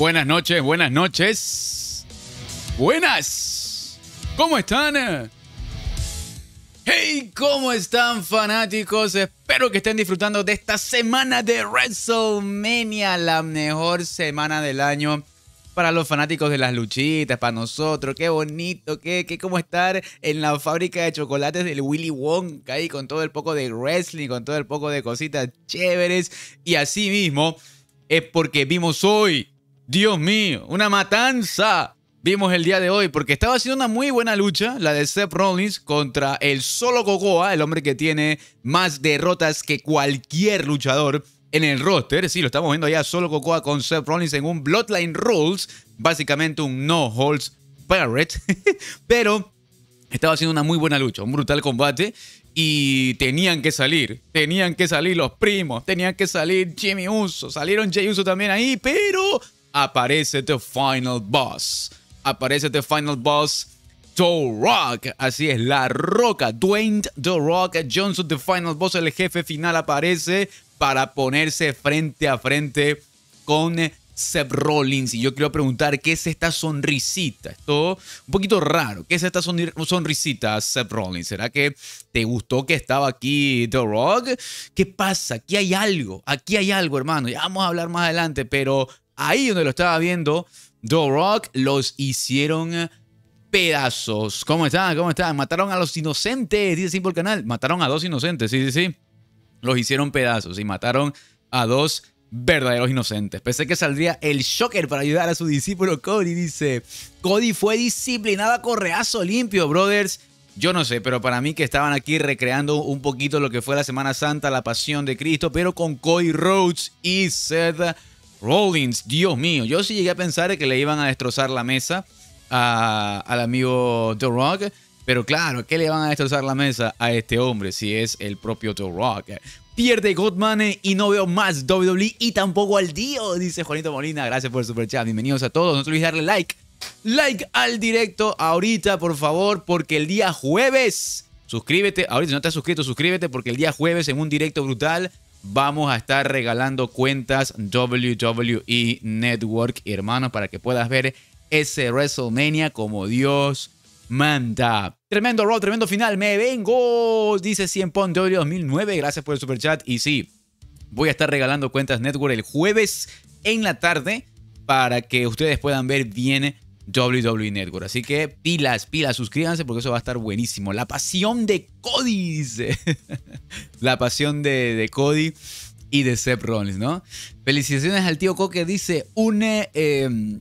Buenas noches, buenas noches. Buenas. ¿Cómo están? Hey, ¿cómo están fanáticos? Espero que estén disfrutando de esta semana de WrestleMania, la mejor semana del año para los fanáticos de las luchitas, para nosotros. Qué bonito, qué, qué como estar en la fábrica de chocolates del Willy Wonka ahí con todo el poco de wrestling, con todo el poco de cositas chéveres. Y así mismo es porque vimos hoy Dios mío, una matanza vimos el día de hoy, porque estaba haciendo una muy buena lucha, la de Seth Rollins contra el solo Cocoa. el hombre que tiene más derrotas que cualquier luchador en el roster. Sí, lo estamos viendo allá, solo Cocoa con Seth Rollins en un Bloodline Rules, básicamente un no holds parrot. pero estaba haciendo una muy buena lucha, un brutal combate. Y tenían que salir, tenían que salir los primos, tenían que salir Jimmy Uso, salieron Jay Uso también ahí, pero aparece The este Final Boss. Aparece The este Final Boss. The Rock, así es, La Roca, Dwayne The Rock Johnson, The Final Boss, el jefe final aparece para ponerse frente a frente con Seth Rollins. Y yo quiero preguntar, ¿qué es esta sonrisita? Esto un poquito raro. ¿Qué es esta sonrisita, Seth Rollins? ¿Será que te gustó que estaba aquí The Rock? ¿Qué pasa? Aquí hay algo. Aquí hay algo, hermano. Ya vamos a hablar más adelante, pero ahí donde lo estaba viendo, The Rock los hicieron pedazos. ¿Cómo están? ¿Cómo están? Mataron a los inocentes, dice Simple Canal. Mataron a dos inocentes, sí, sí, sí. Los hicieron pedazos y mataron a dos verdaderos inocentes. Pensé que saldría el Shocker para ayudar a su discípulo Cody, dice. Cody fue disciplinado a correazo limpio, brothers. Yo no sé, pero para mí que estaban aquí recreando un poquito lo que fue la Semana Santa, la pasión de Cristo, pero con Cody Rhodes y Seth Rollins, Dios mío, yo sí llegué a pensar que le iban a destrozar la mesa al amigo The Rock. Pero claro, ¿qué le van a destrozar la mesa a este hombre si es el propio The Rock? Pierde Godmane y no veo más WWE y tampoco al Dio, dice Juanito Molina. Gracias por el chat. Bienvenidos a todos. No te olvides darle like. Like al directo ahorita, por favor, porque el día jueves. Suscríbete. Ahorita, si no te has suscrito, suscríbete porque el día jueves en un directo brutal vamos a estar regalando cuentas WWE Network, hermano, para que puedas ver ese WrestleMania como Dios manda. Tremendo roll, tremendo final. Me vengo, dice 100 w 2009. Gracias por el superchat. Y sí, voy a estar regalando cuentas Network el jueves en la tarde para que ustedes puedan ver bien WWE Network. Así que pilas, pilas, suscríbanse porque eso va a estar buenísimo. La pasión de Cody, dice. La pasión de, de Cody y de Seth Rollins, ¿no? Felicitaciones al tío Coque, dice, une... Em,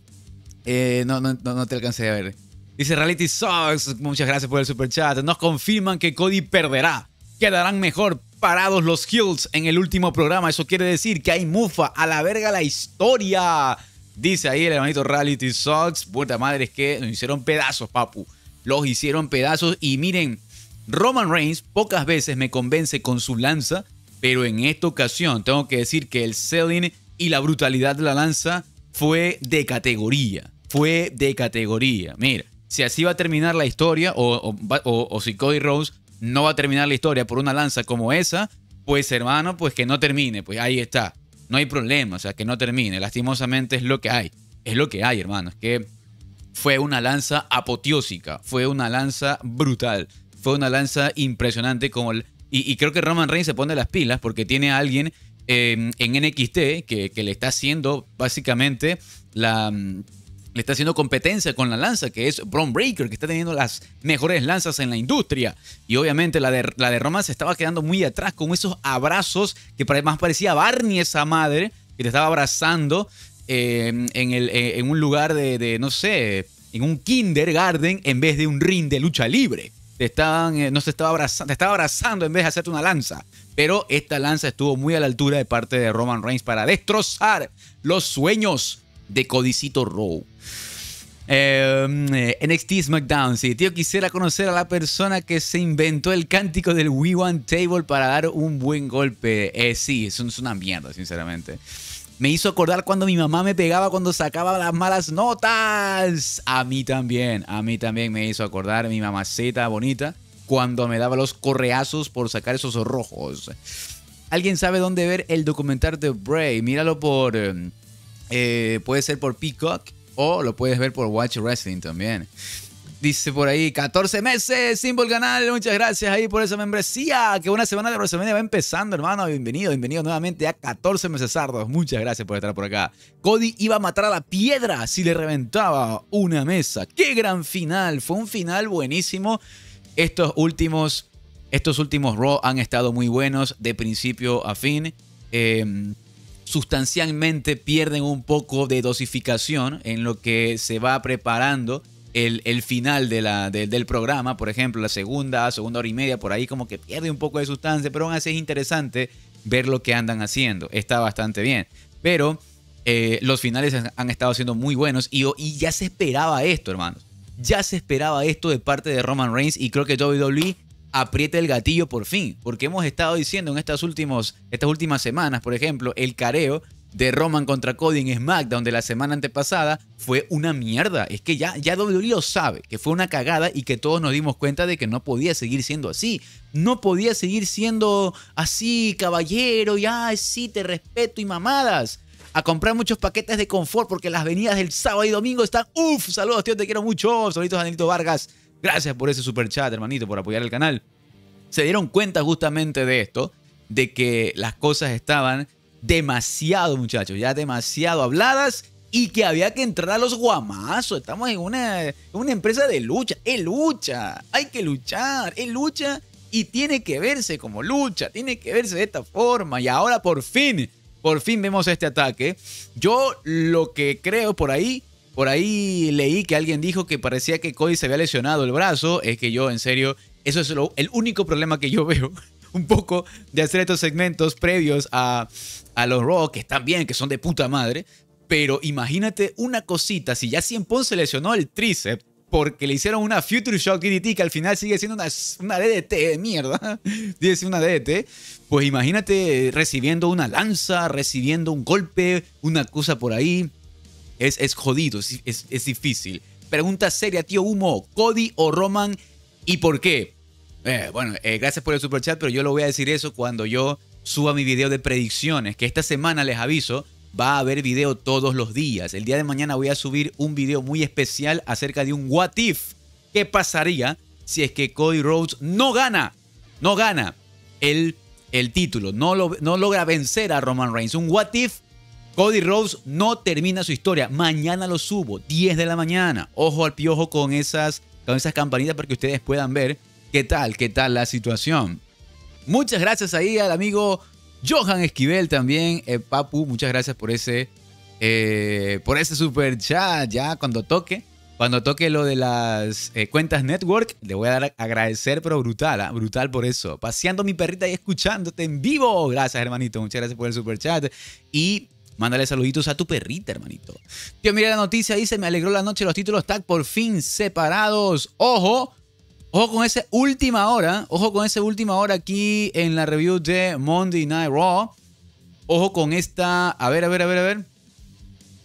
eh, no, no, no, te alcancé a ver. Dice Reality Socks, muchas gracias por el super chat. Nos confirman que Cody perderá. Quedarán mejor parados los kills en el último programa. Eso quiere decir que hay mufa a la verga la historia. Dice ahí el hermanito Reality Sox, Puta madre es que nos hicieron pedazos, papu. Los hicieron pedazos y miren, Roman Reigns pocas veces me convence con su lanza, pero en esta ocasión tengo que decir que el selling y la brutalidad de la lanza fue de categoría. Fue de categoría. Mira, si así va a terminar la historia, o, si Cody Rose no va a terminar la historia por una lanza como esa, pues hermano, pues que no termine, pues ahí está no hay problema, o sea, que no termine. Lastimosamente es lo que hay, es lo que hay, hermano. Es que fue una lanza apoteósica, fue una lanza brutal, fue una lanza impresionante. Como el, y, creo que Roman Reigns se pone las pilas porque tiene a alguien eh, en NXT que, le está haciendo básicamente la, le está haciendo competencia con la lanza que es Bron Breaker, que está teniendo las mejores lanzas en la industria. Y obviamente la de, la de Roman se estaba quedando muy atrás con esos abrazos que más parecía Barney esa madre, que te estaba abrazando eh, en, el, eh, en un lugar de, no sé, en un kindergarten en vez de un ring de lucha libre. Te eh, no se estaba te estaba abrazando en vez de hacerte una lanza. Pero esta lanza estuvo muy a la altura de parte de Roman Reigns para destrozar los sueños de Codicito Rowe. Eh, mm, eh NXT SmackDown, sí. Tío, quisiera conocer a la persona que se inventó el cántico del We One Table para dar un buen golpe. Eh, sí, es una mierda, sinceramente. Me hizo acordar cuando mi mamá me pegaba cuando sacaba las malas notas. A mí también, a mí también me hizo acordar mi mamacita bonita cuando me daba los correazos por sacar esos rojos. ¿Alguien sabe dónde ver el documental de Bray? Míralo por... Eh, eh puede ser por Peacock o lo puedes ver por Watch Wrestling también. Dice por ahí, 14 meses, Symbol Canal, muchas gracias ahí por esa membresía. Que una semana de WrestleMania va empezando, hermano. Bienvenido, bienvenido nuevamente a 14 meses sardos. Muchas gracias por estar por acá. Cody iba a matar a la piedra si le reventaba una mesa. ¡Qué gran final! Fue un final buenísimo. Estos últimos, estos últimos Raw han estado muy buenos de principio a fin. Eh, sustancialmente pierden un poco de dosificación en lo que se va preparando el, final de la, del programa, por ejemplo, la segunda, segunda hora y media, por ahí como que pierde un poco de sustancia, pero aún así es interesante ver lo que andan haciendo, está bastante bien. Pero eh, los finales han, estado siendo muy buenos y, y ya se esperaba esto, hermanos. Ya se esperaba esto de parte de Roman Reigns y creo que WWE apriete el gatillo por fin, porque hemos estado diciendo en estas, estas últimas semanas, por ejemplo, el careo de Roman contra Cody en SmackDown de la semana antepasada fue una mierda. Es que ya, ya WWE lo sabe, que fue una cagada y que todos nos dimos cuenta de que no podía seguir siendo así. No podía seguir siendo así, caballero, ya, sí, te respeto y mamadas. A comprar muchos paquetes de confort porque las venidas del sábado y domingo están, uff, saludos, tío, te quiero mucho. Saluditos, Anelito Vargas. Gracias por ese super chat, hermanito, por apoyar el canal. Se dieron cuenta justamente de esto, de que las cosas estaban demasiado, muchachos, ya demasiado habladas y que había que entrar a los guamazos. Estamos en una, una empresa de lucha. Es lucha. Hay que luchar. Es lucha y tiene que verse como lucha. Tiene que verse de esta forma. Y ahora por fin, por fin vemos este ataque. Yo lo que creo por ahí por ahí leí que alguien dijo que parecía que Cody se había lesionado el brazo. Es que yo, en serio, eso es el único problema que yo veo un poco de hacer estos segmentos previos a, a los Raw, que están bien, que son de puta madre. Pero imagínate una cosita, si ya Cien Pon se lesionó el tríceps porque le hicieron una Future Shock DDT que al final sigue siendo una, una DDT de mierda, dice una DDT, pues imagínate recibiendo una lanza, recibiendo un golpe, una cosa por ahí es, es jodido, es, difícil. Pregunta seria, tío Humo, Cody o Roman y por qué. Eh, bueno, eh, gracias por el super chat, pero yo lo voy a decir eso cuando yo suba mi video de predicciones, que esta semana les aviso, va a haber video todos los días. El día de mañana voy a subir un video muy especial acerca de un what if. ¿Qué pasaría si es que Cody Rhodes no gana? No gana el, el título, no, no logra vencer a Roman Reigns. Un what if Cody Rhodes no termina su historia. Mañana lo subo, 10 de la mañana. Ojo al piojo con esas, con esas campanitas para que ustedes puedan ver qué tal, qué tal la situación. Muchas gracias ahí al amigo Johan Esquivel también. Eh, Papu, muchas gracias por ese, eh, por ese super chat. Ya cuando toque, cuando toque lo de las eh, cuentas network, le voy a dar agradecer, pero brutal, ah, brutal por eso. Paseando mi perrita y escuchándote en vivo. Gracias, hermanito. Muchas gracias por el super chat. Y Mándale saluditos a tu perrita, hermanito. Yo miré la noticia, dice, me alegró la noche, los títulos están por fin separados. Ojo, ojo con esa última hora, ojo con esa última hora aquí en la review de Monday Night Raw. Ojo con esta, a ver, a ver, a ver, a ver.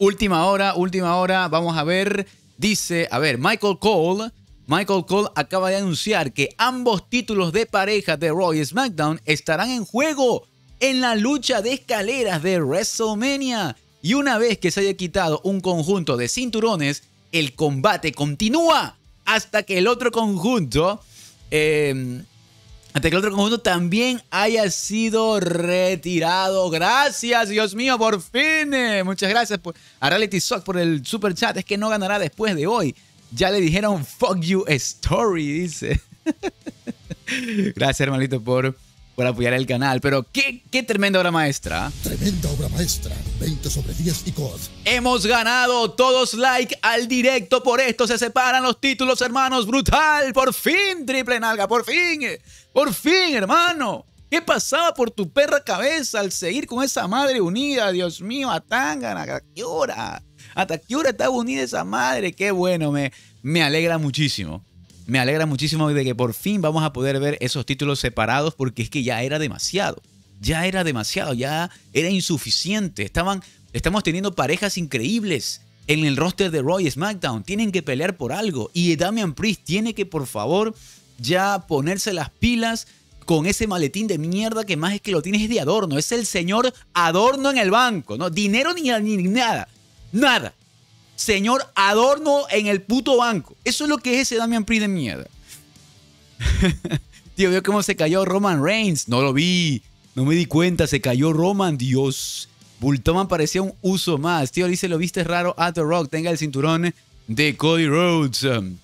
Última hora, última hora, vamos a ver. Dice, a ver, Michael Cole. Michael Cole acaba de anunciar que ambos títulos de pareja de Raw y SmackDown estarán en juego en la lucha de escaleras de WrestleMania. Y una vez que se haya quitado un conjunto de cinturones, el combate continúa hasta que el otro conjunto... Em, hasta que el otro conjunto también haya sido retirado. Gracias, Dios mío, por fin. Muchas gracias a Reality Sock por el super chat. Es que no ganará después de hoy. Ya le dijeron fuck you story, dice. gracias, hermanito, por por apoyar el canal. Pero qué, tremenda obra maestra. Tremenda obra maestra. 20 sobre 10 y COD. Hemos ganado todos like al directo. Por esto se separan los títulos, hermanos. Brutal. Por fin, triple nalga. Por fin. Eh, por fin, hermano. ¿Qué pasaba por tu perra cabeza al seguir con esa madre unida? Dios mío, a Tangana, ¿a qué hora? ¿Hasta qué hora estaba unida esa madre? Qué bueno, me, me alegra muchísimo. Me alegra muchísimo de que por fin vamos a poder ver esos títulos separados porque es que ya era demasiado. Ya era demasiado, ya era insuficiente. Estaban, estamos teniendo parejas increíbles en el roster de Roy SmackDown. Tienen que pelear por algo. Y Damian Priest tiene que, por favor, ya ponerse las pilas con ese maletín de mierda que más es que lo tienes de adorno. Es el señor adorno en el banco, ¿no? Dinero ni nada. Nada señor Adorno en el puto banco. Eso es lo que es ese Damian Priest de mierda. Tío, vio cómo se cayó Roman Reigns. No lo vi. No me di cuenta. Se cayó Roman. Dios. Bultoman parecía un uso más. Tío, dice, lo viste raro At The Rock. Tenga el cinturón de Cody Rhodes. Um,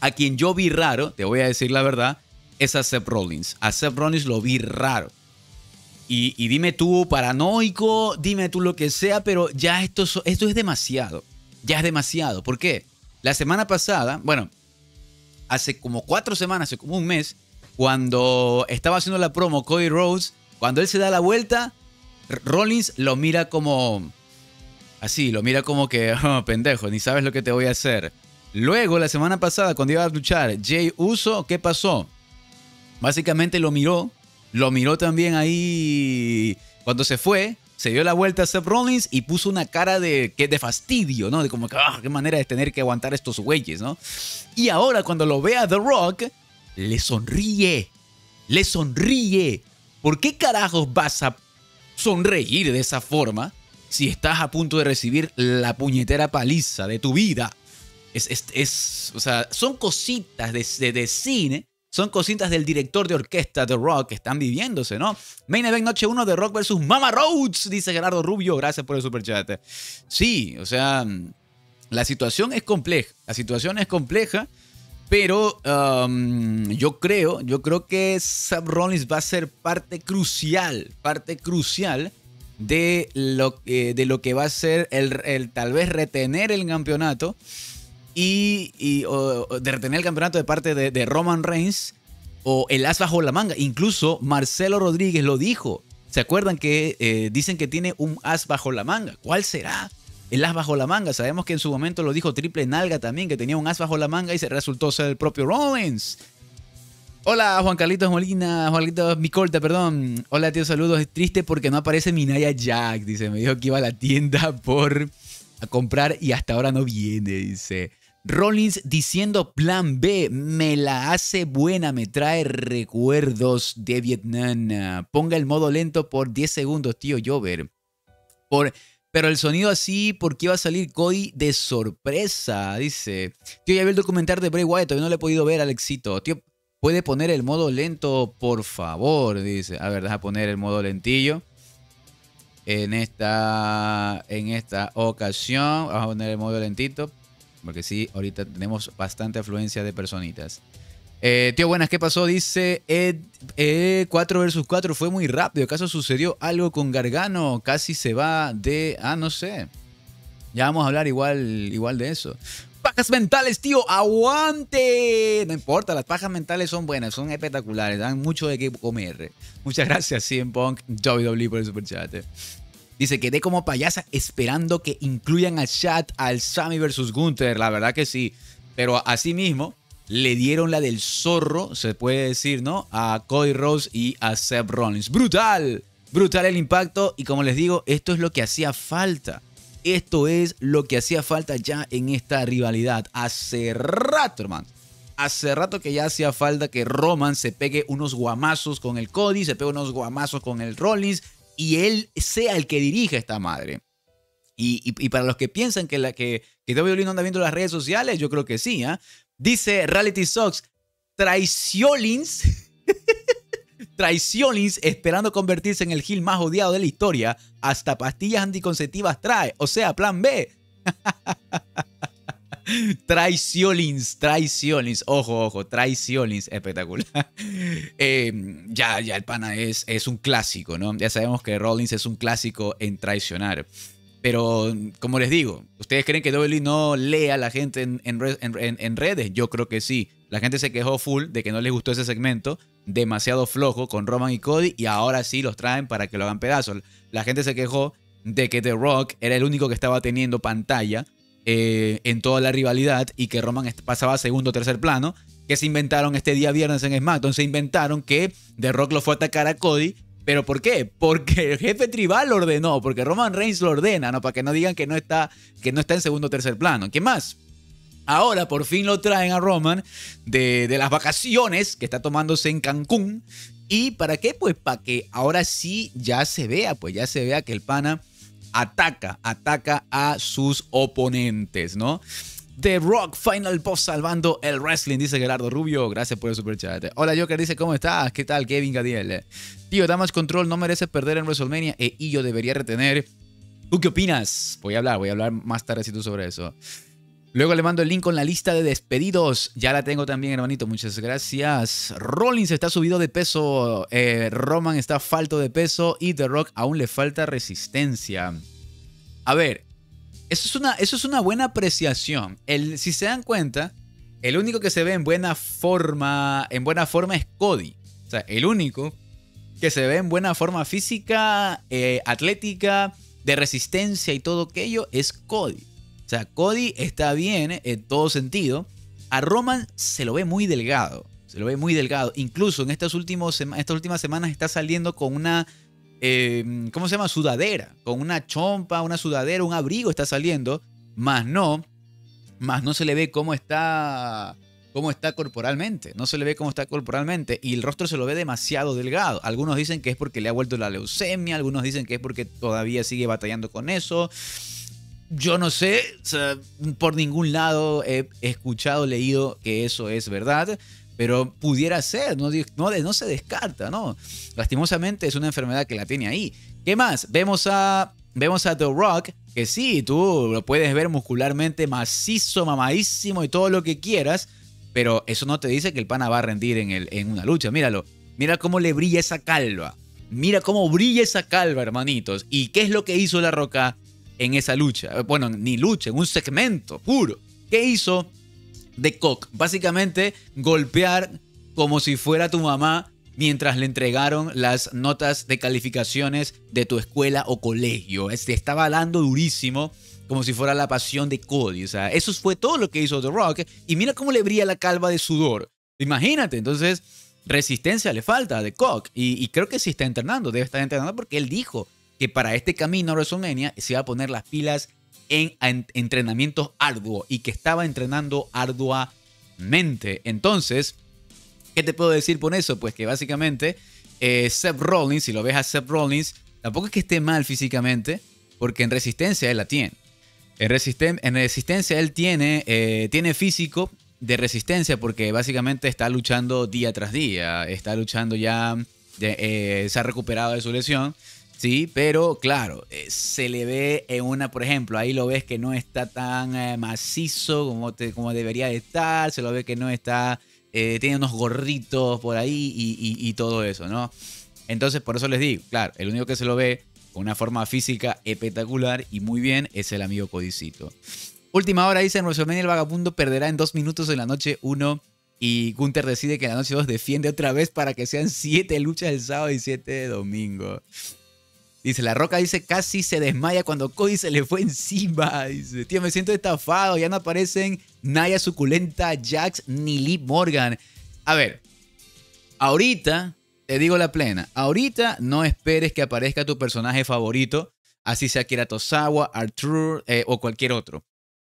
a quien yo vi raro, te voy a decir la verdad, es a Seth Rollins. A Seth Rollins lo vi raro. Y, dime tú, paranoico, dime tú lo que sea, pero ya esto es demasiado ya es demasiado. ¿Por qué? La semana pasada, bueno, hace como cuatro semanas, hace como un mes, cuando estaba haciendo la promo Cody Rhodes, cuando él se da la vuelta, Rollins lo mira como... Así, lo mira como que, oh, pendejo, ni sabes lo que te voy a hacer. Luego, la semana pasada, cuando iba a luchar Jay Uso, ¿qué pasó? Básicamente lo miró, lo miró también ahí cuando se fue, se dio la vuelta a Seth Rollins y puso una cara de, que, de fastidio, ¿no? De como que, ah, qué manera de tener que aguantar estos güeyes, ¿no? Y ahora cuando lo ve a The Rock, le sonríe, le sonríe. ¿Por qué carajos vas a sonreír de esa forma si estás a punto de recibir la puñetera paliza de tu vida? Es, es, es o sea, son cositas de, de, de cine son cositas del director de orquesta de Rock que están viviéndose, ¿no? Main Event Noche 1 de Rock versus Mama Rhodes, dice Gerardo Rubio. Gracias por el superchat. Sí, o sea, la situación es compleja. La situación es compleja. Pero um, yo creo, yo creo que Sam Rollins va a ser parte crucial, parte crucial de lo, de lo que va a ser el tal vez retener el campeonato y, de retener el campeonato de parte de, Roman Reigns o el as bajo la manga. Incluso Marcelo Rodríguez lo dijo. ¿Se acuerdan que eh, dicen que tiene un as bajo la manga? ¿Cuál será? El as bajo la manga. Sabemos que en su momento lo dijo Triple Nalga también, que tenía un as bajo la manga y se resultó ser el propio Rollins. Hola Juan Carlitos Molina, Juan Carlitos Micolta, perdón. Hola tío, saludos. Es triste porque no aparece Minaya Jack, dice. Me dijo que iba a la tienda por a comprar y hasta ahora no viene, dice. Rollins diciendo plan B me la hace buena, me trae recuerdos de Vietnam. Ponga el modo lento por 10 segundos, tío Jover. Por, pero el sonido así, ¿Por qué va a salir Cody de sorpresa, dice. Tío, ya vi el documental de Bray Wyatt, todavía no le he podido ver, éxito Tío, ¿puede poner el modo lento, por favor? Dice. A ver, deja poner el modo lentillo. En esta, en esta ocasión, vamos a poner el modo lentito porque sí, ahorita tenemos bastante afluencia de personitas. Eh, tío, buenas, ¿qué pasó? Dice 4 vs 4 fue muy rápido. ¿Acaso sucedió algo con Gargano? Casi se va de. Ah, no sé. Ya vamos a hablar igual, igual de eso. Pajas mentales, tío, aguante. No importa, las pajas mentales son buenas, son espectaculares, dan mucho de qué comer. Muchas gracias, CM Punk, W e por el superchat. Dice, quedé como payasa esperando que incluyan al chat al Sammy versus Gunther. La verdad que sí. Pero así mismo, le dieron la del zorro, se puede decir, ¿no? A Cody Rose y a Seth Rollins. ¡Brutal! Brutal el impacto. Y como les digo, esto es lo que hacía falta. Esto es lo que hacía falta ya en esta rivalidad. Hace rato, hermano. Hace rato que ya hacía falta que Roman se pegue unos guamazos con el Cody, se pegue unos guamazos con el Rollins, y él sea el que dirija esta madre. Y, para los que piensan que, la, que, que WWE anda viendo las redes sociales, yo creo que sí. ¿ah? Dice Reality Sox, Traicionis, Traicionis, esperando convertirse en el Gil más odiado de la historia, hasta pastillas anticonceptivas trae, o sea, plan B. Traicionins, traiciones ojo, ojo, traiciones espectacular. Eh, ya, ya, el pana es, es un clásico, ¿no? Ya sabemos que Rollins es un clásico en traicionar. Pero, como les digo, ¿ustedes creen que WWE no lea a la gente en, en, redes? Yo creo que sí. La gente se quejó full de que no les gustó ese segmento, demasiado flojo con Roman y Cody, y ahora sí los traen para que lo hagan pedazos. La gente se quejó de que The Rock era el único que estaba teniendo pantalla eh, en toda la rivalidad y que Roman pasaba a segundo o tercer plano, que se inventaron este día viernes en SmackDown, se inventaron que The Rock lo fue a atacar a Cody. ¿Pero por qué? Porque el jefe tribal lo ordenó, porque Roman Reigns lo ordena, ¿no? Para que no digan que no está, que no está en segundo o tercer plano. ¿Qué más? Ahora por fin lo traen a Roman de, de las vacaciones que está tomándose en Cancún. ¿Y para qué? Pues para que ahora sí ya se vea, pues ya se vea que el pana ataca, ataca a sus oponentes, ¿no? The Rock Final Boss salvando el wrestling, dice Gerardo Rubio. Gracias por el chat Hola Joker, dice, ¿cómo estás? ¿Qué tal, Kevin Gadiel? Tío, Damage Control no merece perder en WrestleMania e, y yo debería retener. ¿Tú qué opinas? Voy a hablar, voy a hablar más tardecito sobre eso. Luego le mando el link con la lista de despedidos. Ya la tengo también, hermanito. Muchas gracias. Rollins está subido de peso. Eh, Roman está falto de peso. Y The Rock aún le falta resistencia. A ver, eso es una, eso es una buena apreciación. El, si se dan cuenta, el único que se ve en buena forma, en buena forma es Cody. O sea, el único que se ve en buena forma física, eh, atlética, de resistencia y todo aquello es Cody sea, Cody está bien en todo sentido. A Roman se lo ve muy delgado. Se lo ve muy delgado. Incluso en estas, últimas semanas está saliendo con una. Em, ¿Cómo se llama? Sudadera. Con una chompa, una sudadera, un abrigo está saliendo. Más no. Más no se le ve cómo está. Cómo está corporalmente. No se le ve cómo está corporalmente. Y el rostro se lo ve demasiado delgado. Algunos dicen que es porque le ha vuelto la leucemia. Algunos dicen que es porque todavía sigue batallando con eso yo no sé, por ningún lado he escuchado, leído que eso es verdad, pero pudiera ser, no, se descarta, ¿no? Lastimosamente es una enfermedad que la tiene ahí. ¿Qué más? Vemos a, vemos a The Rock, que sí, tú lo puedes ver muscularmente macizo, mamadísimo y todo lo que quieras, pero eso no te dice que el pana va a rendir en, el, en una lucha, míralo. Mira cómo le brilla esa calva. Mira cómo brilla esa calva, hermanitos. ¿Y qué es lo que hizo La Roca? en esa lucha. Eh, bueno, ni lucha, en un segmento puro. ¿Qué hizo The Cock? Básicamente golpear como si fuera tu mamá mientras le entregaron las notas de calificaciones de tu escuela o colegio. este estaba dando durísimo como si fuera la pasión de Cody. O sea, eso fue todo lo que hizo The Rock. Y mira cómo le brilla la calva de sudor. Imagínate, entonces resistencia le falta a de Cock. Y, y creo que sí está entrenando, debe estar entrenando porque él dijo que para este camino a WrestleMania se iba a poner las pilas en, entrenamientos arduos y que estaba entrenando arduamente. Entonces, ¿qué te puedo decir por eso? Pues que básicamente eh, Seth Rollins, si lo ves a Seth Rollins, tampoco es que esté mal físicamente, porque en resistencia él la tiene. En, resistencia él tiene, eh, tiene físico de resistencia porque básicamente está luchando día tras día, está luchando ya, eh, se ha recuperado de su lesión Sí, pero claro, eh, se le ve en una, por ejemplo, ahí lo ves que no está tan eh, macizo como, como debería estar, se lo ve que no está, eh, tiene unos gorritos por ahí y, todo eso, ¿no? Entonces, por eso les digo, claro, el único que se lo ve con una forma física espectacular y muy bien es el amigo Codicito. Última hora dice, en el vagabundo perderá en dos minutos en la noche uno y Gunther decide que en la noche 2 defiende otra vez para que sean 7 luchas el sábado y siete de domingo. Dice, La Roca dice, casi se desmaya cuando Cody se le fue encima. Dice, tío, me siento estafado, ya no aparecen Naya Suculenta, Jax ni Lee Morgan. A ver, ahorita, te digo la plena, ahorita no esperes que aparezca tu personaje favorito, así sea Kira Tosawa, Arthur eh, o cualquier otro.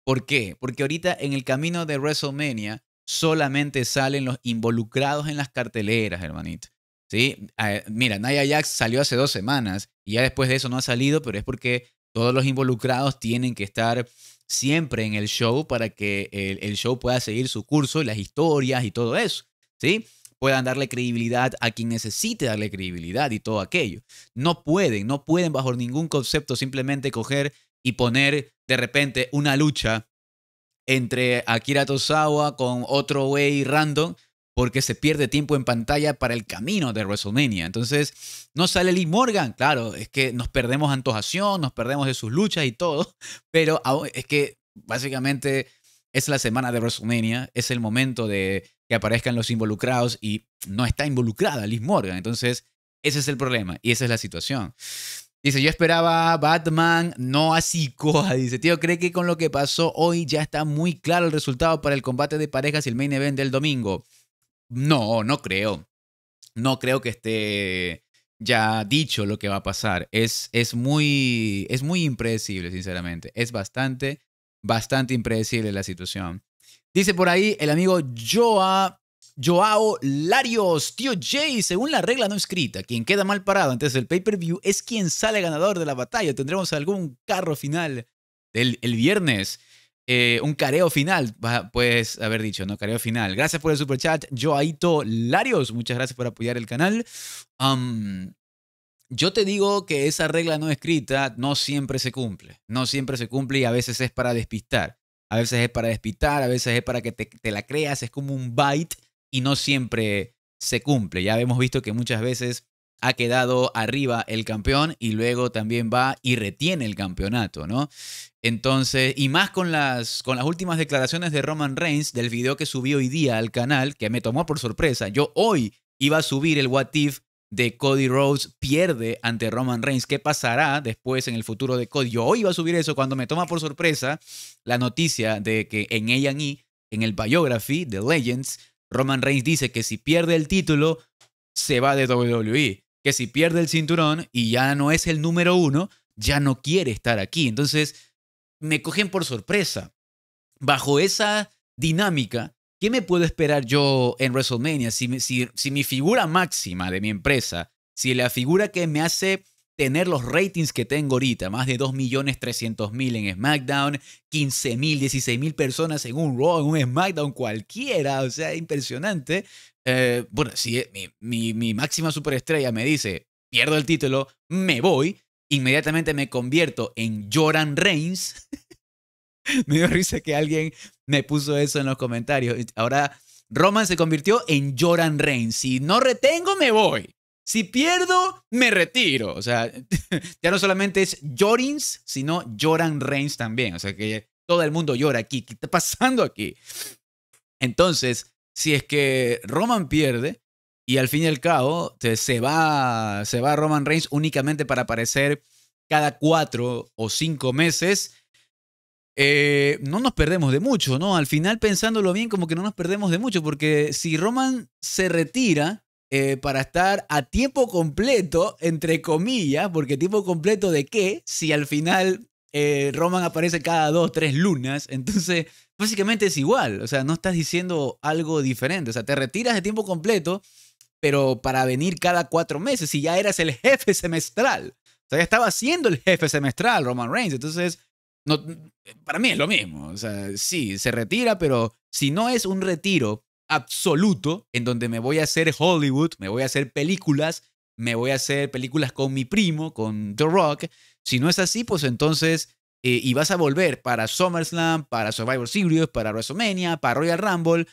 ¿Por qué? Porque ahorita en el camino de WrestleMania solamente salen los involucrados en las carteleras, hermanito. ¿Sí? Ah, eh, mira, Naya Jax salió hace dos semanas y ya después de eso no ha salido, pero es porque todos los involucrados tienen que estar siempre en el show para que el, show pueda seguir su curso y las historias y todo eso, ¿sí? Puedan darle credibilidad a quien necesite darle credibilidad y todo aquello. No pueden, no pueden bajo ningún concepto simplemente coger y poner de repente una lucha entre Akira Tosawa con otro güey random porque se pierde tiempo en pantalla para el camino de WrestleMania. Entonces, no sale Lee Morgan, claro, es que nos perdemos antojación, nos perdemos de sus luchas y todo, pero es que básicamente es la semana de WrestleMania, es el momento de que aparezcan los involucrados y no está involucrada Liz Morgan. Entonces, ese es el problema y esa es la situación. Dice, yo esperaba Batman, no así coja. Dice, tío, ¿cree que con lo que pasó hoy ya está muy claro el resultado para el combate de parejas y el main event del domingo? No, no creo. No creo que esté ya dicho lo que va a pasar. Es, es, muy, es muy impredecible, sinceramente. Es bastante, bastante impredecible la situación. Dice por ahí el amigo Joa, Joao Larios, tío Jay, según la regla no escrita, quien queda mal parado antes del pay-per-view es quien sale ganador de la batalla. Tendremos algún carro final el viernes. Eh, un careo final, puedes haber dicho, ¿no? Careo final. Gracias por el super chat, Joaito Larios. Muchas gracias por apoyar el canal. Um, yo te digo que esa regla no escrita no siempre se cumple. No siempre se cumple y a veces es para despistar. A veces es para despistar, a veces es para que te, la creas. Es como un byte y no siempre se cumple. Ya hemos visto que muchas veces ha quedado arriba el campeón y luego también va y retiene el campeonato, ¿no? Entonces, y más con las, con las últimas declaraciones de Roman Reigns del video que subí hoy día al canal, que me tomó por sorpresa. Yo hoy iba a subir el What If de Cody Rhodes pierde ante Roman Reigns. ¿Qué pasará después en el futuro de Cody? Yo hoy iba a subir eso cuando me toma por sorpresa la noticia de que en A&E, en el biography de Legends, Roman Reigns dice que si pierde el título, se va de WWE que si pierde el cinturón y ya no es el número uno, ya no quiere estar aquí. Entonces, me cogen por sorpresa. Bajo esa dinámica, ¿qué me puedo esperar yo en WrestleMania? Si, si mi figura máxima de mi empresa, si la figura que me hace tener los ratings que tengo ahorita, más de 2.300.000 en SmackDown, 15.000, 16.000 personas en un Raw, en un SmackDown cualquiera, o sea, impresionante. Eh, bueno, si mi, mi, máxima superestrella me dice, pierdo el título, me voy, inmediatamente me convierto en Joran Reigns. me dio risa que alguien me puso eso en los comentarios. Ahora, Roman se convirtió en Joran Reigns. Si no retengo, me voy. Si pierdo, me retiro. O sea, ya no solamente es Jorins, sino Joran Reigns también. O sea, que todo el mundo llora aquí. ¿Qué está pasando aquí? Entonces, si es que Roman pierde y al fin y al cabo se va, se va Roman Reigns únicamente para aparecer cada cuatro o cinco meses, eh, no nos perdemos de mucho, ¿no? Al final, pensándolo bien, como que no nos perdemos de mucho, porque si Roman se retira, eh, para estar a tiempo completo, entre comillas, porque tiempo completo de qué, si al final eh, Roman aparece cada dos, tres lunas, entonces básicamente es igual, o sea, no estás diciendo algo diferente, o sea, te retiras de tiempo completo, pero para venir cada cuatro meses, y ya eras el jefe semestral, o sea, ya estaba siendo el jefe semestral Roman Reigns, entonces... No, para mí es lo mismo. O sea, sí, se retira, pero si no es un retiro absoluto en donde me voy a hacer Hollywood, me voy a hacer películas, me voy a hacer películas con mi primo, con The Rock. Si no es así, pues entonces, eh, y vas a volver para SummerSlam, para Survivor Series, para WrestleMania, para Royal Rumble.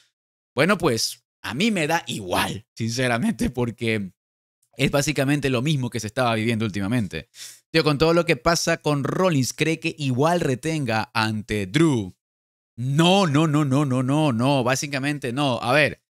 Bueno, pues a mí me da igual, sinceramente, porque es básicamente lo mismo que se estaba viviendo últimamente. Tío, con todo lo que pasa con Rollins, cree que igual retenga ante Drew. No, no, no, no, no, no, no, básicamente no. A ver,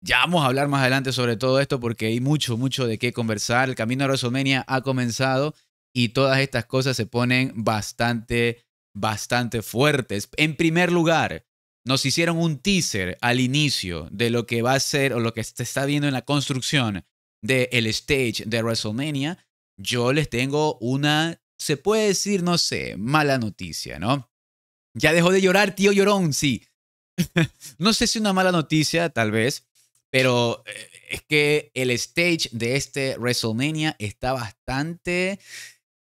ya vamos a hablar más adelante sobre todo esto porque hay mucho, mucho de qué conversar. El camino a WrestleMania ha comenzado y todas estas cosas se ponen bastante, bastante fuertes. En primer lugar, nos hicieron un teaser al inicio de lo que va a ser o lo que se está viendo en la construcción del el stage de WrestleMania. Yo les tengo una, se puede decir, no sé, mala noticia, ¿no? Ya dejó de llorar, tío llorón, sí. no sé si una mala noticia, tal vez, pero eh, es que el stage de este WrestleMania está bastante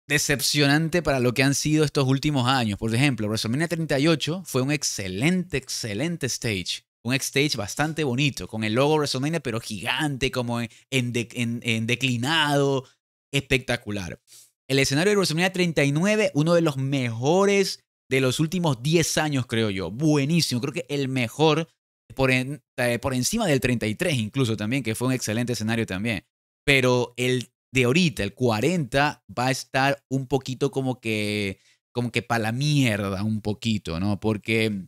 decepcionante para lo que han sido estos últimos años. Por ejemplo, WrestleMania 38 fue un excelente, excelente stage. Un stage bastante bonito, con el logo WrestleMania, pero gigante, como en, en declinado, espectacular. El escenario de WrestleMania 39, uno de los mejores de los últimos 10 años, creo yo. Buenísimo, creo que el mejor por, eh, por encima del 33 incluso también, que fue un excelente escenario también. Pero el de ahorita, el 40, va a estar un poquito como que, como que para la mierda, un poquito, ¿no? Porque,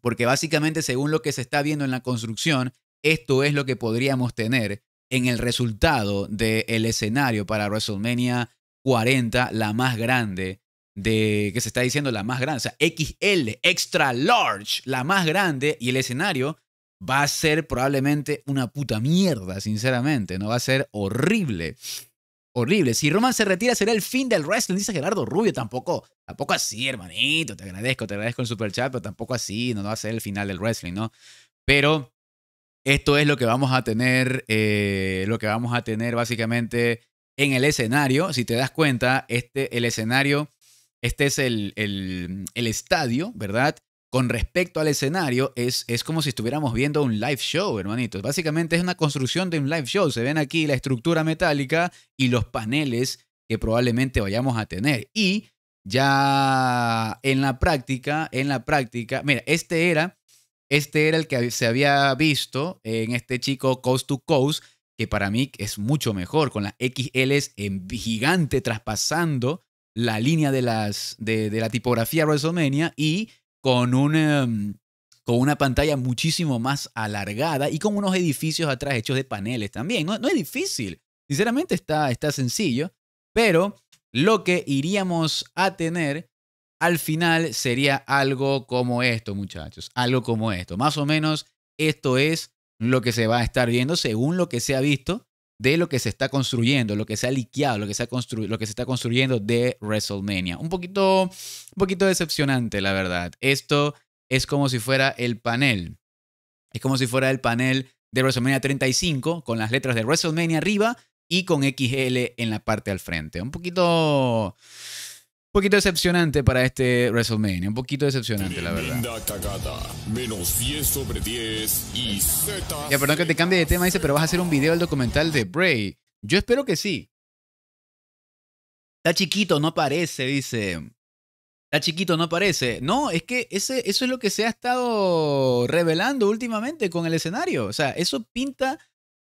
porque básicamente según lo que se está viendo en la construcción, esto es lo que podríamos tener en el resultado del el escenario para WrestleMania 40, la más grande de que se está diciendo la más grande, o sea, XL, extra large, la más grande, y el escenario va a ser probablemente una puta mierda, sinceramente, ¿no? Va a ser horrible. Horrible. Si Roman se retira, será el fin del wrestling, dice Gerardo Rubio. Tampoco, tampoco así, hermanito. Te agradezco, te agradezco el super chat, pero tampoco así, no, va a ser el final del wrestling, ¿no? Pero esto es lo que vamos a tener, eh, lo que vamos a tener básicamente en el escenario. Si te das cuenta, este, el escenario este es el, estadio, ¿verdad? con respecto al escenario, es, como si estuviéramos viendo un live show, hermanitos. Básicamente es una construcción de un live show. Se ven aquí la estructura metálica y los paneles que probablemente vayamos a tener. Y ya en la práctica, en la práctica, mira, este era, este era el que se había visto en este chico Coast to Coast, que para mí es mucho mejor, con las XLs en gigante traspasando la línea de, las, de, la tipografía WrestleMania y con un em, con una pantalla muchísimo más alargada y con unos edificios atrás hechos de paneles también. No, no, es difícil, sinceramente está, está sencillo, pero lo que iríamos a tener al final sería algo como esto, muchachos, algo como esto. Más o menos esto es lo que se va a estar viendo según lo que se ha visto de lo que se está construyendo, lo que se ha liqueado, lo que se, lo que se está construyendo de WrestleMania. Un poquito, un poquito decepcionante, la verdad. Esto es como si fuera el panel. Es como si fuera el panel de WrestleMania 35 con las letras de WrestleMania arriba y con XL en la parte al frente. Un poquito poquito decepcionante para este WrestleMania. Un poquito decepcionante, la verdad. sobre Ya, perdón que te cambie de tema, dice, pero vas a hacer un video del documental de Bray. Yo espero que sí. Está chiquito, no parece, dice. Está chiquito, no parece. No, es que ese, eso es lo que se ha estado revelando últimamente con el escenario. O sea, eso pinta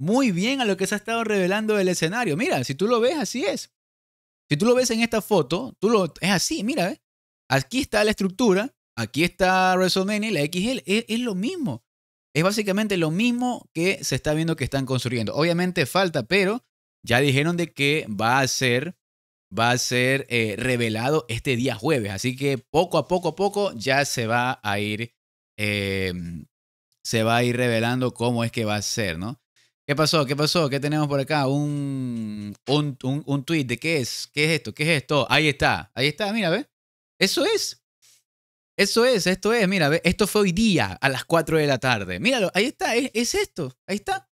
muy bien a lo que se ha estado revelando el escenario. Mira, si tú lo ves, así es. Si tú lo ves en esta foto, tú lo, es así, mira, aquí está la estructura, aquí está WrestleMania y la XL, e, es, lo mismo. Es básicamente lo mismo que se está viendo que están construyendo. Obviamente falta, pero ya dijeron de que va a ser, va a ser eh, revelado este día jueves. Así que poco a poco poco ya se va a ir, eh, se va a ir revelando cómo es que va a ser, ¿no? ¿Qué pasó? ¿Qué pasó? ¿Qué tenemos por acá? Un, un, tweet de qué es, qué es esto, qué es esto. Ahí está, ahí está, mira, ve. Eso es. Eso es, esto es, mira, ve. Esto fue hoy día a las 4 de la tarde. Míralo, ahí está, es, es esto, ahí está.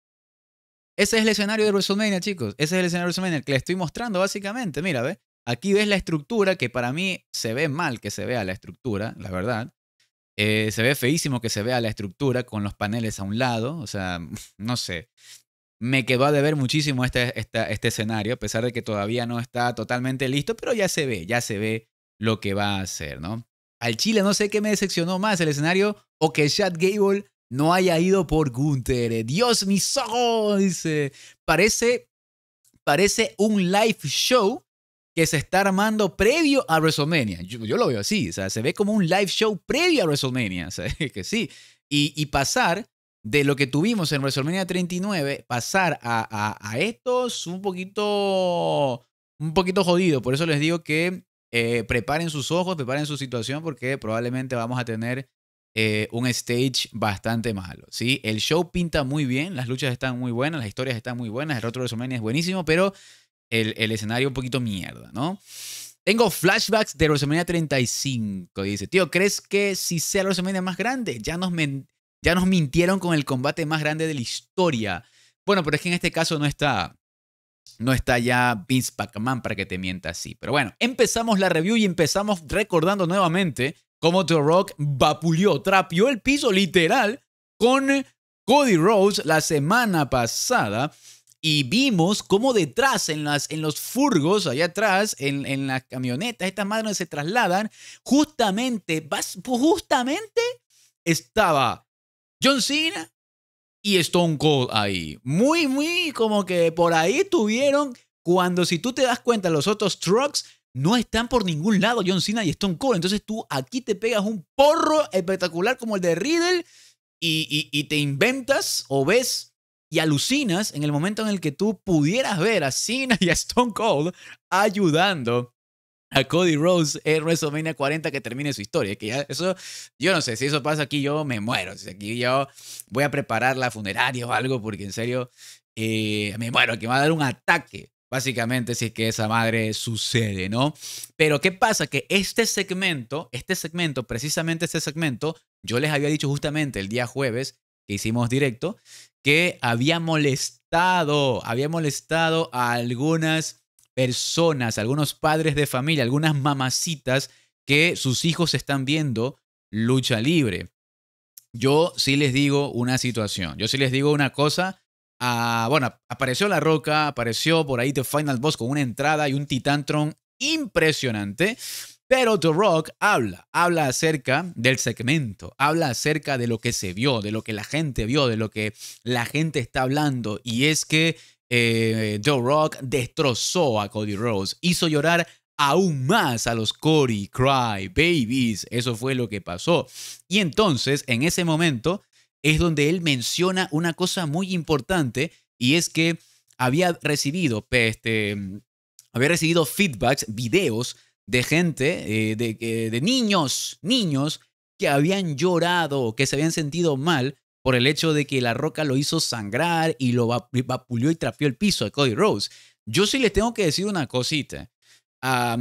Ese es el escenario de WrestleMania, chicos. Ese es el escenario de WrestleMania que les estoy mostrando, básicamente. Mira, ve. Aquí ves la estructura que para mí se ve mal que se vea la estructura, la verdad. Eh, se ve feísimo que se vea la estructura con los paneles a un lado, o sea, no sé. Me quedó de ver muchísimo este, este, escenario, a pesar de que todavía no está totalmente listo, pero ya se ve, ya se ve lo que va a hacer, ¿no? Al Chile no sé qué me decepcionó más, el escenario o que Chad Gable no haya ido por Gunther. Eh, Dios mis ojos, dice. Parece, parece un live show se está armando previo a WrestleMania. Yo, lo veo así, o sea, se ve como un live show previo a WrestleMania, o que sí. Y, pasar de lo que tuvimos en WrestleMania 39, pasar a, a, estos un poquito, un poquito jodido. Por eso les digo que eh, preparen sus ojos, preparen su situación, porque probablemente vamos a tener eh, un stage bastante malo. ¿sí? El show pinta muy bien, las luchas están muy buenas, las historias están muy buenas, el de WrestleMania es buenísimo, pero el, escenario un poquito mierda, ¿no? Tengo flashbacks de WrestleMania 35. dice, tío, ¿crees que si sea WrestleMania más grande? Ya nos, ya nos mintieron con el combate más grande de la historia. Bueno, pero es que en este caso no está, no está ya Vince Pac-Man para que te mienta así. Pero bueno, empezamos la review y empezamos recordando nuevamente cómo The Rock vapuleó, trapió el piso literal con Cody Rhodes la semana pasada y vimos cómo detrás, en, las, en los furgos, allá atrás, en, en las camionetas, estas madres se trasladan, justamente, justamente estaba John Cena y Stone Cold ahí. Muy, muy como que por ahí tuvieron, cuando si tú te das cuenta, los otros trucks no están por ningún lado John Cena y Stone Cold. Entonces tú aquí te pegas un porro espectacular como el de Riddle y, y te inventas o ves y alucinas en el momento en el que tú pudieras ver a Cena y a Stone Cold ayudando a Cody Rhodes en WrestleMania 40 que termine su historia. Que ya eso, yo no sé, si eso pasa aquí yo me muero. Si aquí yo voy a preparar la funeraria o algo porque en serio eh, me muero, que me va a dar un ataque. Básicamente, si es que esa madre sucede, ¿no? Pero ¿qué pasa? Que este segmento, este segmento, precisamente este segmento, yo les había dicho justamente el día jueves que hicimos directo, que había molestado, había molestado a algunas personas, algunos padres de familia, algunas mamacitas que sus hijos están viendo lucha libre. Yo sí les digo una situación, yo sí les digo una cosa. Ah, bueno, apareció La Roca, apareció por ahí The Final Boss con una entrada y un Titantron impresionante. Pero The Rock habla, habla acerca del segmento, habla acerca de lo que se vio, de lo que la gente vio, de lo que la gente está hablando. Y es que eh, The Rock destrozó a Cody Rose. hizo llorar aún más a los Cody Cry Babies. Eso fue lo que pasó. Y entonces, en ese momento, es donde él menciona una cosa muy importante y es que había recibido, este, había recibido feedbacks, videos de gente, eh, de, de niños, niños que habían llorado, que se habían sentido mal por el hecho de que La Roca lo hizo sangrar y lo vapuleó y trapeó el piso de Cody Rose. Yo sí les tengo que decir una cosita a,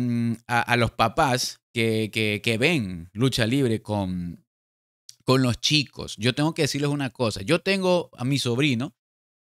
los papás que, que, ven lucha libre con, con los chicos. Yo tengo que decirles una cosa. Yo tengo a mi sobrino,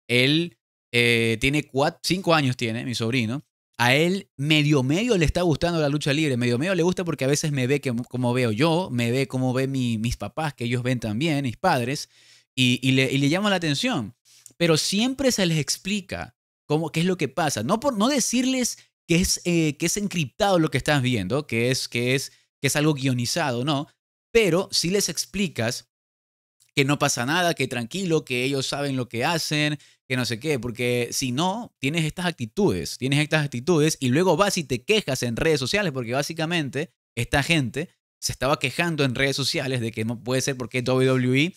él eh, tiene cuatro, cinco años, tiene mi sobrino, a él medio medio le está gustando la lucha libre, medio medio le gusta porque a veces me ve que, como veo yo, me ve como ve mis papás, que ellos ven también, mis padres, y, le, llama la atención. Pero siempre se les explica cómo, qué es lo que pasa. No, por, no decirles que es, eh, que es encriptado lo que estás viendo, que es, que, es, que es algo guionizado, no, pero si les explicas que no pasa nada, que tranquilo, que ellos saben lo que hacen, que no sé qué, porque si no, tienes estas actitudes, tienes estas actitudes y luego vas y te quejas en redes sociales, porque básicamente esta gente se estaba quejando en redes sociales de que no puede ser porque WWE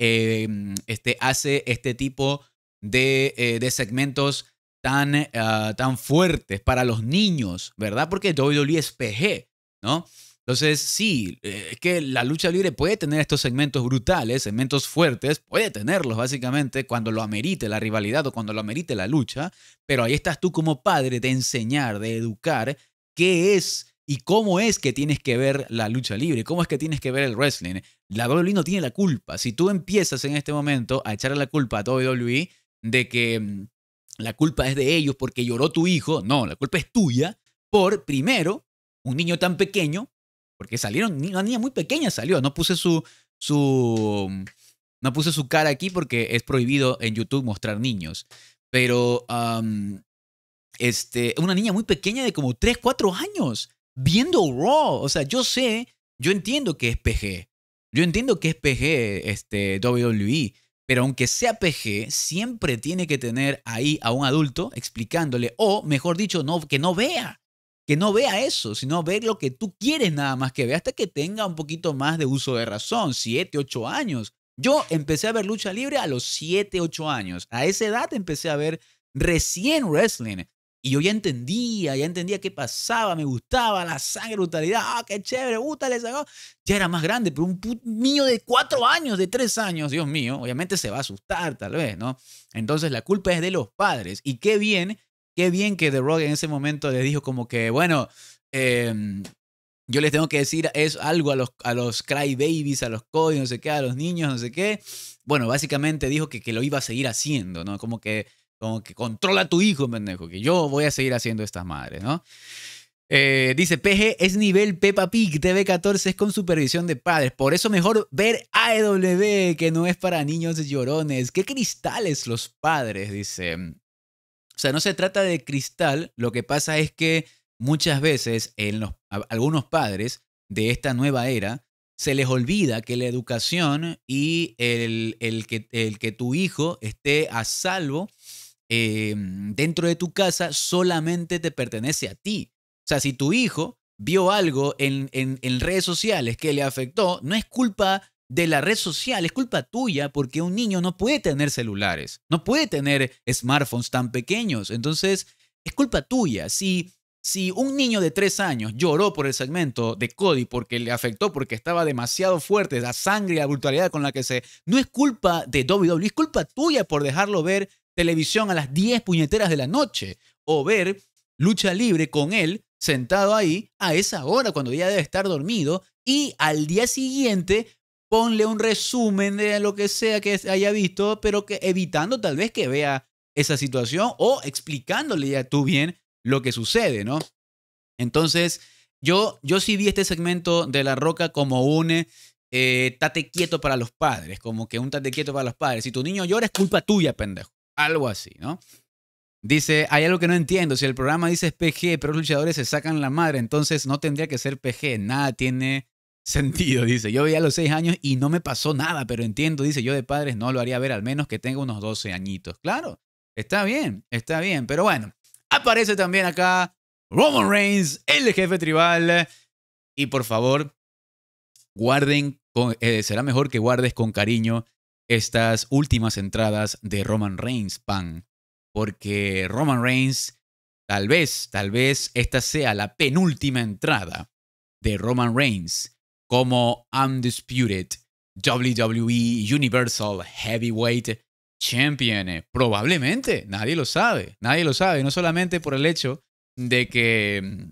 em, este, hace este tipo de, eh, segmentos tan, ah, tan fuertes para los niños, ¿verdad? Porque WWE es PG, ¿no? Entonces, sí, eh, es que la lucha libre puede tener estos segmentos brutales, segmentos fuertes, puede tenerlos básicamente cuando lo amerite la rivalidad o cuando lo amerite la lucha, pero ahí estás tú como padre de enseñar, de educar qué es y cómo es que tienes que ver la lucha libre, cómo es que tienes que ver el wrestling. La WWE no tiene la culpa. Si tú empiezas en este momento a echarle la culpa a WWE de que mm, la culpa es de ellos porque lloró tu hijo, no, la culpa es tuya por, primero, un niño tan pequeño porque salieron, una niña muy pequeña salió. No puse su, su, no puse su cara aquí porque es prohibido en YouTube mostrar niños. Pero, este, una niña muy pequeña de como 3, 4 años viendo Raw. O sea, yo sé, yo entiendo que es PG. Yo entiendo que es PG, este, WWE. Pero aunque sea PG, siempre tiene que tener ahí a un adulto explicándole, o mejor dicho, no, que no vea que no vea eso, sino ver lo que tú quieres nada más que vea hasta que tenga un poquito más de uso de razón, Siete, ocho años. Yo empecé a ver lucha libre a los siete, ocho años. A esa edad empecé a ver recién wrestling. Y yo ya entendía, ya entendía qué pasaba, me gustaba la sangre, brutalidad, ah, qué chévere, gusta le sacó. Ya era más grande, pero un niño de cuatro años, de tres años, Dios mío, obviamente se va a asustar tal vez, ¿no? Entonces la culpa es de los padres. Y qué bien Qué bien que The Rock en ese momento le dijo como que, bueno, em, yo les tengo que decir es algo a los, a los crybabies, a los Cody, no sé qué, a los niños, no sé qué. Bueno, básicamente dijo que, que lo iba a seguir haciendo, ¿no? Como que, como que controla a tu hijo, pendejo, que yo voy a seguir haciendo estas madres, ¿no? Eh, dice PG es nivel Peppa Pig TV14 es con supervisión de padres. Por eso mejor ver AEW que no es para niños llorones. ¿Qué cristales los padres? Dice o sea, no se trata de cristal, lo que pasa es que muchas veces en los, algunos padres de esta nueva era se les olvida que la educación y el, el, que, el que, tu hijo esté a salvo em, dentro de tu casa solamente te pertenece a ti. O sea, si tu hijo vio algo en, en, en redes sociales que le afectó, no es culpa de la red social es culpa tuya porque un niño no puede tener celulares, no puede tener smartphones tan pequeños. Entonces, es culpa tuya. Si, si un niño de tres años lloró por el segmento de Cody porque le afectó, porque estaba demasiado fuerte, la sangre y la brutalidad con la que se... No es culpa de WWE, es culpa tuya por dejarlo ver televisión a las 10 puñeteras de la noche o ver lucha libre con él sentado ahí a esa hora cuando ya debe estar dormido y al día siguiente ponle un resumen de lo que sea que haya visto, pero que evitando tal vez que vea esa situación o explicándole ya tú bien lo que sucede, ¿no? Entonces, yo, yo sí vi este segmento de La Roca como un eh, tate quieto para los padres, como que un tate quieto para los padres. Si tu niño llora es culpa tuya, pendejo. Algo así, ¿no? Dice, hay algo que no entiendo. Si el programa dice PG, pero los luchadores se sacan la madre, entonces no tendría que ser PG. Nada tiene sentido, dice. Yo veía a los seis años y no me pasó nada, pero entiendo, dice, yo de padres no lo haría ver al menos que tenga unos 12 añitos. Claro, está bien, está bien, pero bueno, aparece también acá Roman Reigns, el jefe tribal. Y por favor, guarden, eh, será mejor que guardes con cariño estas últimas entradas de Roman Reigns, pan. Porque Roman Reigns, tal vez, tal vez esta sea la penúltima entrada de Roman Reigns como Undisputed WWE Universal Heavyweight Champion. Eh, probablemente, nadie lo sabe, nadie lo sabe, no solamente por el hecho de que mm,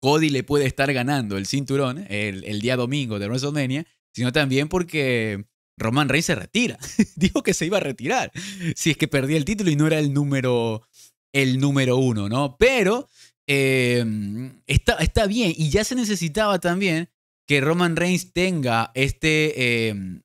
Cody le puede estar ganando el cinturón eh, el, día domingo de WrestleMania, sino también porque Roman Reigns se retira. Dijo que se iba a retirar si es que perdía el título y no era el número, el número uno, ¿no? Pero eh, mm, está, está bien y ya se necesitaba también que Roman Reigns tenga este... Em,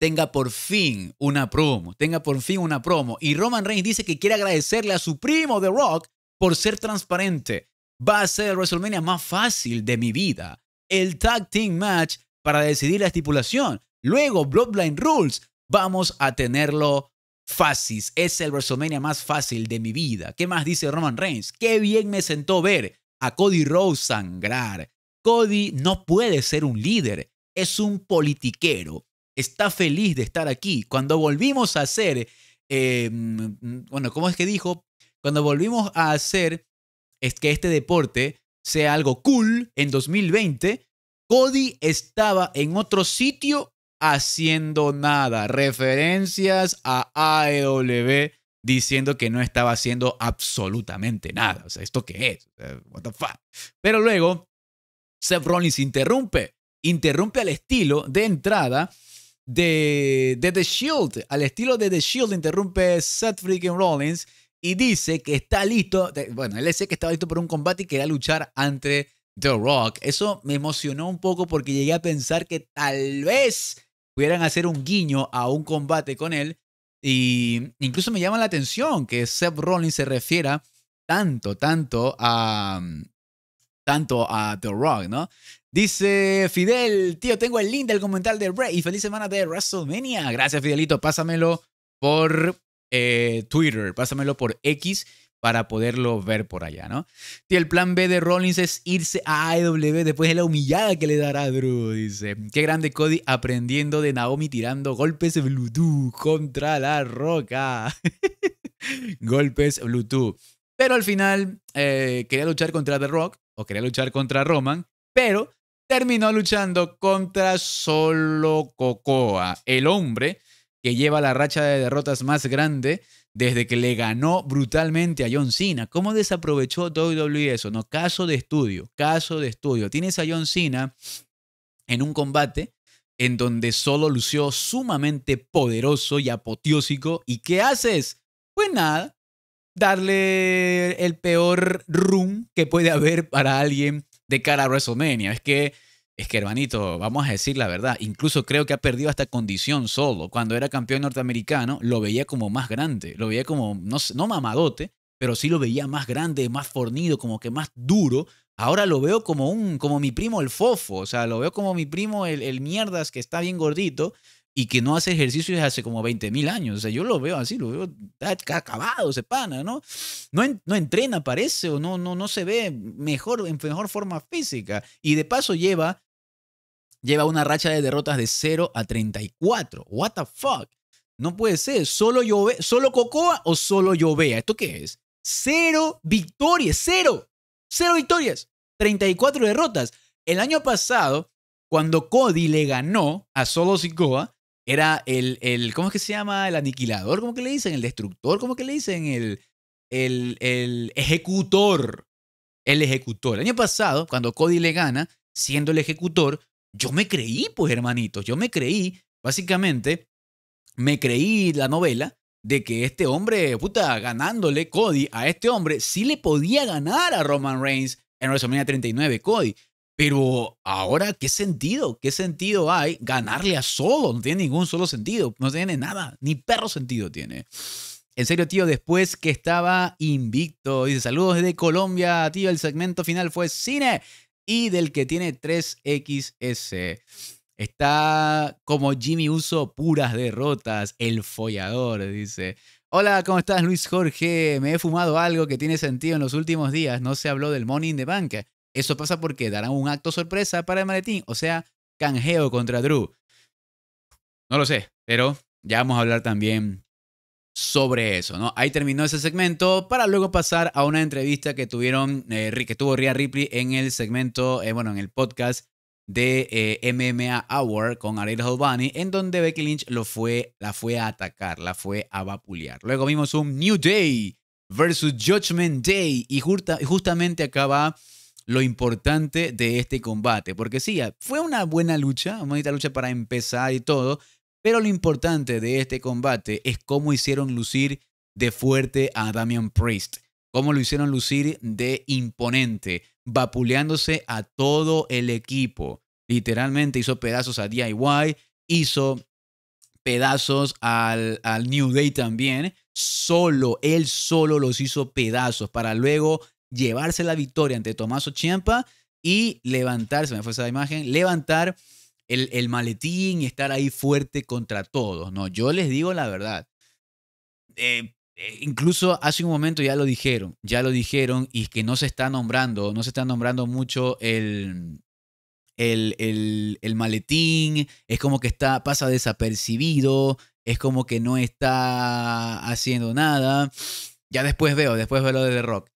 tenga por fin una promo, tenga por fin una promo. Y Roman Reigns dice que quiere agradecerle a su primo The Rock por ser transparente. Va a ser el WrestleMania más fácil de mi vida. El Tag Team Match para decidir la estipulación. Luego Bloodline Rules. Vamos a tenerlo fácil. Es el WrestleMania más fácil de mi vida. ¿Qué más dice Roman Reigns? Qué bien me sentó ver a Cody Rose sangrar. Cody no puede ser un líder, es un politiquero. Está feliz de estar aquí. Cuando volvimos a hacer, em, bueno, ¿cómo es que dijo? Cuando volvimos a hacer es que este deporte sea algo cool en 2020, Cody estaba en otro sitio haciendo nada. Referencias a AEW diciendo que no estaba haciendo absolutamente nada. O sea, ¿esto qué es? What the fuck? Pero luego Seth Rollins interrumpe, interrumpe al estilo de entrada de, The Shield, al estilo de The Shield interrumpe Seth freaking Rollins y dice que está listo, bueno, él decía que estaba listo para un combate y quería luchar ante The Rock. Eso me emocionó un poco porque llegué a pensar que tal vez pudieran hacer un guiño a un combate con él. Y incluso me llama la atención que Seth Rollins se refiera tanto, tanto a, tanto a The Rock, ¿no? Dice Fidel, tío, tengo el link del comentario de Rey y feliz semana de WrestleMania. Gracias, Fidelito. Pásamelo por eh, Twitter, pásamelo por X para poderlo ver por allá, ¿no? Tío, el plan B de Rollins es irse a AEW después de la humillada que le dará Drew, dice. Qué grande Cody aprendiendo de Naomi tirando golpes Bluetooth contra la roca. golpes Bluetooth. Pero al final eh, quería luchar contra The Rock o quería luchar contra Roman, pero terminó luchando contra Solo Cocoa, el hombre que lleva la racha de derrotas más grande desde que le ganó brutalmente a John Cena. ¿Cómo desaprovechó WWE eso? No, caso de estudio, caso de estudio. Tienes a John Cena en un combate en donde solo lució sumamente poderoso y apoteósico. ¿Y qué haces? Pues nada, darle el peor room que puede haber para alguien de cara a WrestleMania. Es que, es que hermanito, vamos a decir la verdad, incluso creo que ha perdido hasta condición solo. Cuando era campeón norteamericano, lo veía como más grande, lo veía como, no, no mamadote, pero sí lo veía más grande, más fornido, como que más duro. Ahora lo veo como un, como mi primo el fofo, o sea, lo veo como mi primo el, el mierdas que está bien gordito, y que no hace ejercicio desde hace como 20 mil años. O sea, yo lo veo así, lo veo acabado se pana, ¿no? ¿no? No, entrena, parece, o no, no, no se ve mejor, en mejor forma física. Y de paso lleva, lleva una racha de derrotas de 0 a 34. What the fuck? No puede ser. ¿Solo, veo, solo Cocoa o solo Llovea? ¿Esto qué es? Cero victorias, cero. Cero victorias. 34 derrotas. El año pasado, cuando Cody le ganó a Solo Sikoa, era el, el, ¿cómo es que se llama? El aniquilador, ¿cómo que le dicen? El destructor, ¿cómo que le dicen? El, el, el ejecutor. El ejecutor. El año pasado, cuando Cody le gana, siendo el ejecutor, yo me creí, pues hermanitos, yo me creí, básicamente, me creí la novela de que este hombre, puta, ganándole Cody a este hombre, sí le podía ganar a Roman Reigns en WrestleMania 39, Cody. Pero ahora, ¿qué sentido? ¿Qué sentido hay ganarle a solo? No tiene ningún solo sentido, no tiene nada, ni perro sentido tiene. En serio, tío, después que estaba invicto, dice saludos desde Colombia, tío, el segmento final fue cine y del que tiene 3XS. Está como Jimmy Uso, puras derrotas, el follador, dice. Hola, ¿cómo estás Luis Jorge? Me he fumado algo que tiene sentido en los últimos días. No se habló del Money in the Bank. Eso pasa porque darán un acto sorpresa para el maletín, o sea, canjeo contra Drew. No lo sé, pero ya vamos a hablar también sobre eso, ¿no? Ahí terminó ese segmento para luego pasar a una entrevista que tuvieron, eh, que tuvo Rhea Ripley en el segmento, eh, bueno, en el podcast de eh, MMA Hour con Ariel Holbani, en donde Becky Lynch lo fue, la fue a atacar, la fue a vapulear. Luego vimos un New Day versus Judgment Day y, justamente acaba lo importante de este combate. Porque sí, fue una buena lucha, una bonita lucha para empezar y todo, pero lo importante de este combate es cómo hicieron lucir de fuerte a Damian Priest, cómo lo hicieron lucir de imponente, vapuleándose a todo el equipo. Literalmente hizo pedazos a DIY, hizo pedazos al, al New Day también. Solo, él solo los hizo pedazos para luego llevarse la victoria ante Tomás Chiampa y levantar, se me fue esa imagen, levantar el, maletín y estar ahí fuerte contra todos. No, yo les digo la verdad. Eh, eh, incluso hace un momento ya lo dijeron, ya lo dijeron y que no se está nombrando, no se está nombrando mucho el, el, el, el, maletín, es como que está, pasa desapercibido, es como que no está haciendo nada. Ya después veo, después veo lo de The Rock.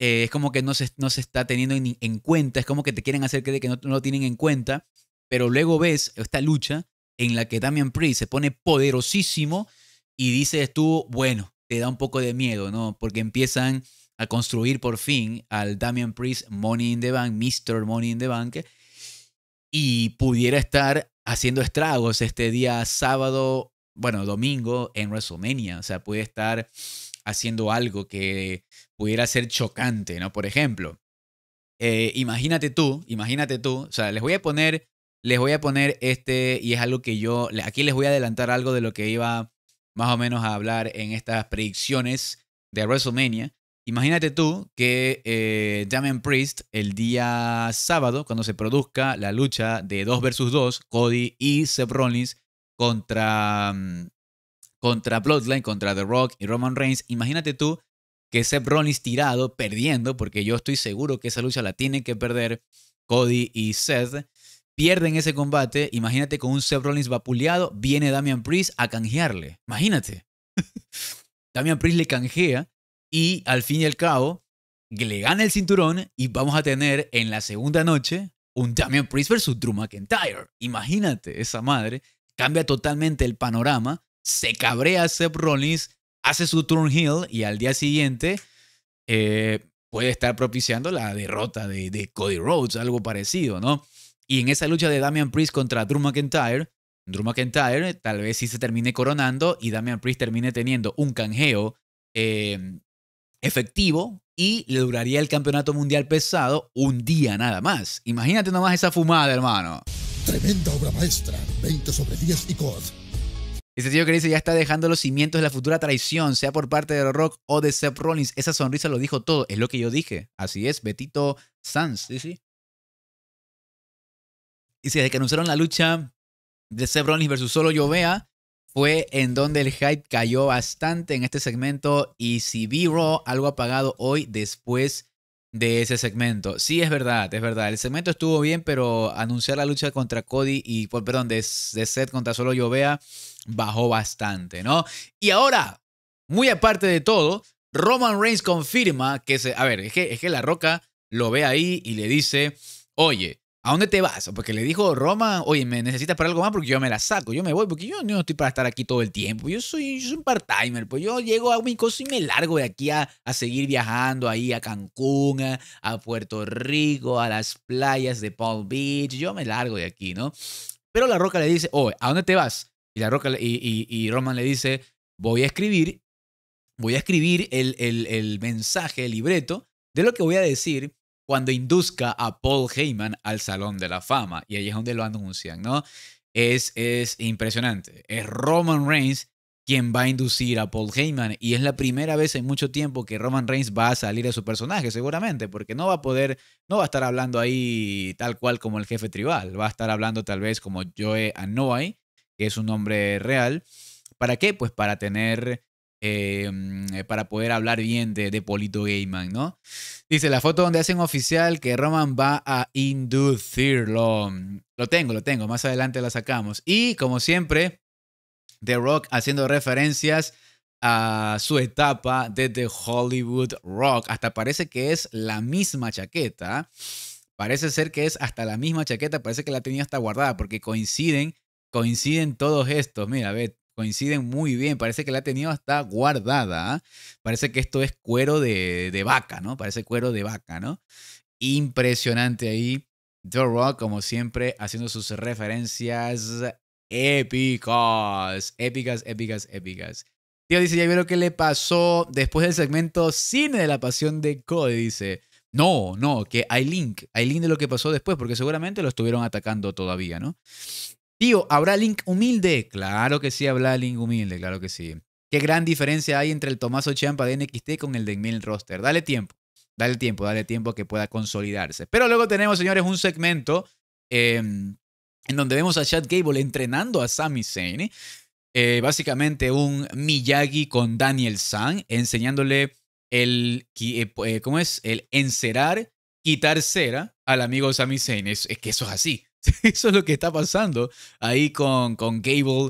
Eh, es como que no se, no se está teniendo en, cuenta, es como que te quieren hacer creer que no, no, lo tienen en cuenta, pero luego ves esta lucha en la que Damian Priest se pone poderosísimo y dices tú, bueno, te da un poco de miedo, ¿no? Porque empiezan a construir por fin al Damian Priest Money in the Bank, Mr. Money in the Bank, y pudiera estar haciendo estragos este día sábado, bueno, domingo en WrestleMania, o sea, puede estar haciendo algo que pudiera ser chocante, ¿no? Por ejemplo, eh, imagínate tú, imagínate tú, o sea, les voy a poner, les voy a poner este, y es algo que yo, aquí les voy a adelantar algo de lo que iba más o menos a hablar en estas predicciones de WrestleMania. Imagínate tú que eh, Damian Priest el día sábado, cuando se produzca la lucha de 2 vs 2, Cody y Seth Rollins contra mm, contra Bloodline, contra The Rock y Roman Reigns. Imagínate tú que Seth Rollins tirado, perdiendo, porque yo estoy seguro que esa lucha la tienen que perder Cody y Seth. Pierden ese combate, imagínate con un Seth Rollins vapuleado, viene Damian Priest a canjearle. Imagínate. Damian Priest le canjea y al fin y al cabo le gana el cinturón y vamos a tener en la segunda noche un Damian Priest versus Drew McIntyre. Imagínate esa madre. Cambia totalmente el panorama se cabrea Seth Rollins, hace su turn heel y al día siguiente eh, puede estar propiciando la derrota de, Cody Rhodes, algo parecido, ¿no? Y en esa lucha de Damian Priest contra Drew McIntyre, Drew McIntyre tal vez sí se termine coronando y Damian Priest termine teniendo un canjeo eh, efectivo y le duraría el campeonato mundial pesado un día nada más. Imagínate nomás esa fumada, hermano. Tremenda obra maestra, 20 sobre 10 y COD. Y ese tío que dice ya está dejando los cimientos de la futura traición, sea por parte de Rock o de Seth Rollins. Esa sonrisa lo dijo todo, es lo que yo dije. Así es, Betito Sanz, sí, sí. Y si desde que anunciaron la lucha de Seth Rollins versus Solo Vea, fue en donde el hype cayó bastante en este segmento. Y si vi Raw algo apagado hoy después de ese segmento. Sí, es verdad, es verdad. El segmento estuvo bien, pero anunciar la lucha contra Cody y, pues, perdón, de, de Seth contra Solo Llovea bajó bastante, ¿no? Y ahora, muy aparte de todo, Roman Reigns confirma que se... A ver, es es que La Roca lo ve ahí y le dice, oye, ¿A dónde te vas? Porque le dijo Roma, oye, me necesitas para algo más porque yo me la saco, yo me voy, porque yo no estoy para estar aquí todo el tiempo. Yo soy, un part-timer, pues yo llego a mi cosa y me largo de aquí a, seguir viajando ahí a Cancún, a, Puerto Rico, a las playas de Palm Beach. Yo me largo de aquí, ¿no? Pero la Roca le dice, oye, ¿a dónde te vas? Y la Roca y, Roman le dice, voy a escribir, voy a escribir el, el mensaje, el libreto de lo que voy a decir cuando induzca a Paul Heyman al Salón de la Fama. Y ahí es donde lo anuncian, ¿no? Es, es impresionante. Es Roman Reigns quien va a inducir a Paul Heyman. Y es la primera vez en mucho tiempo que Roman Reigns va a salir de su personaje, seguramente, porque no va a poder, no va a estar hablando ahí tal cual como el jefe tribal. Va a estar hablando tal vez como Joe Anoa'i, que es un nombre real. ¿Para qué? Pues para tener Em, eh, para poder hablar bien de, de Polito Gayman, ¿no? Dice la foto donde hacen oficial que Roman va a inducirlo. Lo tengo, lo tengo, más adelante la sacamos. Y como siempre, The Rock haciendo referencias a su etapa de The Hollywood Rock. Hasta parece que es la misma chaqueta. Parece ser que es hasta la misma chaqueta, parece que la tenía hasta guardada porque coinciden, coinciden todos estos. Mira, ve, coinciden muy bien. Parece que la ha tenido hasta guardada. ¿ah? Parece que esto es cuero de, de, vaca, ¿no? Parece cuero de vaca, ¿no? Impresionante ahí. The Rock, como siempre, haciendo sus referencias épicas. Épicas, épicas, épicas. Tío dice, ya vieron qué le pasó después del segmento Cine de la Pasión de Cody. Dice, no, no, que hay link. Hay link de lo que pasó después, porque seguramente lo estuvieron atacando todavía, ¿no? Tío, ¿habrá link humilde? Claro que sí, habrá link humilde, claro que sí. Qué gran diferencia hay entre el Tomaso Champa de NXT con el de Mil Roster. Dale tiempo, dale tiempo, dale tiempo que pueda consolidarse. Pero luego tenemos, señores, un segmento em, en donde vemos a Chad Gable entrenando a Sami Zayn. Eh, básicamente un Miyagi con Daniel San, enseñándole el, eh, eh, ¿cómo es? El encerar, quitar cera al amigo Sami Zayn. es que eso es así. Eso es lo que está pasando ahí con, con Gable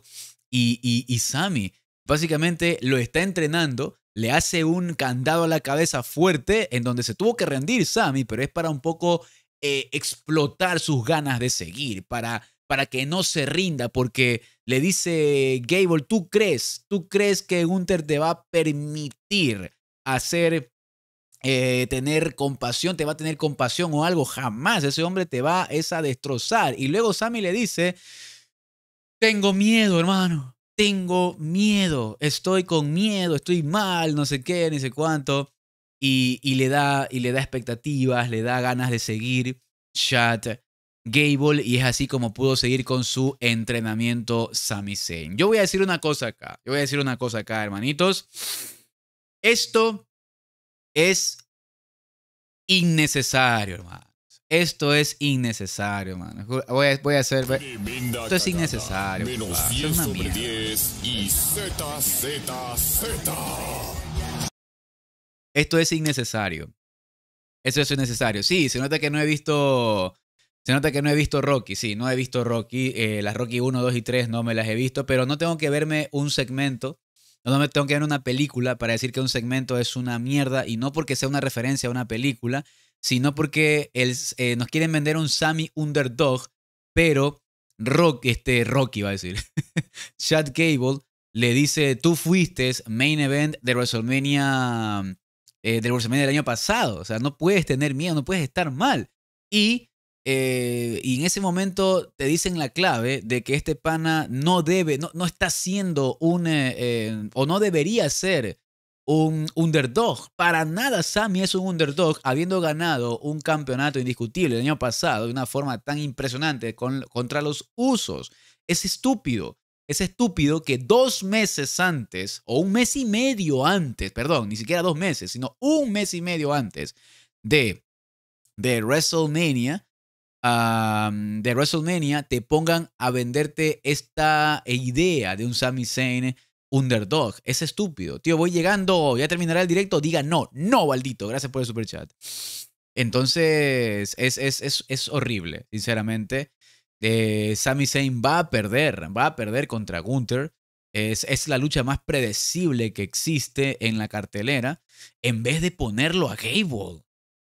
y, y, Sammy. Básicamente lo está entrenando, le hace un candado a la cabeza fuerte en donde se tuvo que rendir Sammy, pero es para un poco eh, explotar sus ganas de seguir, para, para que no se rinda, porque le dice Gable, tú crees, tú crees que Gunther te va a permitir hacer eh, tener compasión, te va a tener compasión o algo, jamás ese hombre te va es a destrozar. Y luego Sammy le dice, tengo miedo, hermano, tengo miedo, estoy con miedo, estoy mal, no sé qué, ni sé cuánto. Y, y le, da, y le da expectativas, le da ganas de seguir Chat Gable y es así como pudo seguir con su entrenamiento Sami Zayn. Yo voy a decir una cosa acá, yo voy a decir una cosa acá, hermanitos. Esto es innecesario, hermano. Esto es innecesario, hermano. Voy a, voy hacer. Esto es innecesario. Esto es innecesario. Eso es innecesario. Sí, se nota que no he visto. Se nota que no he visto Rocky, sí, no he visto Rocky. Eh, las Rocky 1, 2 y 3 no me las he visto, pero no tengo que verme un segmento no me tengo que ver una película para decir que un segmento es una mierda y no porque sea una referencia a una película, sino porque eh, nos quieren vender un Sammy Underdog, pero Rock, este, Rocky va a decir. Chad Gable le dice, tú fuiste main event de WrestleMania, eh, de WrestleMania del año pasado, o sea, no puedes tener miedo, no puedes estar mal. Y eh, y en ese momento te dicen la clave de que este pana no debe, no, no está siendo un, eh, eh, o no debería ser un underdog. Para nada Sammy es un underdog, habiendo ganado un campeonato indiscutible el año pasado de una forma tan impresionante contra los usos. Es estúpido. Es estúpido que dos meses antes, o un mes y medio antes, perdón, ni siquiera dos meses, sino un mes y medio antes de, de WrestleMania, de WrestleMania te pongan a venderte esta idea de un Sami Zayn underdog. Es estúpido. Tío, voy llegando, ya terminará el directo. Diga no, no, maldito. Gracias por el super chat. Entonces, es, es, es, horrible, sinceramente. Eh, Sami Zayn va a perder, va a perder contra Gunther. Es, es, la lucha más predecible que existe en la cartelera, en vez de ponerlo a Gable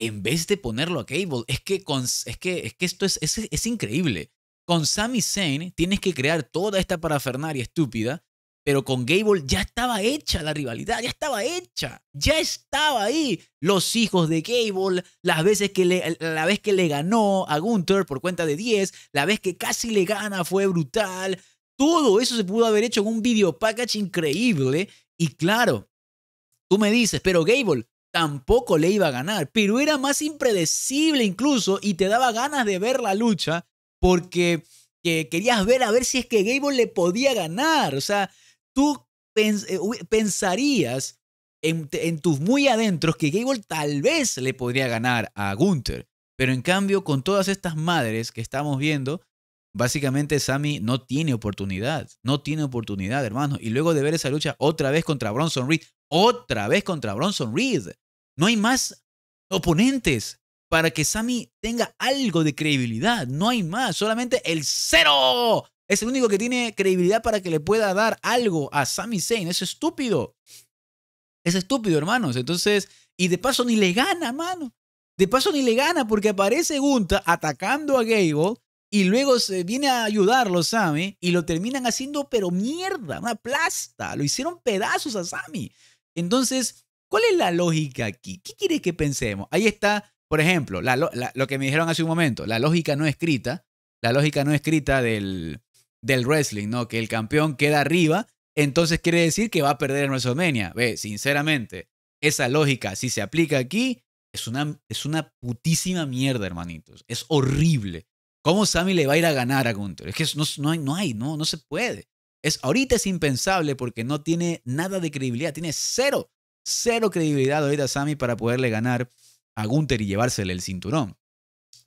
en vez de ponerlo a Cable. Es que, es que, que esto es, es, increíble. Con Sami Zayn tienes que crear toda esta parafernaria estúpida, pero con Gable ya estaba hecha la rivalidad, ya estaba hecha, ya estaba ahí. Los hijos de Gable, las veces que la vez que le ganó a Gunther por cuenta de 10, la vez que casi le gana fue brutal. Todo eso se pudo haber hecho en un video package increíble. Y claro, tú me dices, pero Gable, tampoco le iba a ganar, pero era más impredecible incluso y te daba ganas de ver la lucha porque eh, querías ver a ver si es que Gable le podía ganar. O sea, tú eh, pensarías en, tus muy adentros que Gable tal vez le podría ganar a Gunther. Pero en cambio, con todas estas madres que estamos viendo, básicamente Sammy no tiene oportunidad. No tiene oportunidad, hermano. Y luego de ver esa lucha otra vez contra Bronson Reed, otra vez contra Bronson Reed. No hay más oponentes para que Sami tenga algo de credibilidad. No hay más, solamente el cero. Es el único que tiene credibilidad para que le pueda dar algo a Sami Zayn. Es estúpido. Es estúpido, hermanos. Entonces, y de paso ni le gana, mano. De paso ni le gana porque aparece Gunta atacando a Gable y luego se viene a ayudarlo Sami. y lo terminan haciendo pero mierda, una plasta. Lo hicieron pedazos a Sami. Entonces, ¿Cuál es la lógica aquí? ¿Qué quiere que pensemos? Ahí está, por ejemplo, lo que me dijeron hace un momento, la lógica no escrita, la lógica no escrita del, del wrestling, ¿no? Que el campeón queda arriba, entonces quiere decir que va a perder en WrestleMania. Ve, sinceramente, esa lógica, si se aplica aquí, es una, es una putísima mierda, hermanitos. Es horrible. ¿Cómo Sammy le va a ir a ganar a Gunther? Es que no, no hay, no, hay no, no se puede. Es, ahorita es impensable porque no tiene nada de credibilidad, tiene cero cero credibilidad ahorita a Sami para poderle ganar a Gunter y llevársele el cinturón.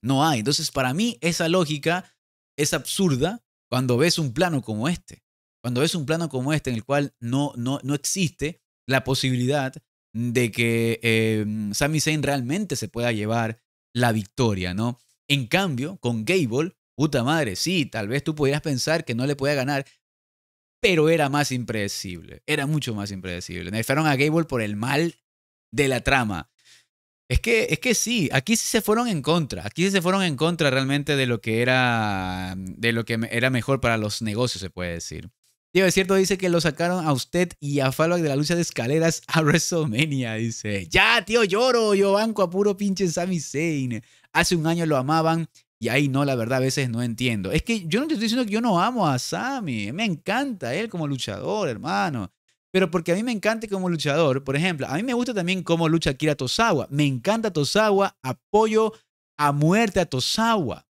No hay. Entonces, para mí, esa lógica es absurda cuando ves un plano como este. Cuando ves un plano como este en el cual no, no, no existe la posibilidad de que eh, Sami Zayn realmente se pueda llevar la victoria, ¿no? En cambio, con Gable, puta madre, sí, tal vez tú podías pensar que no le puede ganar, pero era más impredecible. Era mucho más impredecible. Nerfearon a Gable por el mal de la trama. Es que, es que sí, aquí sí se fueron en contra. Aquí sí se fueron en contra realmente de lo que era, de lo que era mejor para los negocios, se puede decir. Tío, es cierto, dice que lo sacaron a usted y a Fallback de la lucha de escaleras a WrestleMania. Dice, ya, tío, lloro, yo banco a puro pinche Sami Zayn. Hace un año lo amaban, y ahí no, la verdad, a veces no entiendo. Es que yo no te estoy diciendo que yo no amo a Sami. Me encanta él como luchador, hermano. Pero porque a mí me encanta como luchador, por ejemplo, a mí me gusta también cómo lucha Kira Tosawa. Me encanta Tosawa, apoyo a muerte a Tosawa.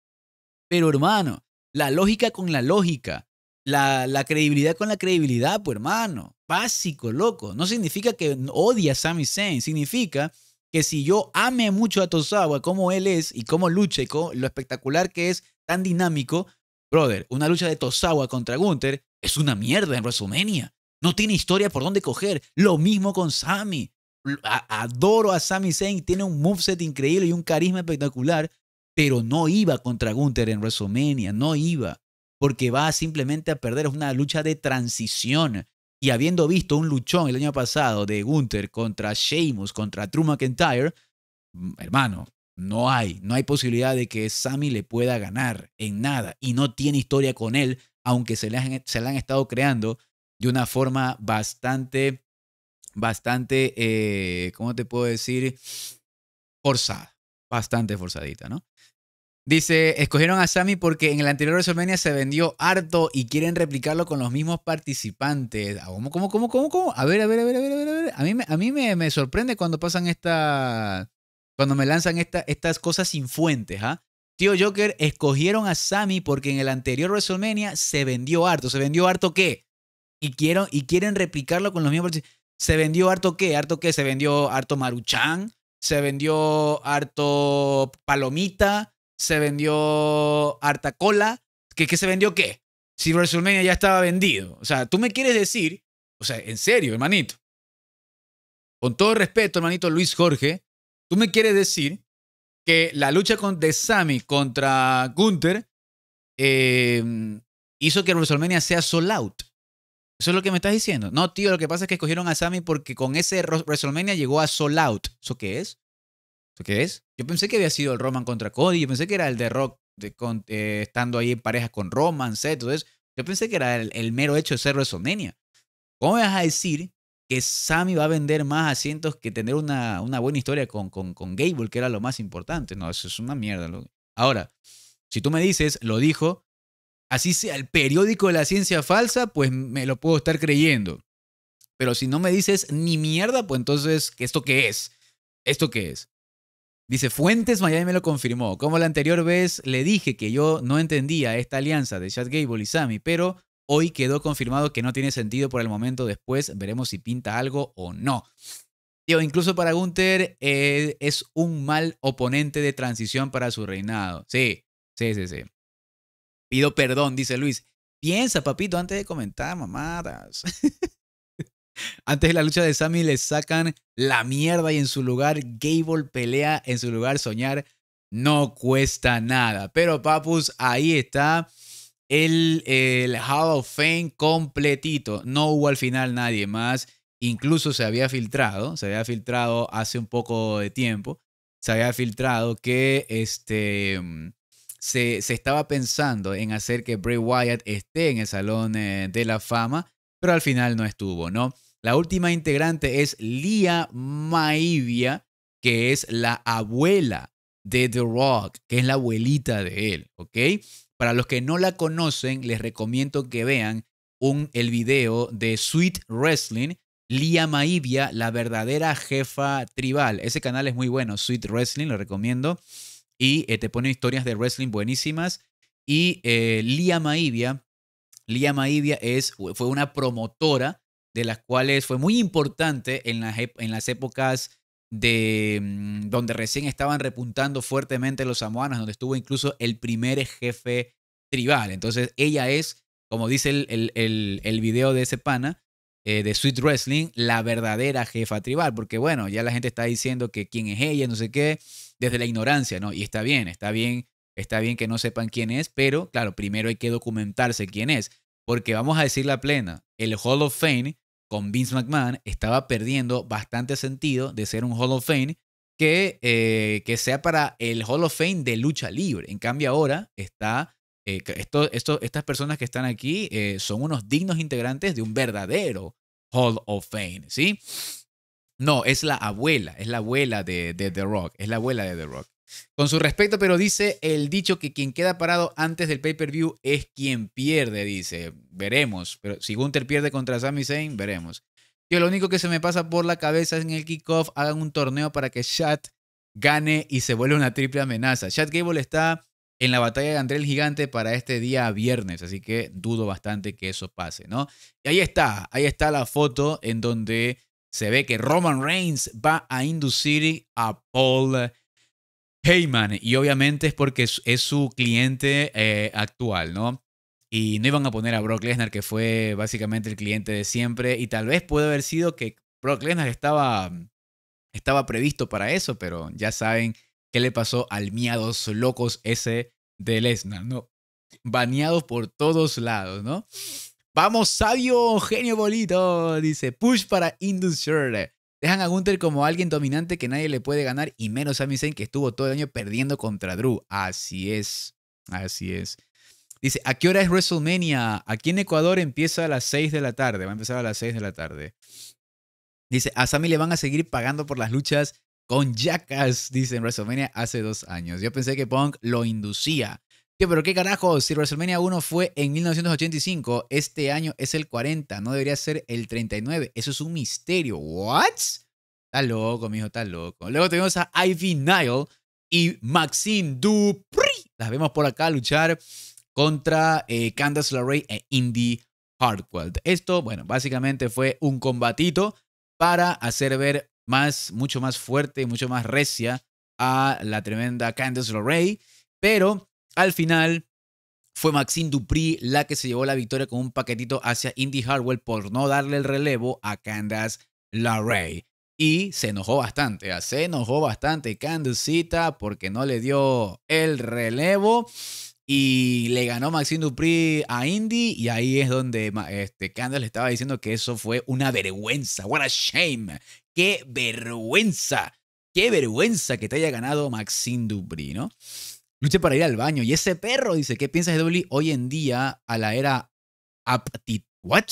Pero hermano, la lógica con la lógica, la, la credibilidad con la credibilidad, pues hermano, básico, loco. No significa que odia a Sami Zayn, significa que si yo ame mucho a Tosawa, como él es y cómo lucha lo espectacular que es, tan dinámico, brother, una lucha de Tosawa contra Gunther es una mierda en WrestleMania. No tiene historia por dónde coger. Lo mismo con Sami. Adoro a Sami Zayn, tiene un moveset increíble y un carisma espectacular, pero no iba contra Gunther en WrestleMania, no iba, porque va simplemente a perder. Es una lucha de transición y habiendo visto un luchón el año pasado de Gunther contra Sheamus, contra Drew McIntyre, mm, hermano, no hay, no hay posibilidad de que Sammy le pueda ganar en nada. Y no tiene historia con él, aunque se han, se le han estado creando de una forma bastante, bastante, eh, ¿cómo te puedo decir? Forzada, bastante forzadita, ¿no? Dice, escogieron a Sammy porque en el anterior WrestleMania se vendió harto y quieren replicarlo con los mismos participantes. Ah, ¿Cómo, cómo, cómo, cómo, A ver, a ver, a ver, a ver, a ver. A mí, me, a mí me, sorprende cuando pasan estas... Cuando me lanzan estas cosas sin fuentes, ¿ah? Tío Joker, escogieron a Sammy porque en el anterior WrestleMania se vendió harto. ¿Se vendió harto qué? Y, y quieren replicarlo con los mismos participantes. ¿Se vendió harto qué? ¿Harto qué? ¿Se vendió harto Maruchan? ¿Se vendió harto Palomita? se vendió harta cola. ¿Qué, se vendió qué? Si WrestleMania ya estaba vendido. O sea, tú me quieres decir, o sea, en serio, hermanito. Con todo respeto, hermanito Luis Jorge, tú me quieres decir que la lucha con, de Sami contra Gunther eh, hizo que WrestleMania sea sold out. Eso es lo que me estás diciendo. No, tío, lo que pasa es que escogieron a Sammy porque con ese WrestleMania llegó a sold out. ¿Eso qué es? qué es? Yo pensé que había sido el Roman contra Cody, yo pensé que era el de Rock eh, estando ahí en pareja con Roman, Seth, Yo pensé que era el, mero hecho de ser WrestleMania. ¿Cómo me vas a decir que Sammy va a vender más asientos que tener una, buena historia con, con, Gable, que era lo más importante? No, eso es una mierda. Ahora, si tú me dices, lo dijo, así sea el periódico de la ciencia falsa, pues me lo puedo estar creyendo. Pero si no me dices ni mierda, pues entonces, ¿esto qué es? ¿Esto qué es? Dice, Fuentes Miami me lo confirmó. Como la anterior vez le dije que yo no entendía esta alianza de Chad Gable y Sammy, pero hoy quedó confirmado que no tiene sentido por el momento. Después veremos si pinta algo o no. yo incluso para Gunther eh, es un mal oponente de transición para su reinado. Sí, sí, sí, sí. Pido perdón, dice Luis. Piensa, papito, antes de comentar, mamadas. Antes de la lucha de Sammy le sacan la mierda y en su lugar Gable pelea, en su lugar soñar no cuesta nada. Pero papus, ahí está el, el Hall of Fame completito. No hubo al final nadie más. Incluso se había filtrado, se había filtrado hace un poco de tiempo, se había filtrado que este, se, se estaba pensando en hacer que Bray Wyatt esté en el Salón eh, de la Fama, pero al final no estuvo, ¿no? La última integrante es Lia Maivia, que es la abuela de The Rock, que es la abuelita de él, ¿ok? Para los que no la conocen, les recomiendo que vean un, el video de Sweet Wrestling, Lia Maivia, la verdadera jefa tribal. Ese canal es muy bueno, Sweet Wrestling, lo recomiendo. Y eh, te pone historias de wrestling buenísimas. Y eh, Lia Maivia, Lia Maivia es, fue una promotora de las cuales fue muy importante en las, en las épocas de mm, donde recién estaban repuntando fuertemente los samoanos, donde estuvo incluso el primer jefe tribal. Entonces ella es, como dice el, el, el, video de ese pana, eh, de Sweet Wrestling, la verdadera jefa tribal, porque bueno, ya la gente está diciendo que quién es ella, no sé qué, desde la ignorancia, ¿no? Y está bien, está bien, está bien que no sepan quién es, pero claro, primero hay que documentarse quién es, porque vamos a decir la plena, el Hall of Fame con Vince McMahon estaba perdiendo bastante sentido de ser un Hall of Fame que, eh, que sea para el Hall of Fame de lucha libre. En cambio ahora está, eh, estas personas que están aquí eh, son unos dignos integrantes de un verdadero Hall of Fame, ¿sí? No, es la abuela, es la abuela de The Rock, es la abuela de The Rock. Con su respeto, pero dice el dicho que quien queda parado antes del pay-per-view es quien pierde, dice. Veremos, pero si Gunther pierde contra Sami Zayn, veremos. Yo lo único que se me pasa por la cabeza es en el kickoff hagan un torneo para que Chat gane y se vuelva una triple amenaza. Shat Gable está en la batalla de André el Gigante para este día viernes, así que dudo bastante que eso pase, ¿no? Y ahí está, ahí está la foto en donde se ve que Roman Reigns va a inducir a Paul Heyman. Y obviamente es porque es, su cliente eh, actual, ¿no? Y no iban a poner a Brock Lesnar, que fue básicamente el cliente de siempre. Y tal vez puede haber sido que Brock Lesnar estaba, estaba previsto para eso, pero ya saben qué le pasó al miados locos ese de Lesnar, ¿no? Baneados por todos lados, ¿no? Vamos, sabio, genio bolito, dice, push para Indus Dejan a Gunther como alguien dominante que nadie le puede ganar y menos a Zayn que estuvo todo el año perdiendo contra Drew. Así es, así es. Dice, ¿a qué hora es WrestleMania? Aquí en Ecuador empieza a las 6 de la tarde, va a empezar a las 6 de la tarde. Dice, a Sami le van a seguir pagando por las luchas con Jackass, dice en WrestleMania hace dos años. Yo pensé que Punk lo inducía ¿Qué, pero qué carajo, si WrestleMania 1 fue en 1985, este año es el 40, no debería ser el 39. Eso es un misterio. ¿What? Está loco, mijo, está loco. Luego tenemos a Ivy Nile y Maxine Dupri. Las vemos por acá luchar contra eh, Candace LeRae e Indy Hartwell. Esto, bueno, básicamente fue un combatito para hacer ver más, mucho más fuerte, y mucho más recia a la tremenda Candace LeRae. Pero al final, fue Maxine Dupri la que se llevó la victoria con un paquetito hacia Indy Harwell por no darle el relevo a Candace Larray. Y se enojó bastante, ah, se enojó bastante canducita porque no le dio el relevo. Y le ganó Maxine Dupri a Indy. Y ahí es donde este, Candace le estaba diciendo que eso fue una vergüenza. What a shame. Qué vergüenza. Qué vergüenza que te haya ganado Maxine Dupri, ¿no? Luché para ir al baño. Y ese perro dice, ¿qué piensas de WWE hoy en día a la era aptitud? ¿What?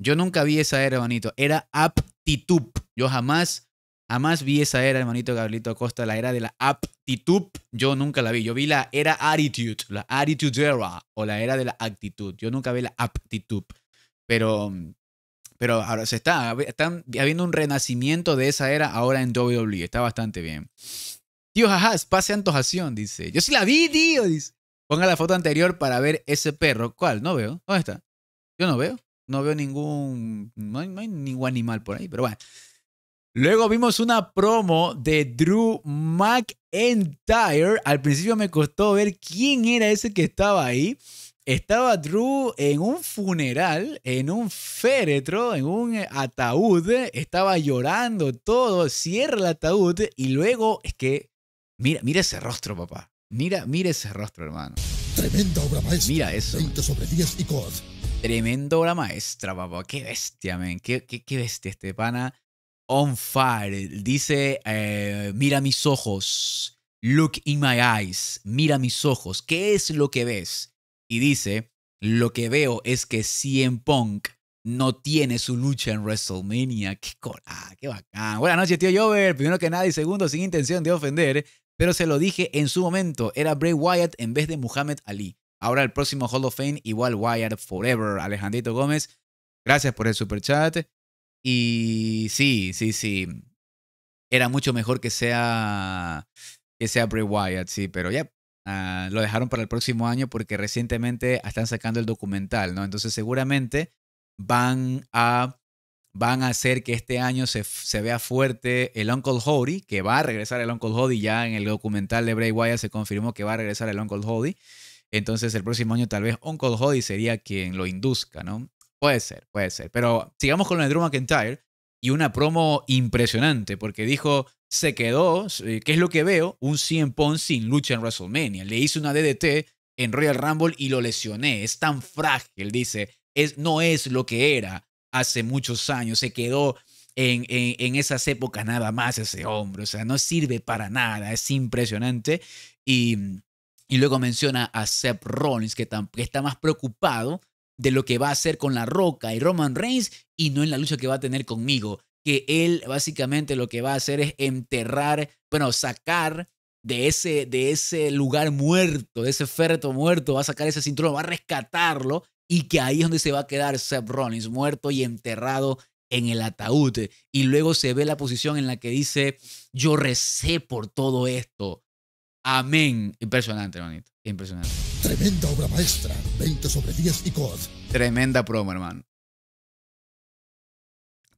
Yo nunca vi esa era, hermanito. Era aptitud. Yo jamás, jamás vi esa era, hermanito Gabrielito Acosta, la era de la aptitud. Yo nunca la vi. Yo vi la era attitude, la attitude era o la era de la actitud. Yo nunca vi la aptitud. Pero, pero ahora se está, están habiendo un renacimiento de esa era ahora en WWE. Está bastante bien. Tío, jajas pase antojación, dice. Yo sí la vi, tío, dice. Ponga la foto anterior para ver ese perro. ¿Cuál? No veo. ¿Dónde está? Yo no veo. No veo ningún. No hay, ningún animal por ahí, pero bueno. Luego vimos una promo de Drew McIntyre. Al principio me costó ver quién era ese que estaba ahí. Estaba Drew en un funeral, en un féretro, en un eh, ataúd. Estaba llorando todo. Cierra el ataúd y luego es que Mira, mira ese rostro, papá. Mira, mira ese rostro, hermano. Tremenda obra maestra. Mira eso. sobre y Tremenda obra maestra, papá. Qué bestia, men. Qué, qué, bestia este pana. On fire. Dice, eh, mira mis ojos. Look in my eyes. Mira mis ojos. ¿Qué es lo que ves? Y dice, lo que veo es que CM Punk no tiene su lucha en WrestleMania. Qué cora. Ah, qué bacán. Buenas noches, tío Jover. Primero que nada y segundo, sin intención de ofender. Pero se lo dije en su momento, era Bray Wyatt en vez de Muhammad Ali. Ahora el próximo Hall of Fame, igual Wyatt Forever. Alejandrito Gómez, gracias por el super chat. Y sí, sí, sí. Era mucho mejor que sea, que sea Bray Wyatt, sí, pero ya. Ah, lo dejaron para el próximo año porque recientemente están sacando el documental, ¿no? Entonces seguramente van a van a hacer que este año se, se vea fuerte el Uncle Howdy, que va a regresar el Uncle Howdy. Ya en el documental de Bray Wyatt se confirmó que va a regresar el Uncle Howdy. Entonces el próximo año tal vez Uncle Howdy sería quien lo induzca, ¿no? Puede ser, puede ser. Pero sigamos con Andrew McIntyre y una promo impresionante porque dijo, se quedó, eh, ¿qué es lo que veo? Un 100 Pons sin lucha en WrestleMania. Le hice una DDT en Royal Rumble y lo lesioné. Es tan frágil, dice. Es, no es lo que era hace muchos años, se quedó en, en, esas épocas nada más ese hombre, o sea, no sirve para nada, es impresionante. Y, y luego menciona a Seth Rollins, que, está más preocupado de lo que va a hacer con La Roca y Roman Reigns y no en la lucha que va a tener conmigo, que él básicamente lo que va a hacer es enterrar, bueno, sacar de ese, de ese lugar muerto, de ese ferreto muerto, va a sacar ese cinturón, va a rescatarlo y que ahí es donde se va a quedar Seth Rollins, muerto y enterrado en el ataúd. Y luego se ve la posición en la que dice, yo recé por todo esto. Amén. Impresionante, hermanito. Impresionante. Tremenda obra maestra. 20 sobre 10 y COD. Tremenda promo, hermano.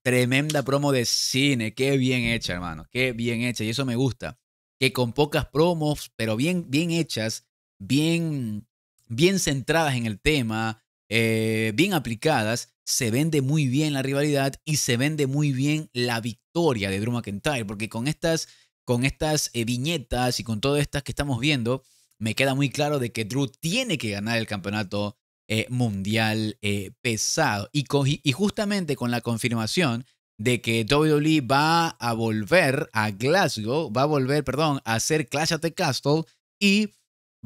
Tremenda promo de cine. Qué bien hecha, hermano. Qué bien hecha. Y eso me gusta. Que con pocas promos, pero bien, bien hechas, bien, bien centradas en el tema, eh, bien aplicadas, se vende muy bien la rivalidad y se vende muy bien la victoria de Drew McIntyre, porque con estas, con estas eh, viñetas y con todas estas que estamos viendo, me queda muy claro de que Drew tiene que ganar el campeonato eh, mundial pesado. Y, y justamente con la confirmación de que WWE va a volver a Glasgow, va a volver, perdón, a hacer Clash at the Castle y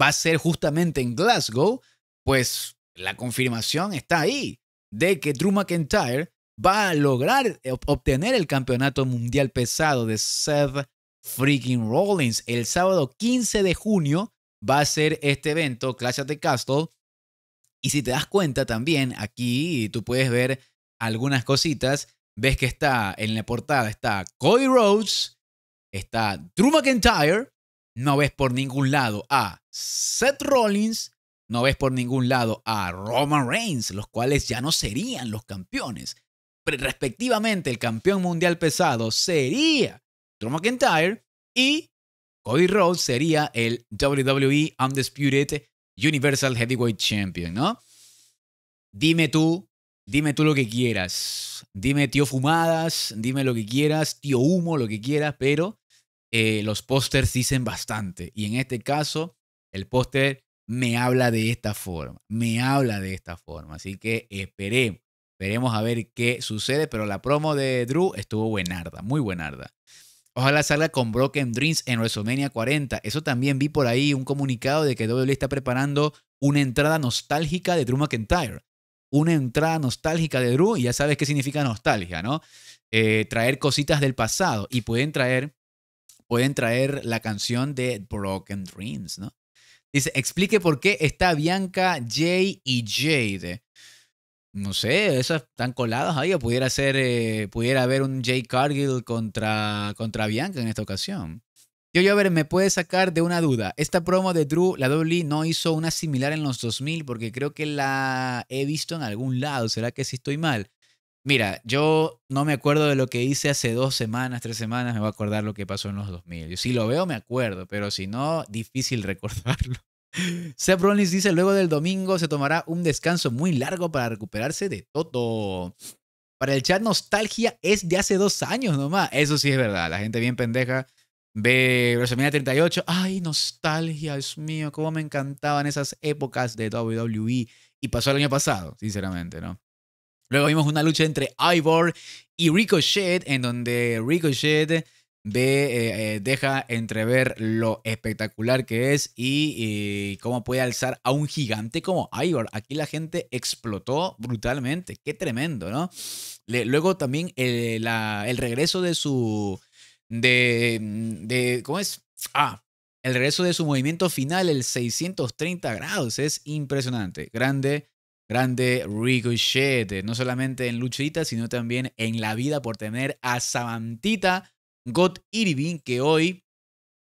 va a ser justamente en Glasgow, pues la confirmación está ahí de que Drew McIntyre va a lograr obtener el campeonato mundial pesado de Seth freaking Rollins. El sábado 15 de junio va a ser este evento, Clash of the Castle. Y si te das cuenta también, aquí tú puedes ver algunas cositas. Ves que está en la portada, está Cody Rhodes, está Drew McIntyre. No ves por ningún lado a Seth Rollins, no ves por ningún lado a Roman Reigns, los cuales ya no serían los campeones. respectivamente, el campeón mundial pesado sería Drew McIntyre y Cody Rhodes sería el WWE Undisputed Universal Heavyweight Champion, ¿no? Dime tú, dime tú lo que quieras. Dime tío fumadas, dime lo que quieras, tío humo, lo que quieras, pero eh, los pósters dicen bastante. Y en este caso, el póster me habla de esta forma, me habla de esta forma. Así que esperemos, veremos a ver qué sucede, pero la promo de Drew estuvo buenarda, muy buenarda. Ojalá salga con Broken Dreams en WrestleMania 40. Eso también vi por ahí un comunicado de que WWE está preparando una entrada nostálgica de Drew McIntyre. Una entrada nostálgica de Drew, y ya sabes qué significa nostalgia, ¿no? Eh, traer cositas del pasado. Y pueden traer, pueden traer la canción de Broken Dreams, ¿no? Dice, explique por qué está Bianca, Jay y Jade. No sé, esas están coladas ahí. O pudiera ser, eh, pudiera haber un Jay Cargill contra, contra Bianca en esta ocasión. Yo, yo, a ver, me puede sacar de una duda. Esta promo de Drew, la WWE no hizo una similar en los 2000 porque creo que la he visto en algún lado. ¿Será que sí estoy mal? Mira, yo no me acuerdo de lo que hice hace dos semanas, tres semanas, me voy a acordar lo que pasó en los 2000. Yo, si lo veo, me acuerdo, pero si no, difícil recordarlo. Seth Rollins dice, luego del domingo se tomará un descanso muy largo para recuperarse de todo. Para el chat, nostalgia es de hace dos años nomás. Eso sí es verdad, la gente bien pendeja ve WrestleMania 38. Ay, nostalgia, es mío, cómo me encantaban esas épocas de WWE. Y pasó el año pasado, sinceramente, ¿no? Luego vimos una lucha entre Ivor y Ricochet, en donde Ricochet eh, eh, deja entrever lo espectacular que es y, cómo puede alzar a un gigante como Ivor. Aquí la gente explotó brutalmente. Qué tremendo, ¿no? luego también eh, el, regreso de su. De, de. ¿Cómo es? Ah, el regreso de su movimiento final, el 630 grados. Es impresionante. Grande grande Ricochet, no solamente en luchita, sino también en la vida por tener a Samantita God Irving, que hoy,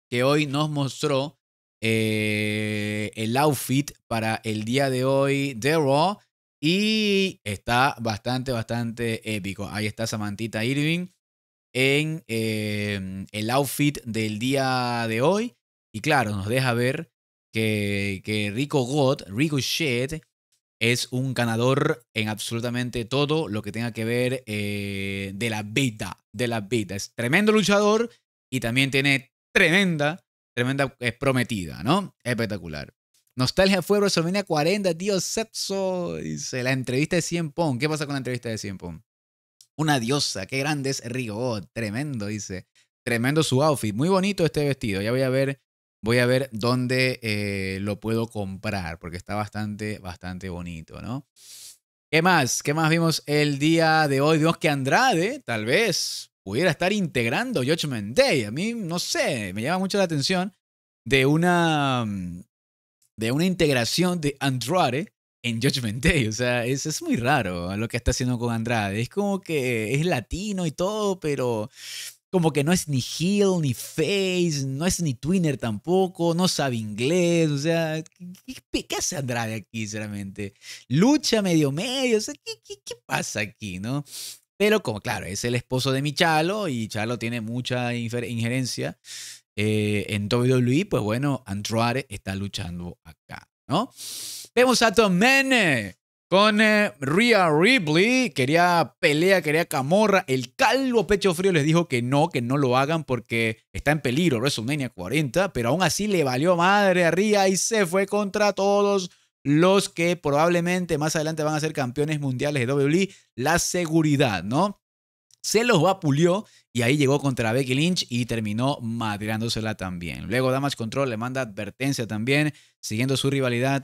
que hoy nos mostró eh, el outfit para el día de hoy de Raw. Y está bastante, bastante épico. Ahí está Samantita Irving en eh, el outfit del día de hoy. Y claro, nos deja ver que, Rico God, Rico es un ganador en absolutamente todo lo que tenga que ver eh, de la vida, de la vida. Es tremendo luchador y también tiene tremenda, tremenda prometida, ¿no? Espectacular. Nostalgia fue WrestleMania 40, Dios sexo. Dice, la entrevista de Cien Pong. ¿Qué pasa con la entrevista de Cien Pong? Una diosa, qué grande es Rigo. Oh, tremendo, dice. Tremendo su outfit. Muy bonito este vestido. Ya voy a ver Voy a ver dónde eh, lo puedo comprar, porque está bastante, bastante bonito, ¿no? ¿Qué más? ¿Qué más vimos el día de hoy? Vimos que Andrade, tal vez, pudiera estar integrando Judgment Day. A mí, no sé, me llama mucho la atención de una, mm, de una integración de Andrade en Judgment Day. O sea, es, es, muy raro lo que está haciendo con Andrade. Es como que es latino y todo, pero como que no es ni heel, ni face, no es ni twinner tampoco, no sabe inglés, o sea, ¿qué, hace Andrade aquí, sinceramente? Lucha medio medio, o sea, ¿qué, pasa aquí, no? Pero como, claro, es el esposo de mi y Chalo tiene mucha injerencia eh, en WWE, pues bueno, Andrade está luchando acá, ¿no? Vemos a Tom Mene con eh, Rhea Ripley, quería pelea, quería camorra. El calvo pecho frío les dijo que no, que no lo hagan porque está en peligro WrestleMania 40, pero aún así le valió madre a Rhea y se fue contra todos los que probablemente más adelante van a ser campeones mundiales de WWE. La seguridad, ¿no? Se los pulió y ahí llegó contra Becky Lynch y terminó madreándosela también. Luego Damage Control le manda advertencia también, siguiendo su rivalidad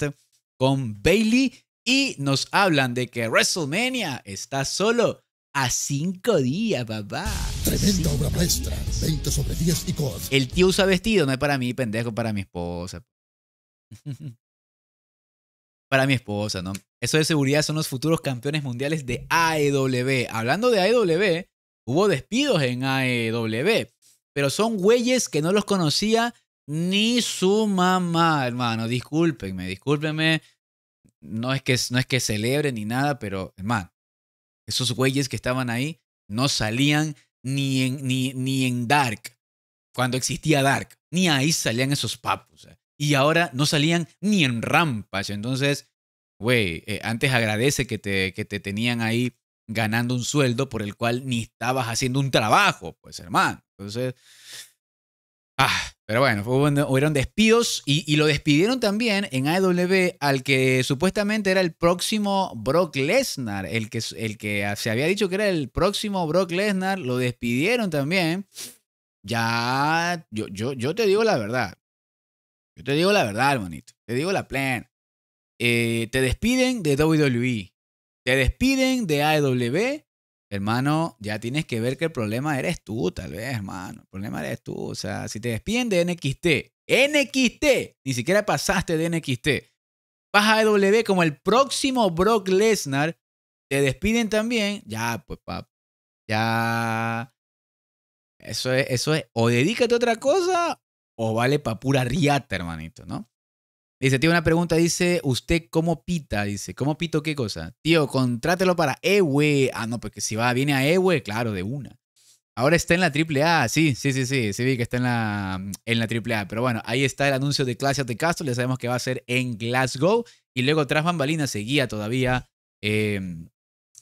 con Bailey y nos hablan de que WrestleMania está solo a 5 días, papá. Tremenda obra maestra. 20 sobre 10 y cosas. El tío usa vestido, no es para mí, pendejo, para mi esposa. para mi esposa, ¿no? Eso de seguridad son los futuros campeones mundiales de AEW. Hablando de AEW, hubo despidos en AEW, pero son güeyes que no los conocía ni su mamá, hermano. Discúlpenme, discúlpenme no es que, no es que celebre ni nada, pero, hermano, esos güeyes que estaban ahí no salían ni en, ni, ni en Dark, cuando existía Dark, ni ahí salían esos papos. Y ahora no salían ni en rampas. Entonces, güey, eh, antes agradece que te, que te tenían ahí ganando un sueldo por el cual ni estabas haciendo un trabajo, pues hermano. Entonces, ah, pero bueno, hubo, hubieron despidos y, lo despidieron también en AEW al que supuestamente era el próximo Brock Lesnar, el que, el que se había dicho que era el próximo Brock Lesnar, lo despidieron también. Ya, yo, yo, yo te digo la verdad. Yo te digo la verdad, hermanito. Te digo la plan. Eh, te despiden de WWE. Te despiden de AEW Hermano, ya tienes que ver que el problema eres tú, tal vez, hermano. El problema eres tú. O sea, si te despiden de NXT, NXT, ni siquiera pasaste de NXT, vas a W como el próximo Brock Lesnar, te despiden también, ya, pues, ya. Eso es, eso es, o dedícate a otra cosa o vale para pura riata, hermanito, ¿no? Dice, tío, una pregunta, dice, ¿usted cómo pita? Dice, ¿cómo pito qué cosa? Tío, contrátelo para Ewe. Ah, no, porque si va, viene a Ewe, claro, de una. Ahora está en la AAA, sí, sí, sí, sí, sí vi que está en la, en la AAA. Pero bueno, ahí está el anuncio de Clash of the Castle, ya sabemos que va a ser en Glasgow. Y luego tras Bambalina seguía todavía eh,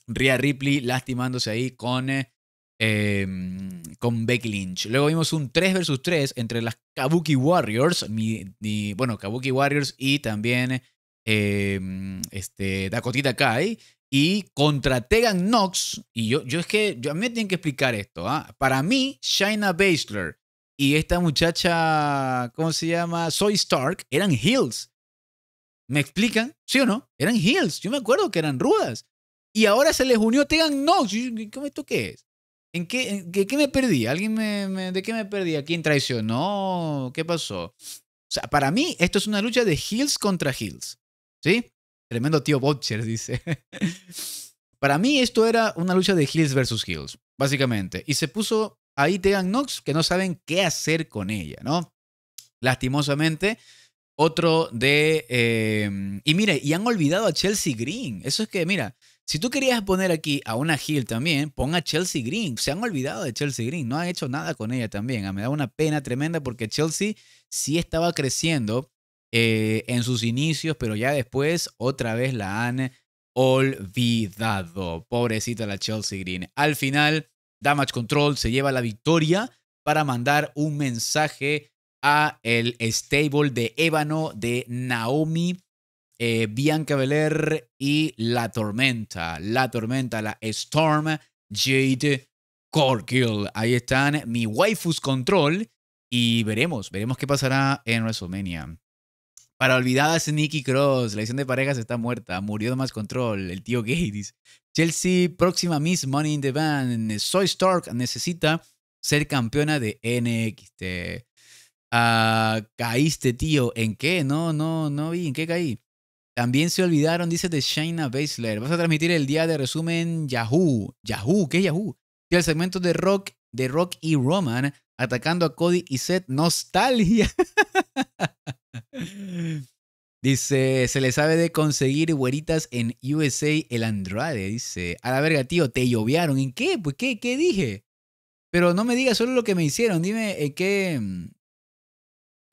Rhea Ripley lastimándose ahí con eh, Em, con Becky Lynch. Luego vimos un 3 vs 3 entre las Kabuki Warriors, bueno, Kabuki Warriors y también eh, este, Dakotita Kai. Y contra Tegan Knox, y yo, yo es que yo, a mí me tienen que explicar esto. ¿ah? Para mí, Shaina Baszler y esta muchacha, ¿cómo se llama? Soy Stark, eran heels. ¿Me explican? ¿Sí o no? Eran heels. Yo me acuerdo que eran rudas. Y ahora se les unió Tegan Knox. ¿Cómo esto qué es? ¿En qué, qué me perdí? ¿Alguien me, ¿De qué me perdí? ¿A quién traicionó? ¿Qué pasó? O sea, para mí esto es una lucha de heels contra heels. ¿Sí? Tremendo tío Butcher, dice. para mí esto era una lucha de heels versus heels, básicamente. Y se puso ahí Tegan Knox que no saben qué hacer con ella, ¿no? Lastimosamente. Otro de... Eh, y mire, y han olvidado a Chelsea Green. Eso es que, mira, si tú querías poner aquí a una Hill también, pon a Chelsea Green. Se han olvidado de Chelsea Green, no han hecho nada con ella también. Ah, me da una pena tremenda porque Chelsea sí estaba creciendo eh, en sus inicios, pero ya después otra vez la han olvidado. Pobrecita la Chelsea Green. Al final, Damage Control se lleva la victoria para mandar un mensaje a el stable de ébano de Naomi eh, Bianca Belair y La Tormenta. La Tormenta, la Storm Jade Corkill. Ahí están mi waifus control y veremos, veremos qué pasará en WrestleMania. Para olvidadas, Nikki Cross, la edición de parejas está muerta, murió de más control, el tío Gay Chelsea, próxima Miss Money in the Bank, Soy Stark necesita ser campeona de NXT. Ah, caíste, tío. ¿En qué? No, no, no vi. ¿En qué caí? También se olvidaron, dice de Shaina Baszler. Vas a transmitir el día de resumen Yahoo. Yahoo, ¿qué Yahoo? Y el segmento de rock, de rock y Roman, atacando a Cody y Seth. Nostalgia. dice, se le sabe de conseguir güeritas en USA el Andrade. Dice, a la verga, tío, te lloviaron. ¿En qué? Pues, ¿qué, qué dije? Pero no me digas solo lo que me hicieron. Dime eh, qué, mm,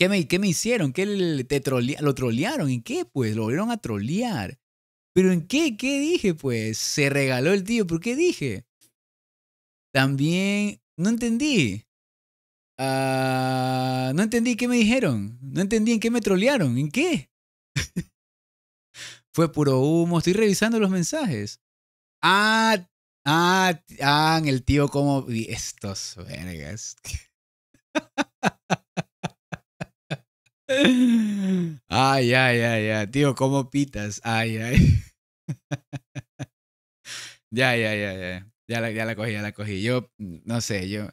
¿Qué me, qué hicieron? ¿Qué te ¿Lo trolearon? ¿En qué? Pues lo volvieron a trolear. ¿Pero en qué? ¿Qué dije? Pues se regaló el tío. ¿Por qué dije? También no entendí. Ah, no entendí qué me dijeron. No entendí en qué me trolearon. ¿En qué? Fue puro humo. Estoy revisando los mensajes. Ah, ah, ah, el tío como... Estos vergas. Ay, ay, ay, ay. Tío, ¿cómo pitas? Ay, ay. ya, ya, ya, ya. Ya la, ya la cogí, ya la cogí. Yo, no sé, yo.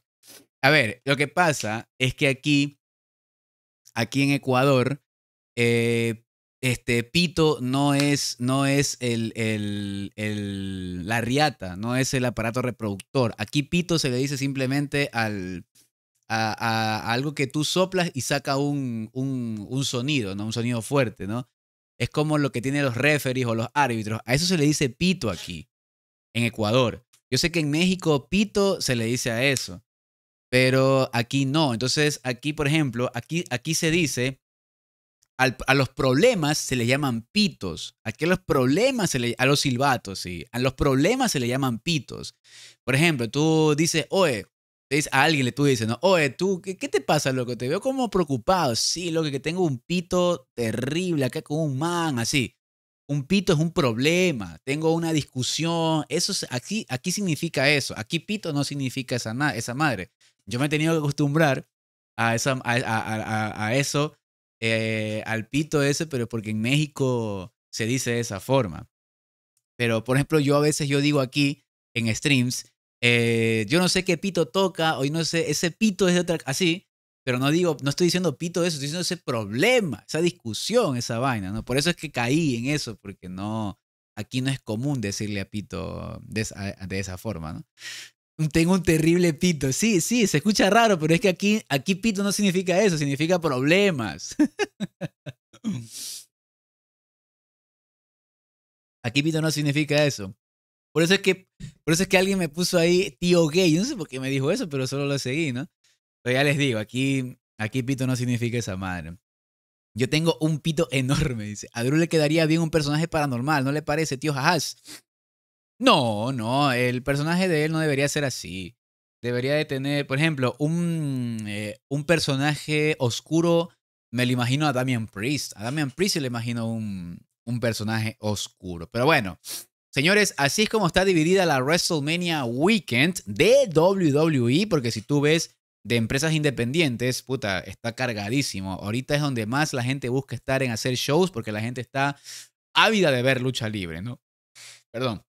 A ver, lo que pasa es que aquí, aquí en Ecuador, eh, este pito no es, no es el, el, el, la riata, no es el aparato reproductor. Aquí pito se le dice simplemente al a, algo que tú soplas y saca un, un, sonido, ¿no? Un sonido fuerte, ¿no? Es como lo que tienen los referees o los árbitros. A eso se le dice pito aquí, en Ecuador. Yo sé que en México pito se le dice a eso, pero aquí no. Entonces, aquí, por ejemplo, aquí, aquí se dice, a los problemas se le llaman pitos. Aquí a los problemas se le, a los silbatos, sí. A los problemas se le llaman pitos. Por ejemplo, tú dices, oye, es a alguien le tú dices, ¿no? Oye, tú, ¿qué, te pasa, loco? Te veo como preocupado. Sí, loco, que tengo un pito terrible acá con un man, así. Un pito es un problema, tengo una discusión. Eso aquí, aquí significa eso. Aquí pito no significa esa, esa madre. Yo me he tenido que acostumbrar a, esa, a, eso, eh, al pito ese, pero porque en México se dice de esa forma. Pero, por ejemplo, yo a veces yo digo aquí en streams, eh, yo no sé qué pito toca, hoy no sé, ese pito es de otra, así, pero no digo, no estoy diciendo pito eso, estoy diciendo ese problema, esa discusión, esa vaina, ¿no? Por eso es que caí en eso, porque no, aquí no es común decirle a pito de, esa, de esa forma, ¿no? Tengo un terrible pito. Sí, sí, se escucha raro, pero es que aquí, aquí pito no significa eso, significa problemas. Aquí pito no significa eso. Por eso es que, por eso que alguien me puso ahí tío gay. no sé por qué me dijo eso, pero solo lo seguí, ¿no? Pero ya les digo, aquí, aquí pito no significa esa madre. Yo tengo un pito enorme, dice. A Drew le quedaría bien un personaje paranormal, ¿no le parece, tío Jajás? No, no, el personaje de él no debería ser así. Debería de tener, por ejemplo, un, eh, un personaje oscuro. Me lo imagino a Damian Priest. A Damian Priest le imagino un, un personaje oscuro. Pero bueno, Señores, así es como está dividida la WrestleMania Weekend de WWE, porque si tú ves de empresas independientes, puta, está cargadísimo. Ahorita es donde más la gente busca estar en hacer shows porque la gente está ávida de ver lucha libre, ¿no? Perdón.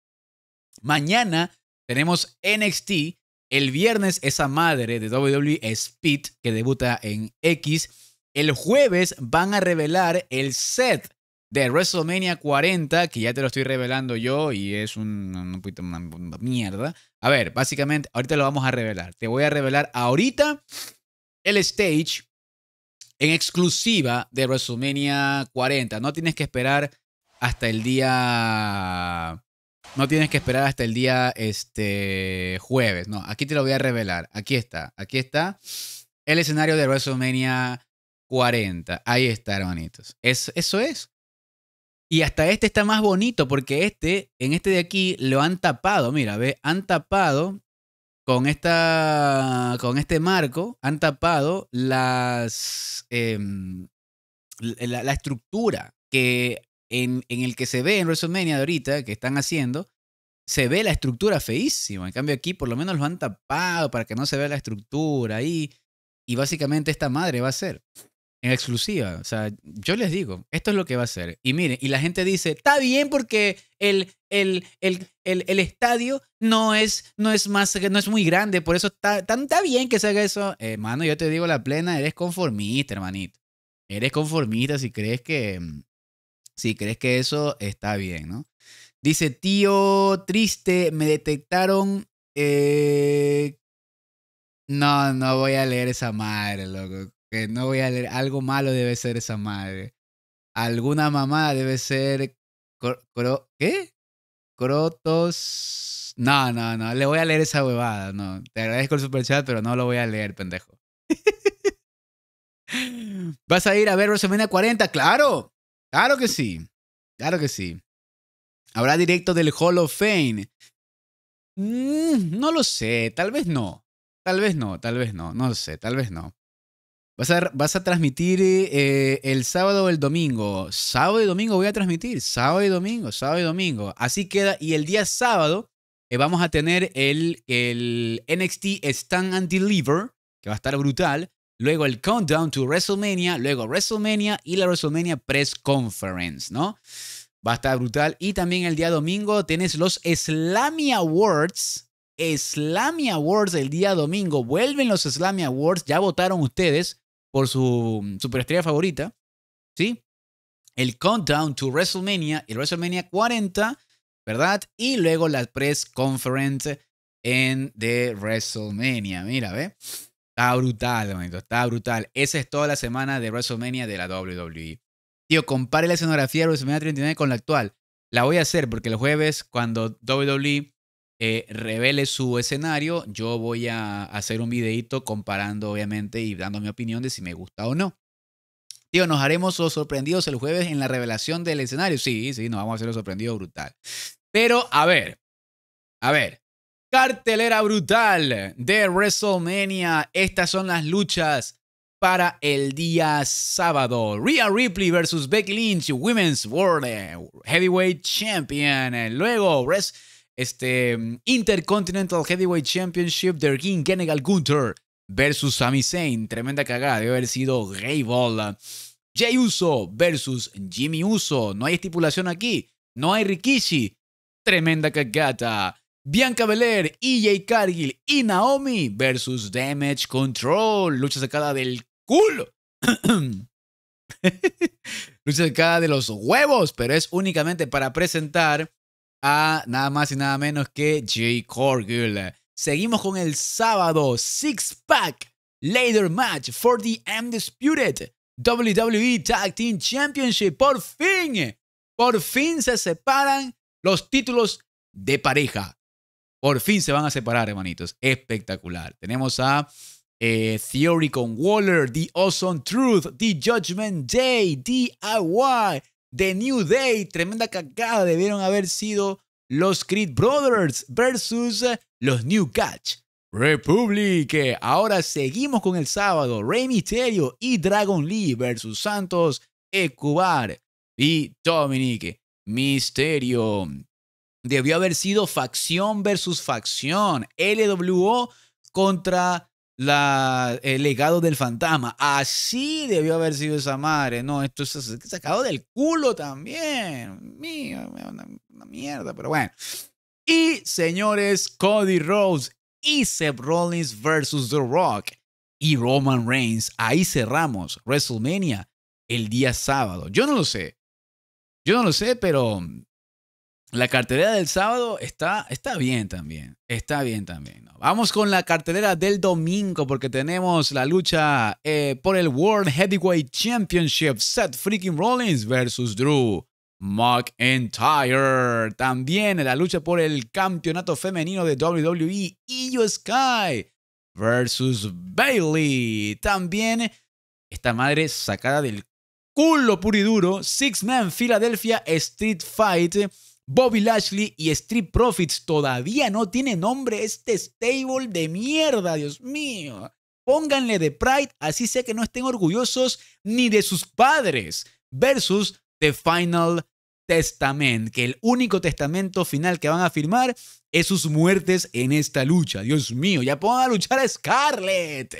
Mañana tenemos NXT. El viernes esa madre de WWE Speed que debuta en X. El jueves van a revelar el set de WrestleMania 40, que ya te lo estoy revelando yo y es un, una mierda. A ver, básicamente, ahorita lo vamos a revelar. Te voy a revelar ahorita el stage en exclusiva de WrestleMania 40. No tienes que esperar hasta el día... No tienes que esperar hasta el día este jueves. No, aquí te lo voy a revelar. Aquí está. Aquí está el escenario de WrestleMania 40. Ahí está, hermanitos. Es, eso es. Y hasta este está más bonito porque este, en este de aquí, lo han tapado. Mira, ve, han tapado con, esta, con este marco, han tapado las, em, la, estructura que en, en, el que se ve en WrestleMania de ahorita, que están haciendo, se ve la estructura feísima. En cambio aquí por lo menos lo han tapado para que no se vea la estructura ahí. Y básicamente esta madre va a ser en exclusiva. O sea, yo les digo, esto es lo que va a ser. Y miren, y la gente dice, está bien porque el, el, el, estadio no es, no es más, no es muy grande, por eso está, bien que se haga eso. Hermano, yo te digo la plena, eres conformista, hermanito. Eres conformista si crees que, si crees que eso está bien, ¿no? Dice, tío, triste, me detectaron... Eh, no, no voy a leer esa madre, loco que no voy a leer. Algo malo debe ser esa madre. Alguna mamá debe ser. ¿Qué? Crotos. No, no, no. Le voy a leer esa huevada. No. Te agradezco el super chat, pero no lo voy a leer, pendejo. ¿Vas a ir a ver WrestleMania 40? ¡Claro! ¡Claro que sí! ¡Claro que sí! ¿Habrá directo del Hall of Fame? Mm, no lo sé. Tal vez no. Tal vez no. Tal vez no. No lo sé. Tal vez no. Vas a, transmitir eh, el sábado o el domingo. Sábado y domingo voy a transmitir. Sábado y domingo, sábado y domingo. Así queda. Y el día sábado eh, vamos a tener el, el NXT Stand and Deliver, que va a estar brutal. Luego el Countdown to WrestleMania. Luego WrestleMania y la WrestleMania Press Conference, ¿no? Va a estar brutal. Y también el día domingo tienes los Slammy Awards. Slammy Awards el día domingo. Vuelven los Slammy Awards. Ya votaron ustedes por su mm, superestrella favorita, ¿sí? El countdown to WrestleMania, el WrestleMania 40, ¿verdad? Y luego la press conference en de WrestleMania. Mira, ¿ve? Está brutal, manito, está brutal. Esa es toda la semana de WrestleMania de la WWE. Tío, compare la escenografía de WrestleMania 39 con la actual. La voy a hacer porque el jueves, cuando WWE eh, revele su escenario, yo voy a hacer un videito comparando obviamente y dando mi opinión de si me gusta o no. Tío, nos haremos los sorprendidos el jueves en la revelación del escenario. Sí, sí, nos vamos a hacer los sorprendidos brutal. Pero, a ver, a ver, cartelera brutal de WrestleMania. Estas son las luchas para el día sábado. Rhea Ripley versus Becky Lynch, Women's World Heavyweight Champion. Luego, WrestleMania este, mm, Intercontinental Heavyweight Championship de King Genegal Gunther versus Sami Zayn. Tremenda cagada, debe haber sido Gay Ball. Jay Uso versus Jimmy Uso. No hay estipulación aquí. No hay Rikishi. Tremenda cagata. Bianca Belair, EJ Cargill y Naomi versus Damage Control. Lucha sacada del culo. Lucha sacada de los huevos, pero es únicamente para presentar a nada más y nada menos que Jay Corgill. Seguimos con el sábado Six Pack Later Match for the Undisputed WWE Tag Team Championship. Por fin, por fin se separan los títulos de pareja. Por fin se van a separar, hermanitos. Espectacular. Tenemos a eh, Theory con Waller, The Awesome Truth, The Judgment Day, DIY, The New Day. Tremenda cagada debieron haber sido los Creed Brothers versus los New Catch. Republic. Ahora seguimos con el sábado. Rey Mysterio y Dragon Lee versus Santos, Ecubar y Dominic Mysterio. Debió haber sido facción versus facción. LWO contra la, el legado del fantasma. Así debió haber sido esa madre. No, esto es sacado del culo también. una, mierda, pero bueno. Y señores, Cody Rhodes y Seth Rollins versus The Rock y Roman Reigns. Ahí cerramos WrestleMania el día sábado. Yo no lo sé. Yo no lo sé, pero la cartelera del sábado está, está bien también. Está bien también. Vamos con la cartelera del domingo porque tenemos la lucha eh, por el World Heavyweight Championship. Seth freaking Rollins versus Drew McIntyre. También la lucha por el campeonato femenino de WWE. Io e Sky versus Bailey. También esta madre sacada del culo puro y duro. Six Man Philadelphia Street Fight Bobby Lashley y Street Profits todavía no tienen nombre este stable de mierda, Dios mío. Pónganle de Pride, así sea que no estén orgullosos ni de sus padres. Versus The Final Testament, que el único testamento final que van a firmar es sus muertes en esta lucha. Dios mío, ya pongan a luchar a Scarlett.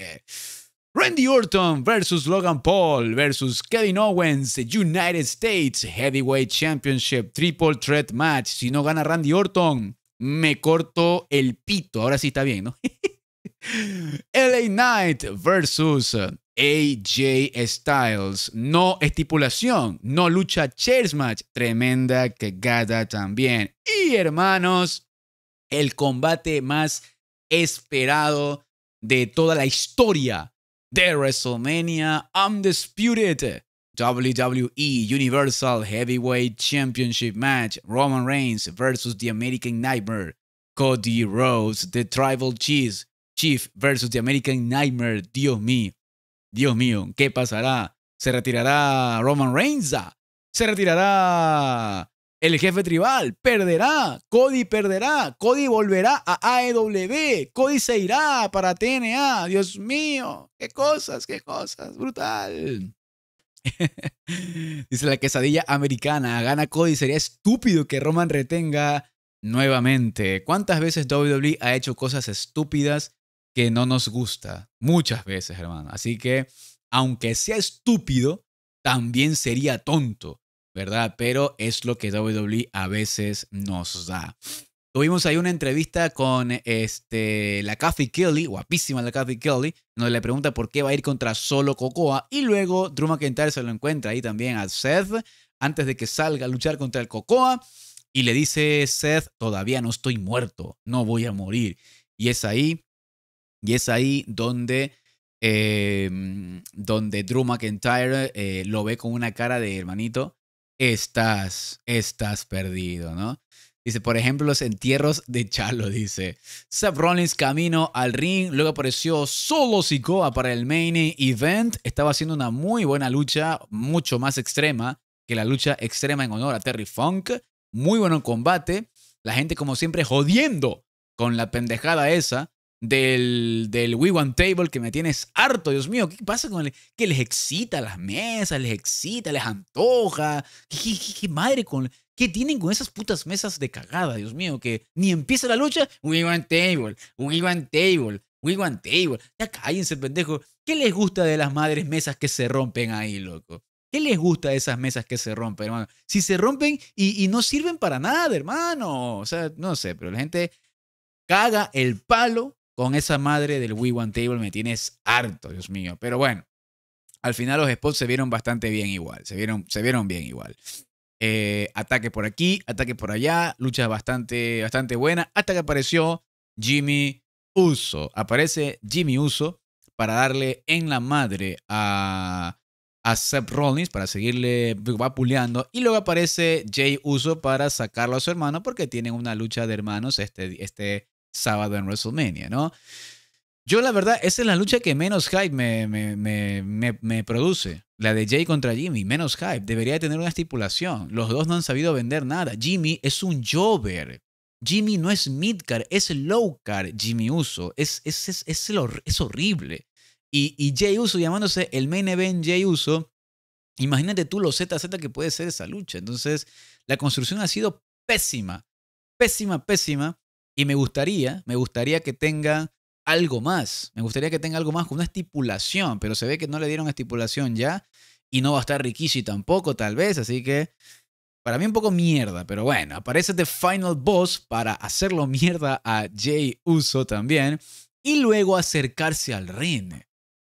Randy Orton versus Logan Paul versus Kevin Owens United States Heavyweight Championship Triple Threat Match. Si no gana Randy Orton, me corto el pito. Ahora sí está bien, ¿no? LA Knight versus eh, AJ Styles. No estipulación, no lucha chairs match. Tremenda cagada también. Y hermanos, el combate más esperado de toda la historia their WrestleMania undisputed WWE Universal Heavyweight Championship match Roman Reigns versus the American Nightmare, Cody Rhodes, the Tribal Chief, Chief versus the American Nightmare, Dios mío, Dios mío, ¿qué pasará? ¿Se retirará Roman Reigns? ¿Se retirará El jefe tribal perderá, Cody perderá, Cody volverá a AEW, Cody se irá para TNA, Dios mío, qué cosas, qué cosas, brutal. Dice la quesadilla americana, gana Cody, sería estúpido que Roman retenga nuevamente. ¿Cuántas veces WWE ha hecho cosas estúpidas que no nos gusta? Muchas veces, hermano. Así que, aunque sea estúpido, también sería tonto. ¿verdad? Pero es lo que WWE a veces nos da. Tuvimos ahí una entrevista con este, la Kathy Kelly, guapísima la Kathy Kelly, donde le pregunta por qué va a ir contra solo Cocoa. Y luego Drew McIntyre se lo encuentra ahí también a Seth antes de que salga a luchar contra el Cocoa. Y le dice Seth, todavía no estoy muerto, no voy a morir. Y es ahí, y es ahí donde, em, donde Drew McIntyre eh, lo ve con una cara de hermanito estás, estás perdido, ¿no? Dice, por ejemplo, los entierros de Chalo, dice. Seth Rollins camino al ring, luego apareció solo Sikoa para el main event. Estaba haciendo una muy buena lucha, mucho más extrema que la lucha extrema en honor a Terry Funk. Muy bueno combate. La gente, como siempre, jodiendo con la pendejada esa del, del We One Table que me tienes harto, Dios mío, ¿qué pasa con él que les excita las mesas, les excita, les antoja? ¿Qué, qué, madre con qué tienen con esas putas mesas de cagada, Dios mío, que ni empieza la lucha, We One Table, We One Table, We One Table. Ya cállense, pendejo. ¿Qué les gusta de las madres mesas que se rompen ahí, loco? ¿Qué les gusta de esas mesas que se rompen, hermano? Si se rompen y no sirven para nada, hermano. O sea, no sé, pero la gente caga el palo con esa madre del Wii One Table me tienes harto, Dios mío. Pero bueno, al final los spots se vieron bastante bien igual. Se vieron, se vieron bien igual. Eh, ataque por aquí, ataque por allá, lucha bastante, bastante buena. Hasta que apareció Jimmy Uso. Aparece Jimmy Uso para darle en la madre a, a Seth Rollins para seguirle vapuleando. Y luego aparece Jay Uso para sacarlo a su hermano porque tienen una lucha de hermanos este, este, sábado en WrestleMania, ¿no? Yo la verdad, esa es la lucha que menos hype me, me, produce. La de Jay contra Jimmy, menos hype. Debería tener una estipulación. Los dos no han sabido vender nada. Jimmy es un jover. Jimmy no es midcard, es lowcard Jimmy Uso. Es, es, es, es, es horrible. Y, y Jay Uso llamándose el main event Jay Uso. Imagínate tú lo ZZ que puede ser esa lucha. Entonces, la construcción ha sido pésima. Pésima, pésima. Y me gustaría, me gustaría que tenga algo más. Me gustaría que tenga algo más, con una estipulación, pero se ve que no le dieron estipulación ya. Y no va a estar Rikishi tampoco, tal vez. Así que para mí un poco mierda, pero bueno, aparece The Final Boss para hacerlo mierda a Jay Uso también y luego acercarse al ring.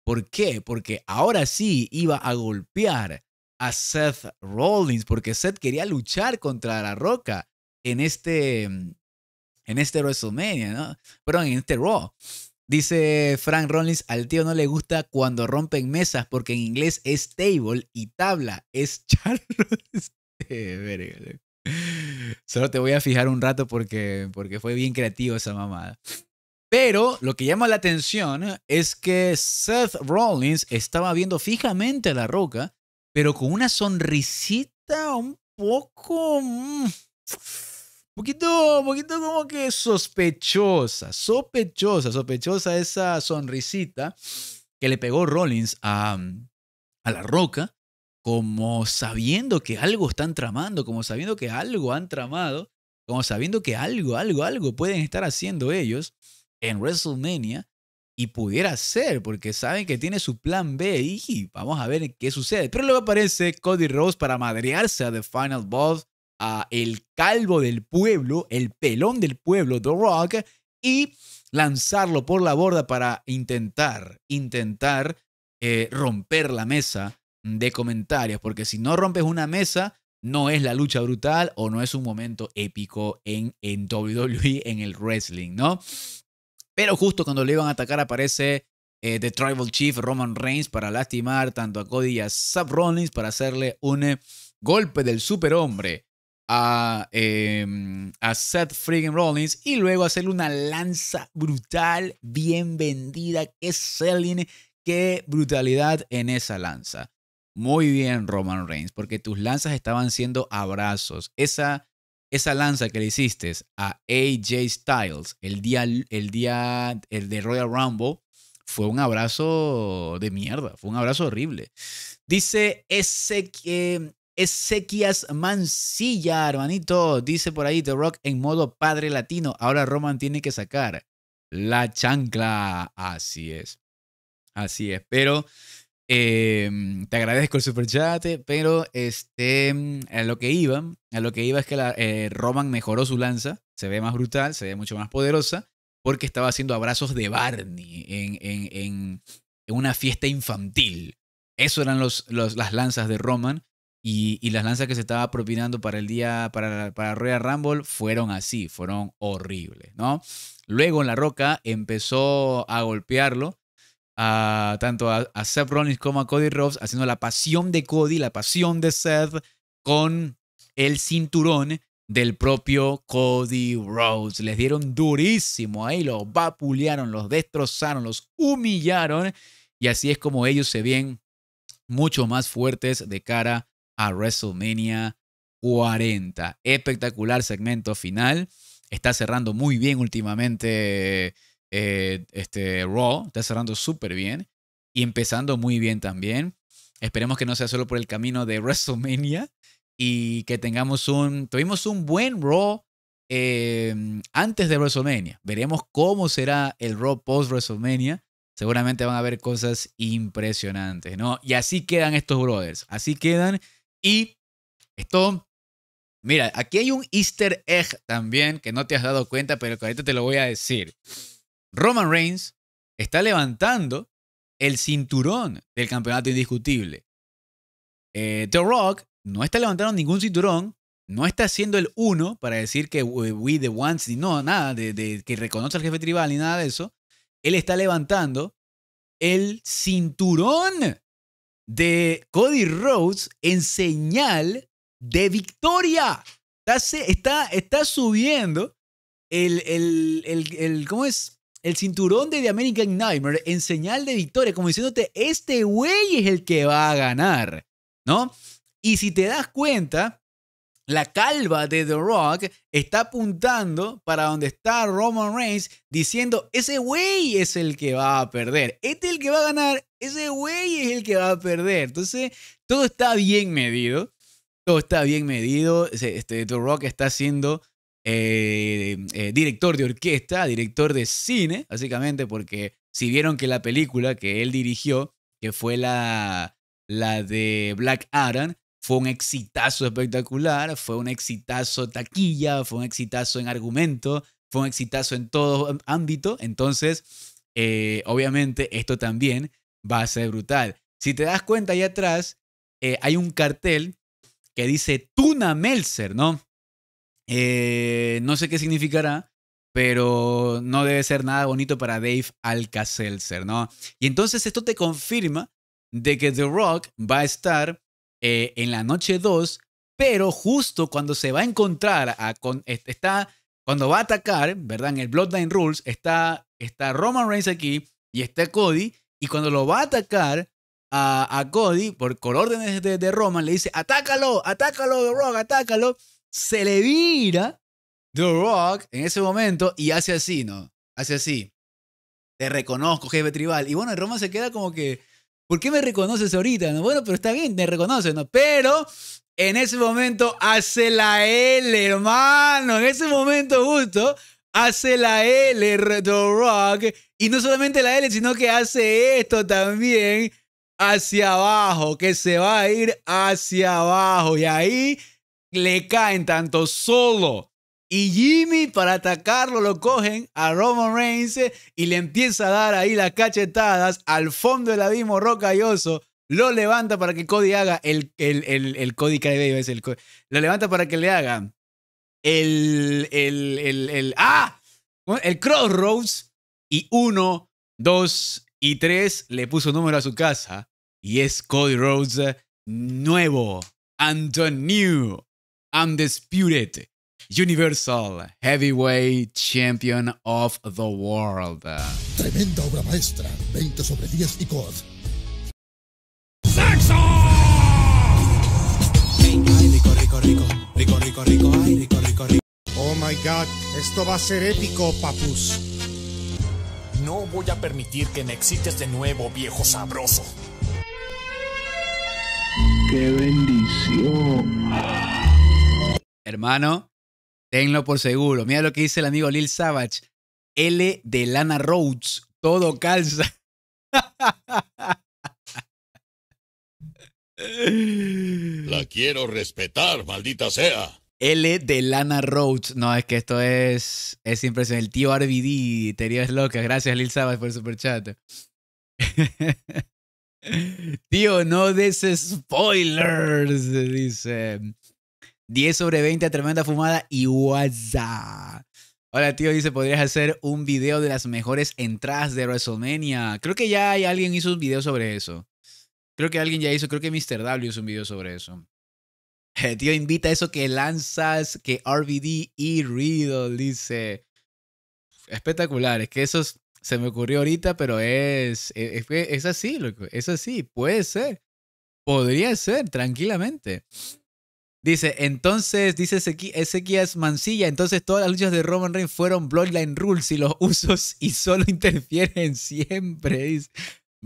¿Por qué? Porque ahora sí iba a golpear a Seth Rollins porque Seth quería luchar contra La Roca en este mm, en este WrestleMania, ¿no? Pero en este Raw. Dice Frank Rollins, al tío no le gusta cuando rompen mesas porque en inglés es table y tabla es Charles... Eh, Solo te voy a fijar un rato porque, porque fue bien creativo esa mamada. Pero lo que llama la atención es que Seth Rollins estaba viendo fijamente a la roca, pero con una sonrisita un poco... Mm, poquito, poquito como que sospechosa, sospechosa, sospechosa esa sonrisita que le pegó Rollins a, a la roca, como sabiendo que algo están tramando, como sabiendo que algo han tramado, como sabiendo que algo, algo, algo pueden estar haciendo ellos en WrestleMania. Y pudiera ser, porque saben que tiene su plan B y vamos a ver qué sucede. Pero luego aparece Cody Rose para madrearse a The Final Boss a el calvo del pueblo, el pelón del pueblo, The Rock, y lanzarlo por la borda para intentar, intentar eh, romper la mesa de comentarios, porque si no rompes una mesa, no es la lucha brutal o no es un momento épico en, WWE, en el wrestling, ¿no? Pero justo cuando le iban a atacar aparece eh, The Tribal Chief Roman Reigns para lastimar tanto a Cody y a Sub Rollins para hacerle un eh, golpe del superhombre Em, a, Seth Friggin Rollins y luego hacerle una lanza brutal, bien vendida. Qué selling, qué brutalidad en esa lanza. Muy bien, Roman Reigns, porque tus lanzas estaban siendo abrazos. Esa, esa lanza que le hiciste a AJ Styles el día, el día el de Royal Rumble fue un abrazo de mierda, fue un abrazo horrible. Dice ese que Ezequias Mancilla, hermanito, dice por ahí The Rock en modo padre latino. Ahora Roman tiene que sacar la chancla. Así es. Así es. Pero em, te agradezco el superchat, pero este, a lo que iba, a lo que iba es que eh, Roman mejoró su lanza, se ve más brutal, se ve mucho más poderosa, porque estaba haciendo abrazos de Barney en, una fiesta infantil. Eso eran los, las lanzas de Roman. Y, las lanzas que se estaba propinando para el día, para, Royal Rumble, fueron así, fueron horribles, ¿no? Luego en La Roca empezó a golpearlo, a, tanto a, a, Seth Rollins como a Cody Rhodes, haciendo la pasión de Cody, la pasión de Seth, con el cinturón del propio Cody Rhodes. Les dieron durísimo ahí, los vapulearon, los destrozaron, los humillaron. Y así es como ellos se ven mucho más fuertes de cara a WrestleMania 40. Espectacular segmento final. Está cerrando muy bien últimamente eh, este Raw. Está cerrando súper bien. Y empezando muy bien también. Esperemos que no sea solo por el camino de WrestleMania. Y que tengamos un. Tuvimos un buen Raw em, antes de WrestleMania. Veremos cómo será el Raw post WrestleMania. Seguramente van a haber cosas impresionantes, ¿no? Y así quedan estos brothers. Así quedan y esto, mira, aquí hay un easter egg también que no te has dado cuenta, pero que ahorita te lo voy a decir. Roman Reigns está levantando el cinturón del campeonato indiscutible. Eh, the Rock no está levantando ningún cinturón, no está haciendo el uno para decir que we the ones, ni no, nada, de, que reconoce al jefe tribal ni nada de eso. Él está levantando el cinturón de Cody Rhodes en señal de victoria. Está, subiendo el, El cinturón de The American Nightmare en señal de victoria, como diciéndote, este güey es el que va a ganar, ¿no? Y si te das cuenta, la calva de The Rock está apuntando para donde está Roman Reigns diciendo, ese güey es el que va a perder, este es el que va a ganar ese güey es el que va a perder. Entonces, todo está bien medido. Todo está bien medido. Este, The Rock está siendo eh, eh, director de orquesta, director de cine, básicamente, porque si vieron que la película que él dirigió, que fue la, la de Black Adam, fue un exitazo espectacular, fue un exitazo taquilla, fue un exitazo en argumento, fue un exitazo en todo ámbito. Entonces, eh, obviamente esto también va a ser brutal. Si te das cuenta ahí atrás, eh, hay un cartel que dice Tuna Meltzer, ¿no? Eh, no sé qué significará, pero no debe ser nada bonito para Dave Alcacelser, ¿no? Y entonces esto te confirma de que The Rock va a estar eh, en la noche 2, pero justo cuando se va a encontrar, a, con, está, cuando va a atacar, ¿verdad? En el Bloodline Rules, está, está Roman Reigns aquí y está Cody, y cuando lo va a atacar a, a Cody, por, por órdenes de, de, Roman, le dice, atácalo, atácalo, The Rock, atácalo. Se le vira The Rock en ese momento y hace así, ¿no? Hace así. Te reconozco, jefe tribal. Y bueno, Roman se queda como que, ¿por qué me reconoces ahorita? ¿No? Bueno, pero está bien, me reconoces, ¿no? Pero en ese momento hace la L, hermano. En ese momento justo hace la L The Rock. Y no solamente la L, sino que hace esto también hacia abajo, que se va a ir hacia abajo. Y ahí le caen tanto solo. Y Jimmy para atacarlo lo cogen a Roman Reigns y le empieza a dar ahí las cachetadas al fondo del abismo rocalloso. Lo levanta para que Cody haga el, el, el, el Cody Caribe, lo levanta para que le haga el, el, el, el, ah, el Crossroads y uno, dos y tres le puso número a su casa y es Cody Rhodes eh, nuevo, And the New, Undisputed, Universal Heavyweight Champion of the World. Tremenda obra maestra, 20 sobre 10 y COD. Saxon. Rico, rico, rico. Rico, rico, rico, ay, rico, rico, rico. Oh my god, esto va a ser épico, papus. No voy a permitir que me excites de nuevo, viejo sabroso. ¡Qué bendición! Hermano, tenlo por seguro. Mira lo que dice el amigo Lil Savage. L de Lana Rhodes. Todo calza. La quiero respetar, maldita sea. L de Lana Rhodes. No, es que esto es, es impresionante. El tío RBD, teoría es loca. Gracias, Lil Sabas, por el superchat. tío, no des spoilers, dice. 10 sobre 20 tremenda fumada y WhatsApp. Hola, tío, dice, podrías hacer un video de las mejores entradas de WrestleMania. Creo que ya hay alguien hizo un video sobre eso. Creo que alguien ya hizo, creo que Mr. W hizo un video sobre eso. El eh, tío, invita eso que lanzas, que RVD y Riddle, dice. Espectacular, es que eso se me ocurrió ahorita, pero es, e, es, así, loco, es así, puede ser. Podría ser, tranquilamente. Dice, entonces, dice Ezequiel Mancilla, entonces todas las luchas de Roman Reigns fueron Bloodline Rules y los usos y solo interfieren siempre. Dice,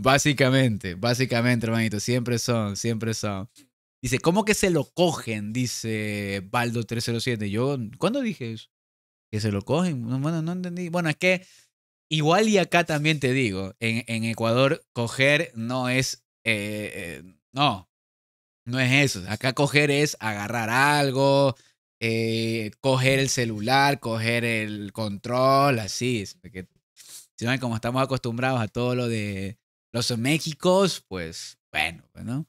Básicamente, básicamente, hermanito, siempre son, siempre son. Dice, ¿cómo que se lo cogen? Dice Baldo307. Yo, ¿cuándo dije eso? Que se lo cogen. Bueno, no entendí. Bueno, es que igual y acá también te digo, en, en Ecuador coger no es, eh, eh, no, no es eso. Acá coger es agarrar algo, eh, coger el celular, coger el control, así. Es, porque, si no, como estamos acostumbrados a todo lo de los Méxicos, pues bueno, ¿no?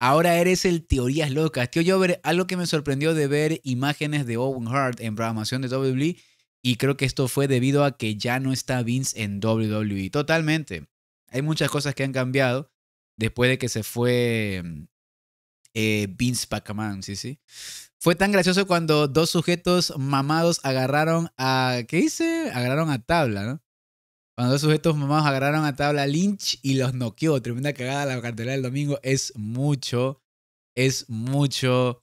Ahora eres el Teorías Locas. Tío ver algo que me sorprendió de ver imágenes de Owen Hart en programación de WWE y creo que esto fue debido a que ya no está Vince en WWE. Totalmente. Hay muchas cosas que han cambiado después de que se fue mm, eh, Vince Pacaman, sí, sí. Fue tan gracioso cuando dos sujetos mamados agarraron a. ¿Qué hice? Agarraron a tabla, ¿no? Cuando dos sujetos mamás agarraron a tabla Lynch y los noqueó. Tremenda cagada la cartelera del domingo. Es mucho, es mucho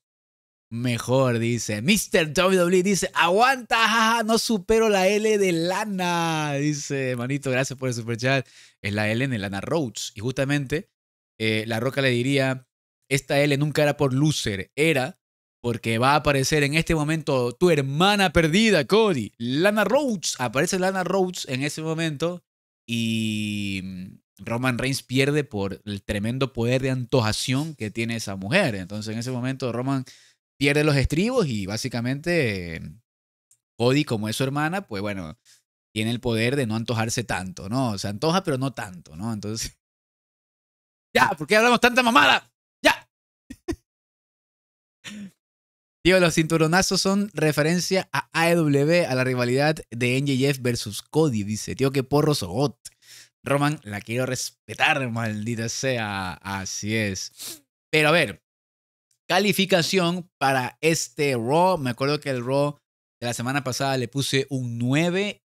mejor, dice. Mr. W dice, aguanta, jaja, no supero la L de Lana. Dice, manito, gracias por el superchat. Es la L de Lana Rhodes. Y justamente, eh, La Roca le diría, esta L nunca era por loser, era porque va a aparecer en este momento tu hermana perdida, Cody. Lana Rhodes. Aparece Lana Rhodes en ese momento y mm, Roman Reigns pierde por el tremendo poder de antojación que tiene esa mujer. Entonces en ese momento Roman pierde los estribos y básicamente Cody, como es su hermana, pues bueno, tiene el poder de no antojarse tanto, ¿no? Se antoja pero no tanto, ¿no? Entonces... Ya, ¿por qué hablamos tanta mamada? Ya. Tío, los cinturonazos son referencia a AEW, a la rivalidad de NJF versus Cody. Dice, tío, qué porro sogot. Roman, la quiero respetar, maldita sea. Así es. Pero a ver, calificación para este Raw. Me acuerdo que el Raw de la semana pasada le puse un 9.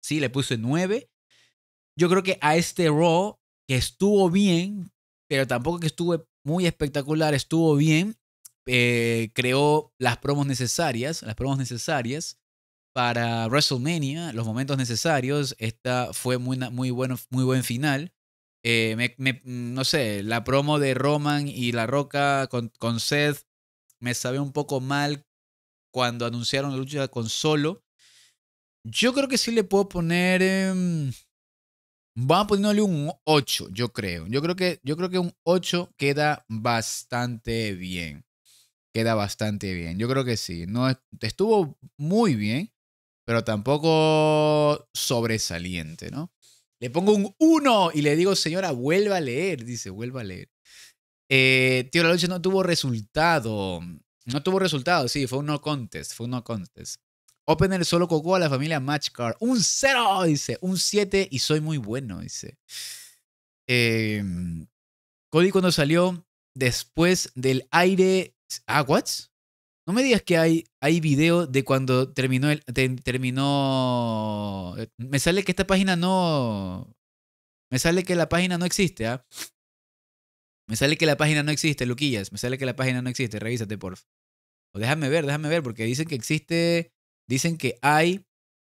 Sí, le puse 9. Yo creo que a este Raw, que estuvo bien, pero tampoco que estuvo muy espectacular, estuvo bien. Eh, creó las promos necesarias, las promos necesarias para WrestleMania, los momentos necesarios. Esta fue muy, muy, bueno, muy buen final. Eh, mm, no sé, la promo de Roman y La Roca con, con Seth me sabe un poco mal cuando anunciaron la lucha con Solo. Yo creo que sí le puedo poner... Em, vamos ponerle un 8, yo creo. Yo creo que, yo creo que un 8 queda bastante bien queda bastante bien. Yo creo que sí. No estuvo muy bien, pero tampoco sobresaliente, ¿no? Le pongo un 1 y le digo, señora, vuelva a leer. Dice, vuelva a leer. Eh, tío, la noche no tuvo resultado. No tuvo resultado, sí, fue un no contest. Fue un no contest. Opener solo cocó a la familia Matchcard. Un 0, dice. Un 7 y soy muy bueno, dice. Eh, Cody cuando salió después del aire Ah, ¿what? No me digas que hay, hay video de cuando terminó el, terminó. Eh, me sale que esta página no. Me sale que la página no existe, ¿ah? Me sale que la página no existe, Luquillas. Me sale que la página no existe. Revísate, por O déjame ver, déjame ver, porque dicen que existe. Dicen que hay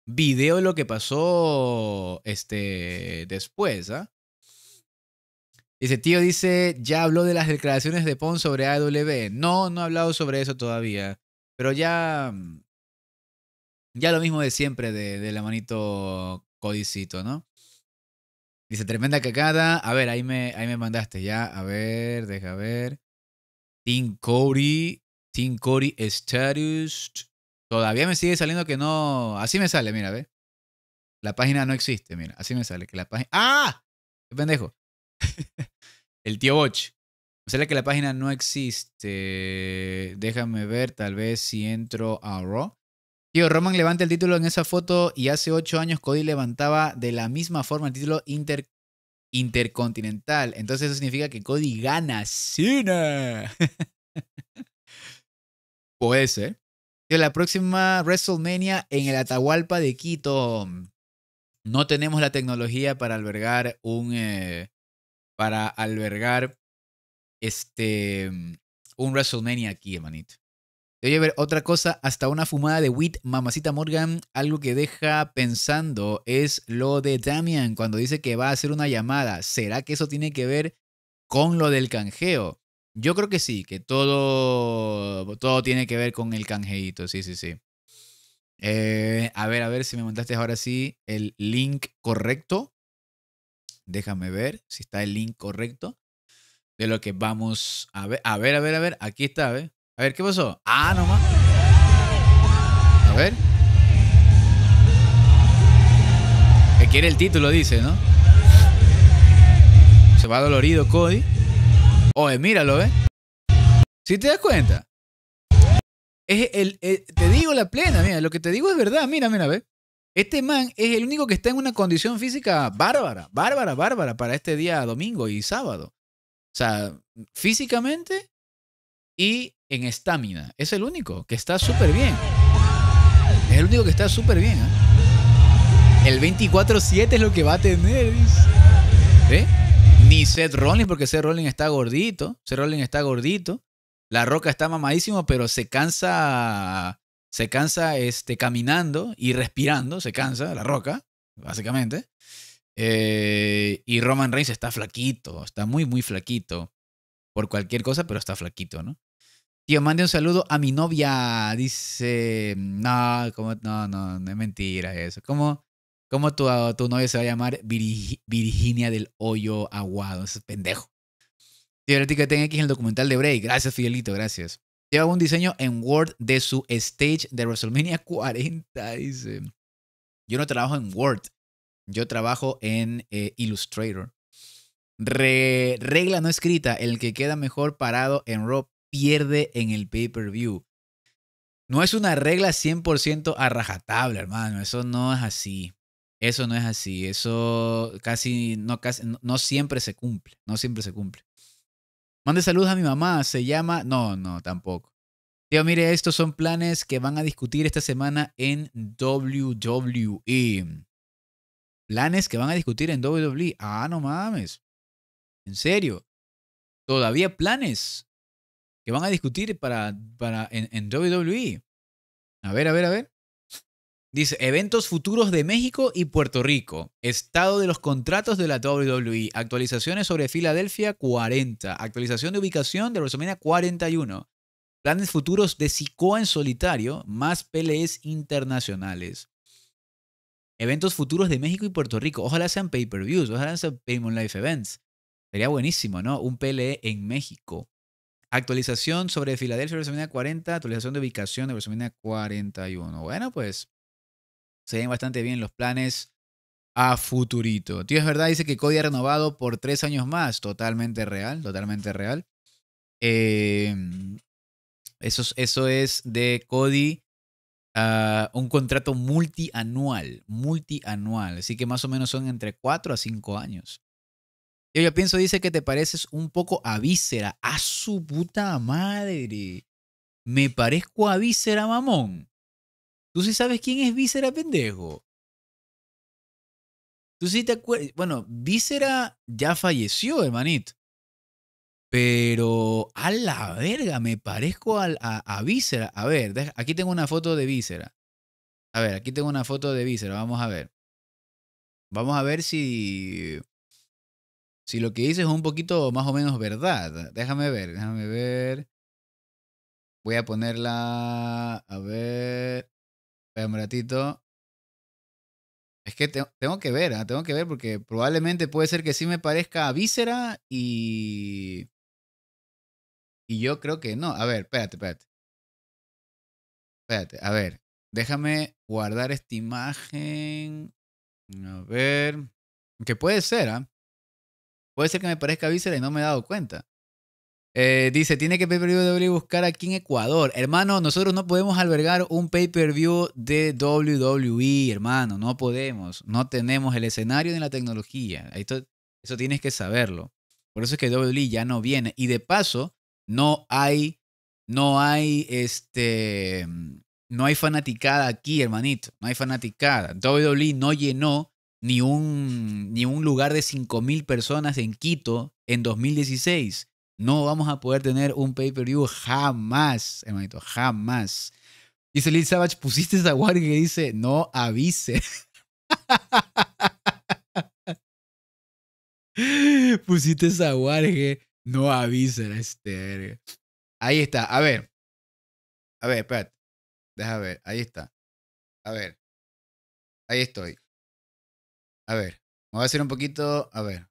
video de lo que pasó este, después, ¿ah? Dice, tío, dice, ya habló de las declaraciones de PON sobre AWB. No, no ha hablado sobre eso todavía. Pero ya. Mm, ya lo mismo de siempre de, la manito codicito, ¿no? Dice, tremenda cagada. A ver, ahí me, ahí me mandaste ya. A ver, deja ver. Team Cody. Team Cody Status. Todavía me sigue saliendo que no. Así me sale, mira, ve. La página no existe, mira. Así me sale que la página. ¡Ah! ¡Qué pendejo! El tío Boch. O sea que la página no existe. Déjame ver, tal vez si entro a Raw. Tío, Roman levanta el título en esa foto y hace ocho años Cody levantaba de la misma forma el título inter intercontinental. Entonces eso significa que Cody gana cine. Puede ¿eh? ser. Tío, la próxima WrestleMania en el Atahualpa de Quito. No tenemos la tecnología para albergar un... Eh, para albergar este, mm, un WrestleMania aquí, hermanito. a ver otra cosa, hasta una fumada de Wit, Mamacita Morgan. Algo que deja pensando es lo de Damian cuando dice que va a hacer una llamada. ¿Será que eso tiene que ver con lo del canjeo? Yo creo que sí, que todo, todo tiene que ver con el canjeito. Sí, sí, sí. Eh, a ver, a ver si me montaste ahora sí el link correcto. Déjame ver si está el link correcto de lo que vamos a ver. A ver, a ver, a ver. Aquí está, a ver. A ver, ¿qué pasó? Ah, nomás. A ver. Aquí quiere el título, dice, ¿no? Se va dolorido Cody. Oye, míralo, ¿eh? Si te das cuenta? Es el, eh, te digo la plena, mira, lo que te digo es verdad, mira, mira, ve. Este man es el único que está en una condición física bárbara, bárbara, bárbara para este día domingo y sábado. O sea, físicamente y en estamina. Es el único que está súper bien. Es el único que está súper bien. ¿eh? El 24-7 es lo que va a tener. ¿Eh? Ni Seth Rollins, porque Seth Rollins está gordito. Seth Rollins está gordito. La Roca está mamadísimo, pero se cansa se cansa este, caminando y respirando, se cansa la roca, básicamente. Eh, y Roman Reigns está flaquito, está muy, muy flaquito. Por cualquier cosa, pero está flaquito, ¿no? Tío, mande un saludo a mi novia. Dice, no, como, no, no, no es mentira eso. ¿Cómo, cómo tu, tu novia se va a llamar Virginia del Hoyo Aguado? Ese es pendejo. tengo aquí en el documental de Bray. Gracias, Fidelito, gracias. Lleva un diseño en Word de su stage de WrestleMania 40. Dice, yo no trabajo en Word, yo trabajo en eh, Illustrator. regla no escrita, el que queda mejor parado en Raw pierde en el pay-per-view. No es una regla 100% arrajatable, hermano, eso no es así. Eso no es así, eso casi no, casi no siempre se cumple, no siempre se cumple. Mande saludos a mi mamá, se llama... No, no, tampoco. Tío, mire, estos son planes que van a discutir esta semana en WWE. Planes que van a discutir en WWE. Ah, no mames. En serio. Todavía planes que van a discutir para, para en, en WWE. A ver, a ver, a ver. Dice, eventos futuros de México y Puerto Rico. Estado de los contratos de la WWE. Actualizaciones sobre Filadelfia 40. Actualización de ubicación de WrestleMania 41. Planes futuros de Sikoa en solitario, más PLEs internacionales. Eventos futuros de México y Puerto Rico. Ojalá sean pay-per-views, ojalá sean payment Life Events. Sería buenísimo, ¿no? Un PLE en México. Actualización sobre Filadelfia WrestleMania 40, actualización de ubicación de WrestleMania 41. Bueno, pues se ven bastante bien los planes a futurito. Tío, es verdad, dice que Cody ha renovado por tres años más. Totalmente real, totalmente real. Em, eso, es de Cody. Ah, un contrato multianual, multianual. Así que más o menos son entre cuatro a cinco años. Yo ya pienso, dice que te pareces un poco a Víscera. ¡A su puta madre! Me parezco a Víscera, mamón. Tú sí sabes quién es Víscera, pendejo. Tú sí te acuerdas. Bueno, Víscera ya falleció, hermanito. Pero a la verga, me parezco a, a Víscera. A ver, aquí tengo una foto de Víscera. A ver, aquí tengo una foto de Víscera. Vamos a ver. Vamos a ver si. Si lo que dices es un poquito más o menos verdad. Déjame ver, déjame ver. Voy a ponerla. A ver un ratito. Es que tengo que ver, ah, tengo que ver porque probablemente puede ser que sí me parezca a Víscera y. Y yo creo que no. A ver, espérate, espérate. Espérate, a ver. Déjame guardar esta imagen. A ver. Que puede ser, ¿ah? Puede ser que me parezca Víscera y no me he dado cuenta. Eh, dice, tiene que pay-per-view buscar aquí en Ecuador. Hermano, nosotros no podemos albergar un pay-per-view de WWE, hermano. No podemos. No tenemos el escenario ni la tecnología. Esto, eso tienes que saberlo. Por eso es que WWE ya no viene. Y de paso, no hay, no hay, este, no hay fanaticada aquí, hermanito. No hay fanaticada. WWE no llenó ni un, ni un lugar de 5.000 personas en Quito en 2016 no vamos a poder tener un pay-per-view jamás, hermanito, jamás. Dice Lil Savage, pusiste esa guardia que dice, no avise. pusiste esa guardia, no avise. Este, Ahí está, a ver. A ver, espérate. Deja ver, ahí está. A ver. Ahí estoy. A ver. Me voy a hacer un poquito. A ver.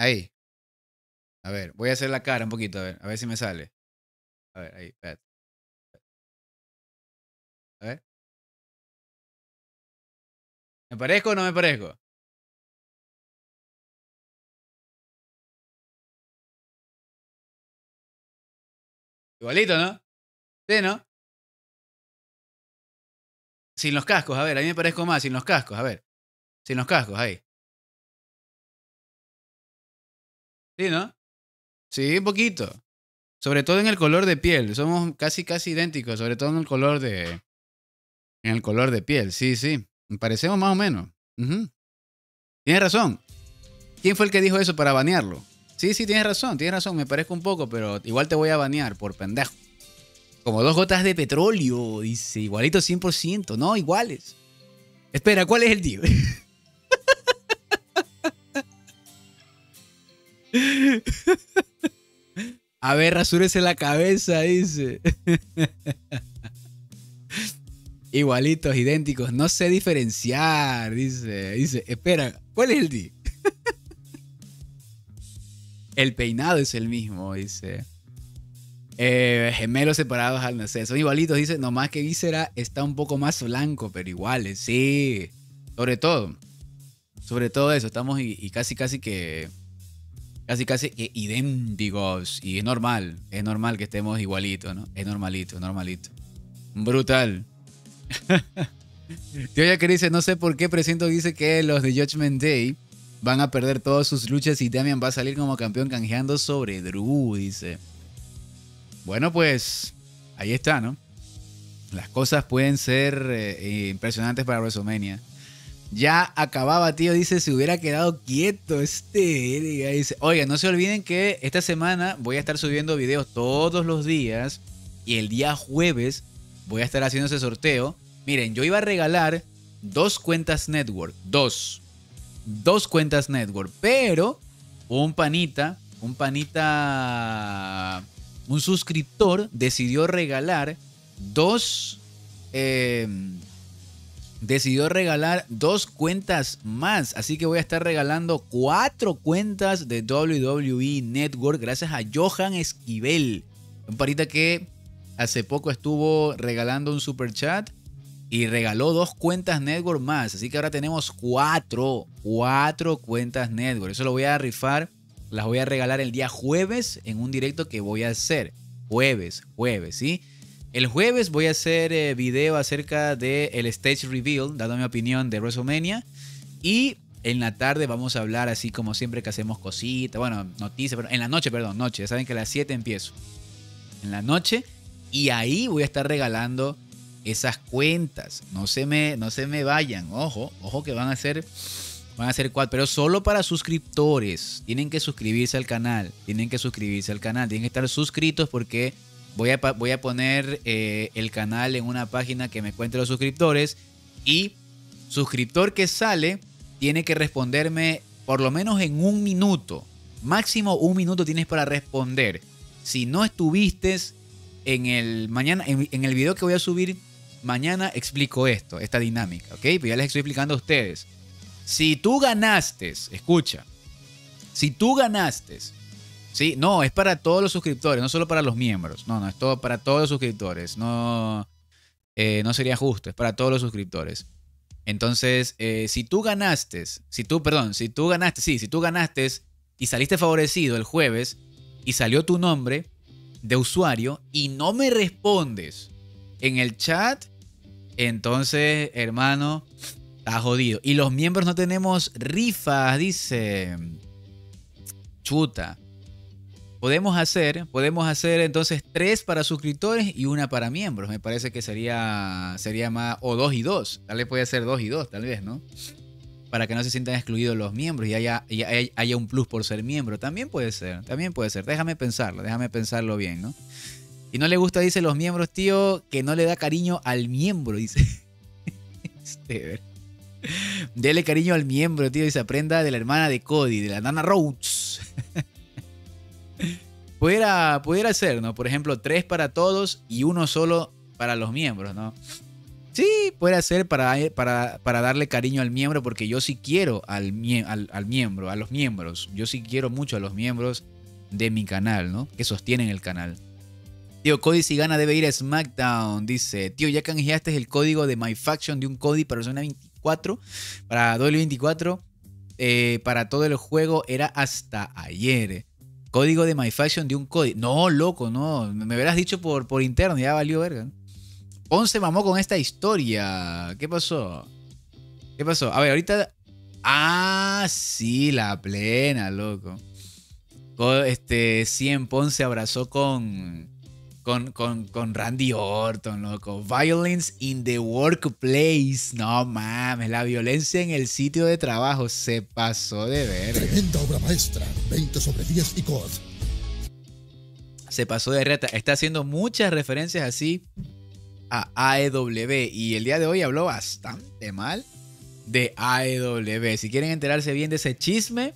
Ahí. A ver, voy a hacer la cara un poquito, a ver, a ver si me sale. A ver, ahí, espérate. A ver. ¿Me parezco o no me parezco? Igualito, ¿no? Sí, ¿no? Sin los cascos, a ver, a mí me parezco más, sin los cascos, a ver. Sin los cascos, ahí. ¿Sí, no? Sí, un poquito. Sobre todo en el color de piel. Somos casi, casi idénticos, sobre todo en el color de... En el color de piel, sí, sí. Parecemos más o menos. Tienes razón. ¿Quién fue el que dijo eso para banearlo? Sí, sí, tienes razón, tienes razón. Me parezco un poco, pero igual te voy a banear por pendejo. Como dos gotas de petróleo, dice. Igualito 100%. No, iguales. Espera, ¿cuál es el tío? A ver, rasúrese la cabeza, dice. Igualitos, idénticos. No sé diferenciar, dice. Dice, espera, ¿cuál es el di? el peinado es el mismo, dice. Eh, gemelos separados al nacer. Son igualitos, dice. Nomás que Vícera está un poco más blanco, pero iguales, sí. Sobre todo. Sobre todo eso. Estamos y casi, casi que casi casi idénticos. Y es normal, es normal que estemos igualitos, ¿no? Es normalito, normalito. Brutal. Yo ya que dice, no sé por qué presento dice que los de Judgment Day van a perder todas sus luchas y Damian va a salir como campeón canjeando sobre Drew, dice. Bueno, pues ahí está, ¿no? Las cosas pueden ser eh, eh, impresionantes para WrestleMania. Ya acababa, tío. Dice, se hubiera quedado quieto este. Dice, no se olviden que esta semana voy a estar subiendo videos todos los días. Y el día jueves voy a estar haciendo ese sorteo. Miren, yo iba a regalar dos cuentas network. Dos. Dos cuentas network. Pero un panita, un panita, un suscriptor decidió regalar dos... Eh, decidió regalar dos cuentas más. Así que voy a estar regalando cuatro cuentas de WWE Network gracias a Johan Esquivel. Un parita que hace poco estuvo regalando un super chat y regaló dos cuentas Network más. Así que ahora tenemos cuatro, cuatro cuentas Network. Eso lo voy a rifar, las voy a regalar el día jueves en un directo que voy a hacer. Jueves, jueves, ¿sí? El jueves voy a hacer eh, video acerca del stage reveal, dando mi opinión de WrestleMania. Y en la tarde vamos a hablar, así como siempre que hacemos cositas, bueno, noticias, pero en la noche, perdón, noche. saben que a las 7 empiezo. En la noche. Y ahí voy a estar regalando esas cuentas. No se me, no se me vayan. Ojo, ojo que van a ser. Van a ser cuatro, pero solo para suscriptores. Tienen que suscribirse al canal. Tienen que suscribirse al canal. Tienen que estar suscritos porque Voy a, poner eh, el canal en una página que me cuente los suscriptores y suscriptor que sale tiene que responderme por lo menos en un minuto. Máximo un minuto tienes para responder. Si no estuviste en el, mañana, en, el video que voy a subir mañana, explico esto, esta dinámica, ¿ok? Pues ya les estoy explicando a ustedes. Si tú ganaste, escucha, si tú ganaste Sí, no, es para todos los suscriptores, no solo para los miembros. No, no, es todo para todos los suscriptores. No, eh, no sería justo, es para todos los suscriptores. Entonces, eh, si tú ganaste, si tú, perdón, si tú ganaste, sí, si tú ganaste y saliste favorecido el jueves y salió tu nombre de usuario y no me respondes en el chat, entonces, hermano, está jodido. Y los miembros no tenemos rifas, dice. Chuta. Podemos hacer, podemos hacer entonces tres para suscriptores y una para miembros. Me parece que sería, sería más, o dos y dos. Tal vez puede ser dos y dos, tal vez, ¿no? Para que no se sientan excluidos los miembros y haya, haya, un plus por ser miembro. También puede ser, también puede ser. Déjame pensarlo, déjame pensarlo bien, ¿no? Y no le gusta, dice los miembros, tío, que no le da cariño al miembro, dice. este, Dele cariño al miembro, tío, y se aprenda de la hermana de Cody, de la nana Rhodes. Pudiera, pudiera ser, ¿no? Por ejemplo, tres para todos y uno solo para los miembros, ¿no? Sí, puede ser para, para, para, darle cariño al miembro, porque yo sí quiero al, al, miembro, a los miembros. Yo sí quiero mucho a los miembros de mi canal, ¿no? Que sostienen el canal. Tío, Cody si gana debe ir a SmackDown. Dice, tío, ya canjeaste el código de My Faction de un Cody para zona 24, para W24. para todo el juego era hasta ayer. Eh". Código de My Fashion de un código. No, loco, no. Me hubieras dicho por, por interno, ya valió verga. Ponce mamó con esta historia. ¿Qué pasó? ¿Qué pasó? A ver, ahorita. Ah, sí, la plena, loco. Este, 100 Ponce abrazó con con, con, Randy Orton, loco. Violence in the workplace. No mames, la violencia en el sitio de trabajo se pasó de ver. Tremenda obra maestra, 20 sobre 10 y COD. Se pasó de reta. Está haciendo muchas referencias así a AEW. Y el día de hoy habló bastante mal de AEW. Si quieren enterarse bien de ese chisme,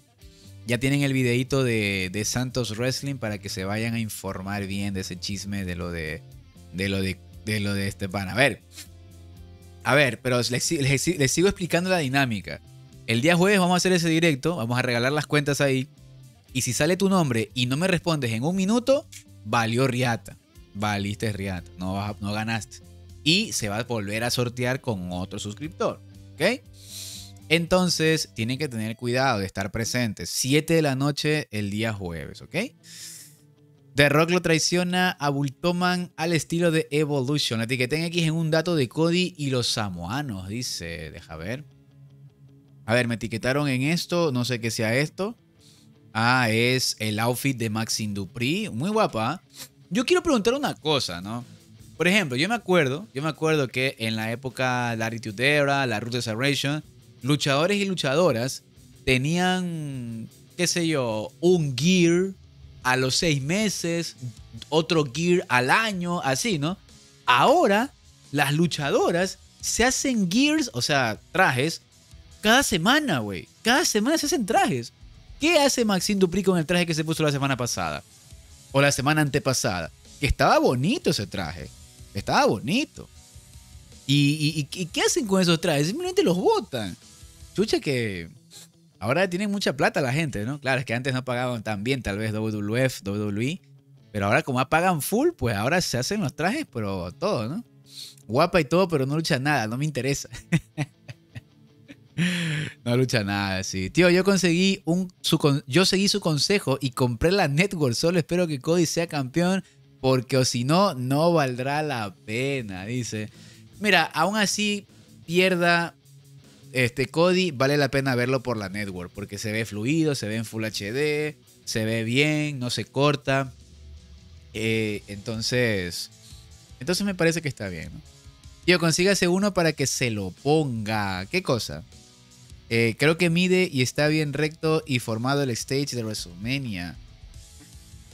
ya tienen el videito de, Santos Wrestling para que se vayan a informar bien de ese chisme de lo de. de lo de. lo de este pan. A ver. A ver, pero les, sigo explicando la dinámica. El día jueves vamos a hacer ese directo, vamos a regalar las cuentas ahí. Y si sale tu nombre y no me respondes en un minuto, valió Riata. Valiste Riata, no, no ganaste. Y se va a volver a sortear con otro suscriptor. ¿Ok? Entonces, tienen que tener cuidado de estar presentes. 7 de la noche el día jueves, ¿ok? The Rock lo traiciona a Bultoman al estilo de Evolution. en X en un dato de Cody y los samoanos, dice. Deja ver. A ver, me etiquetaron en esto, no sé qué sea esto. Ah, es el outfit de Maxine Dupri. Muy guapa. ¿ah? Yo quiero preguntar una cosa, ¿no? Por ejemplo, yo me acuerdo, yo me acuerdo que en la época de la Era, la de Desarration luchadores y luchadoras tenían, qué sé yo, un gear a los seis meses, otro gear al año, así, ¿no? Ahora las luchadoras se hacen gears, o sea, trajes, cada semana, güey. Cada semana se hacen trajes. ¿Qué hace Maxine Dupri con el traje que se puso la semana pasada? O la semana antepasada. Que estaba bonito ese traje. Estaba bonito. ¿Y, y qué hacen con esos trajes? Simplemente los botan. Lucha que ahora tiene mucha plata la gente, ¿no? Claro, es que antes no pagaban tan bien, tal vez WWF, WWE. Pero ahora como apagan full, pues ahora se hacen los trajes, pero todo, ¿no? Guapa y todo, pero no lucha nada, no me interesa. no lucha nada, sí. Tío, yo conseguí un... yo seguí su consejo y compré la Network. Solo espero que Cody sea campeón, porque o si no, no valdrá la pena, dice. Mira, aún así pierda este Cody vale la pena verlo por la network porque se ve fluido, se ve en Full HD, se ve bien, no se corta. Eh, entonces, entonces me parece que está bien. Yo Tío, consígase uno para que se lo ponga. ¿Qué cosa? Eh, creo que mide y está bien recto y formado el stage de WrestleMania.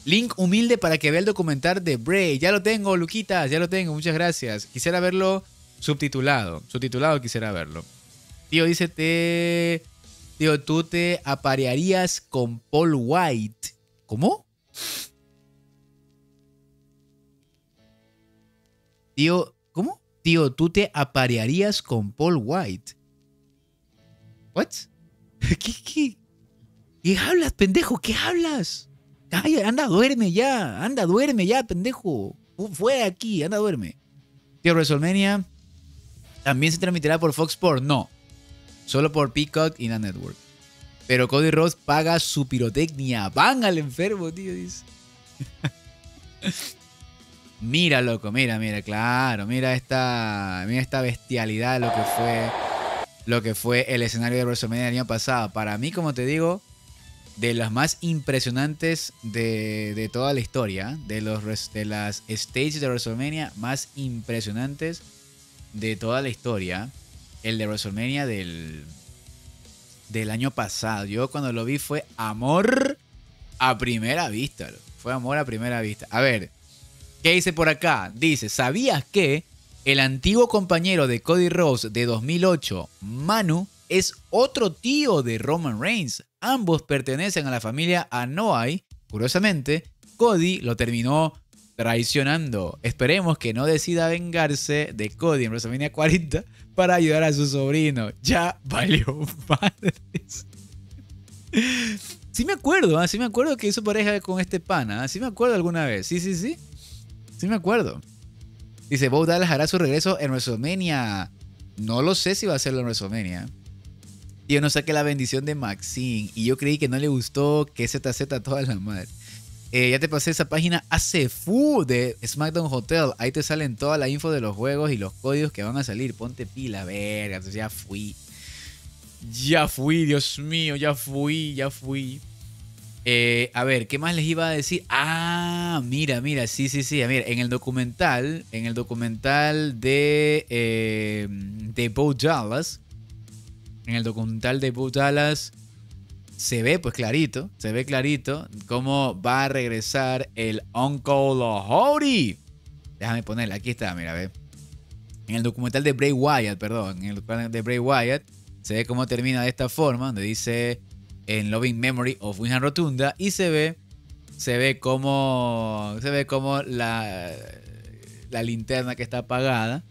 Link humilde para que vea el documental de Bray. Ya lo tengo, Luquitas, ya lo tengo, muchas gracias. Quisiera verlo subtitulado. Subtitulado quisiera verlo. Tío, dice, te... Tío, tú te aparearías con Paul White. ¿Cómo? Tío, ¿cómo? Tío, tú te aparearías con Paul White. ¿What? ¿Qué, qué? qué hablas, pendejo? ¿Qué hablas? Ay, anda, duerme ya. Anda, duerme ya, pendejo. Fue aquí, anda, duerme. Tío, WrestleMania también se transmitirá por Fox Sports. No solo por Peacock y la Network. Pero Cody Rhodes paga su pirotecnia. Van al enfermo, tío, mira, loco, mira, mira, claro, mira esta, mira esta bestialidad lo que fue lo que fue el escenario de WrestleMania el año pasado. Para mí, como te digo, de las más impresionantes de, toda la historia, de, los, de las stages de WrestleMania más impresionantes de toda la historia el de WrestleMania del, del año pasado. Yo cuando lo vi fue amor a primera vista. Fue amor a primera vista. A ver, ¿qué dice por acá? Dice, ¿sabías que el antiguo compañero de Cody Rhodes de 2008, Manu, es otro tío de Roman Reigns? Ambos pertenecen a la familia Anoa'i. Curiosamente, Cody lo terminó traicionando. Esperemos que no decida vengarse de Cody en WrestleMania 40 para ayudar a su sobrino. Ya valió padres. Sí me acuerdo, Si ah, sí me acuerdo que hizo pareja con este pana. Si ah, Sí me acuerdo alguna vez. Sí, sí, sí. Sí me acuerdo. Dice, Bo Dallas hará su regreso en WrestleMania. No lo sé si va a hacerlo en WrestleMania. Y yo no saqué la bendición de Maxine. Y yo creí que no le gustó que ZZ toda la madre. Eh, ya te pasé esa página ACFU de SmackDown Hotel. Ahí te salen toda la info de los juegos y los códigos que van a salir. Ponte pila, verga. ya fui. Ya fui, Dios mío, ya fui, ya fui. Eh, a ver, ¿qué más les iba a decir? Ah, mira, mira, sí, sí, sí. ver en el documental, en el documental de, eh, de Bo Dallas, en el documental de Bo Dallas, se ve pues clarito, se ve clarito cómo va a regresar el Uncle Howdy. Déjame ponerle aquí está, mira, ve. En el documental de Bray Wyatt, perdón, en el documental de Bray Wyatt, se ve cómo termina de esta forma, donde dice en Loving Memory of Winham Rotunda y se ve se ve como se ve como la la linterna que está apagada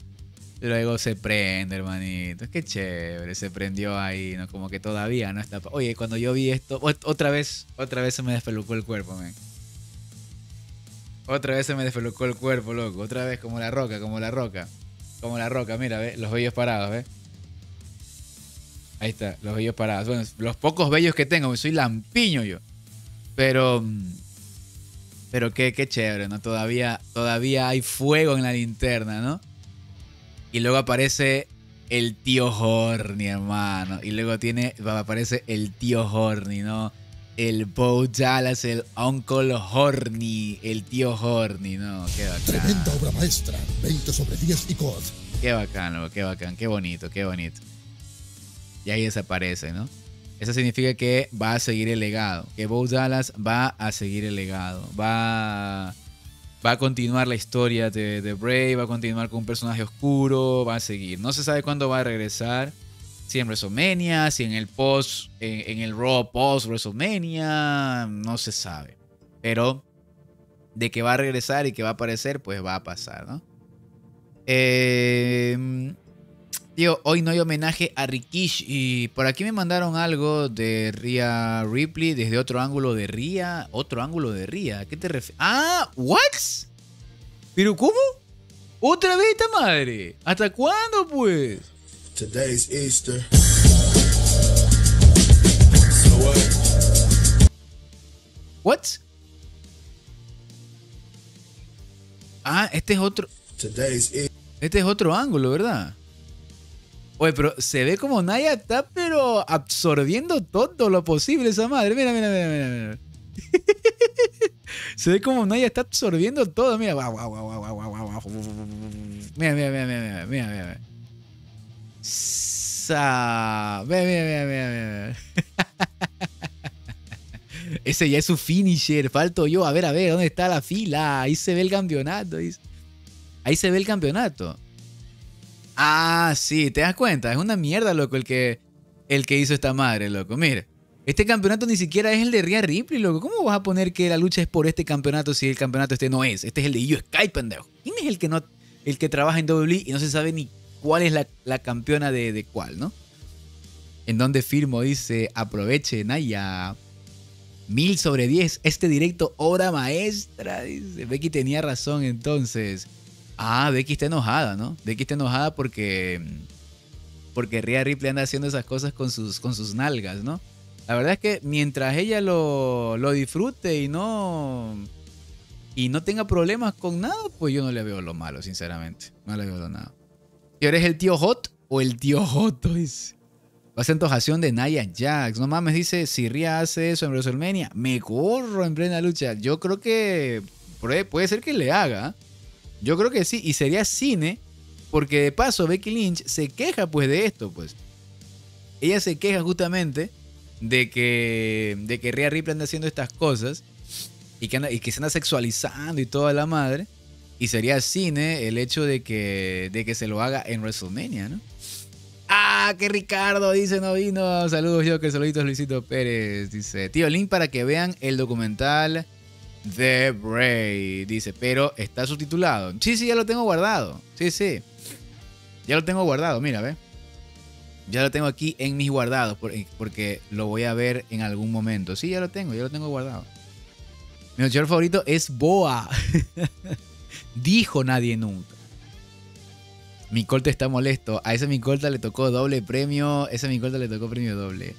Luego se prende, hermanito. que chévere, se prendió ahí, ¿no? Como que todavía no está. Oye, cuando yo vi esto, otra vez, otra vez se me despelucó el cuerpo, man. Otra vez se me despelucó el cuerpo, loco. Otra vez, como la roca, como la roca. Como la roca, mira, ve, los vellos parados, ve. Ahí está, los vellos parados. Bueno, los pocos vellos que tengo, soy lampiño yo. Pero. Pero qué, qué chévere, ¿no? Todavía, todavía hay fuego en la linterna, ¿no? Y luego aparece el tío Horny, hermano. Y luego tiene, aparece el tío Horny, ¿no? El Bo Dallas, el Uncle Horny, el tío Horny, ¿no? Qué bacán. Tremenda obra maestra, 20 sobre 10 y COD. Qué bacán, qué bacán, qué bonito, qué bonito. Y ahí desaparece, ¿no? Eso significa que va a seguir el legado, que Bo Dallas va a seguir el legado, va va a continuar la historia de, de, Bray, va a continuar con un personaje oscuro, va a seguir. No se sabe cuándo va a regresar. Si en WrestleMania, si en el post, en, el Raw post WrestleMania, no se sabe. Pero de que va a regresar y que va a aparecer, pues va a pasar, ¿no? Eh, Tío, hoy no hay homenaje a Rikishi. Y por aquí me mandaron algo de Ria Ripley desde otro ángulo de Ria. Otro ángulo de Ria. ¿A qué te refieres? ¡Ah! ¿What? ¿Pero cómo? ¿Otra vez esta madre? ¿Hasta cuándo, pues? what? Ah, este es otro. este es otro ángulo, ¿verdad? Oye, pero se ve como Naya está, pero absorbiendo todo lo posible esa madre. Mira, mira, mira, mira. se ve como Naya está absorbiendo todo. Mira, Mira, mira, mira, mira, mira, mira, mira, mira. Ese ya es su finisher. Falto yo. A ver, a ver, ¿dónde está la fila? Ahí se ve el campeonato. Ahí se ve el campeonato. Ah, sí, te das cuenta, es una mierda, loco, el que, el que hizo esta madre, loco. Mira, este campeonato ni siquiera es el de Rhea Ripley, loco. ¿Cómo vas a poner que la lucha es por este campeonato si el campeonato este no es? Este es el de Io Sky, pendejo. ¿Quién es el que no el que trabaja en WWE y no se sabe ni cuál es la, campeona de, de, cuál, ¿no? En donde firmo dice, aproveche, Naya. Mil sobre diez, este directo, obra maestra. Dice, Becky tenía razón entonces. Ah, Becky está enojada, ¿no? Becky está enojada porque. Porque Rhea Ripley anda haciendo esas cosas con sus, con sus nalgas, ¿no? La verdad es que mientras ella lo, lo disfrute y no. Y no tenga problemas con nada, pues yo no le veo lo malo, sinceramente. No le veo lo nada. eres el tío Hot o el tío hot, Dice. Va a ser de Naya Jax. No mames, dice, si Ria hace eso en WrestleMania, me corro en plena lucha. Yo creo que puede ser que le haga. ¿ah? Yo creo que sí, y sería cine, porque de paso Becky Lynch se queja pues de esto, pues. Ella se queja justamente de que, de que Rhea Ripley anda haciendo estas cosas y que, que se anda sexualizando y toda la madre. Y sería cine el hecho de que, de que se lo haga en WrestleMania, ¿no? Ah, que Ricardo dice no vino. Saludos yo, que saluditos Luisito Pérez. Dice, tío Link para que vean el documental The Bray, dice, pero está subtitulado. Sí, sí, ya lo tengo guardado. Sí, sí. Ya lo tengo guardado, mira, ve. Ya lo tengo aquí en mis guardados eh, porque lo voy a ver en algún momento. Sí, ya lo tengo, ya lo tengo guardado. Mi luchador favorito es Boa. Dijo nadie nunca. Mi corte está molesto. A ese mi colta le tocó doble premio. Ese mi colta le tocó premio doble.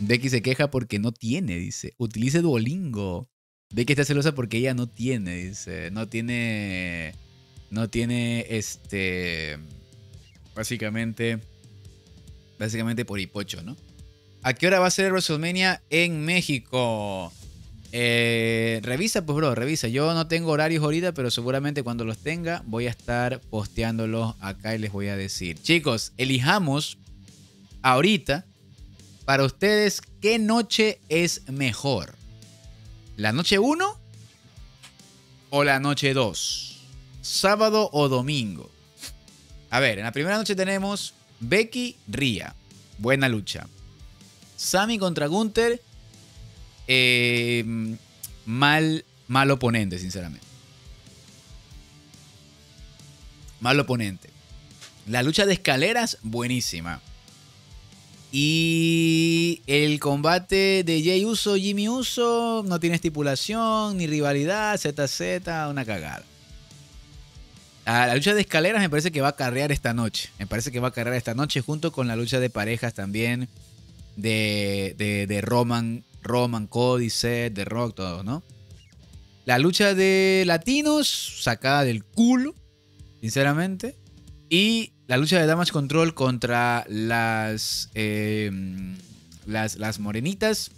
Dex se queja porque no tiene, dice. Utilice Duolingo. De que está celosa porque ella no tiene, dice. No tiene. No tiene este. Básicamente. Básicamente por hipocho, ¿no? ¿A qué hora va a ser WrestleMania en México? Eh, revisa, pues, bro, revisa. Yo no tengo horarios ahorita, pero seguramente cuando los tenga voy a estar posteándolos acá y les voy a decir. Chicos, elijamos ahorita para ustedes qué noche es mejor. ¿La noche 1 o la noche 2? Sábado o domingo. A ver, en la primera noche tenemos Becky Ría. Buena lucha. Sammy contra Gunther. Em, mal, mal oponente, sinceramente. Mal oponente. La lucha de escaleras, buenísima. Y el combate de Jay Uso, Jimmy Uso, no tiene estipulación, ni rivalidad, ZZ, una cagada. la lucha de escaleras me parece que va a carrear esta noche. Me parece que va a carrear esta noche junto con la lucha de parejas también de, de, Roman, Roman, Códice, de Rock, todo, ¿no? La lucha de latinos, sacada del culo, sinceramente. Y la lucha de Damage Control contra las, eh, las, las, morenitas,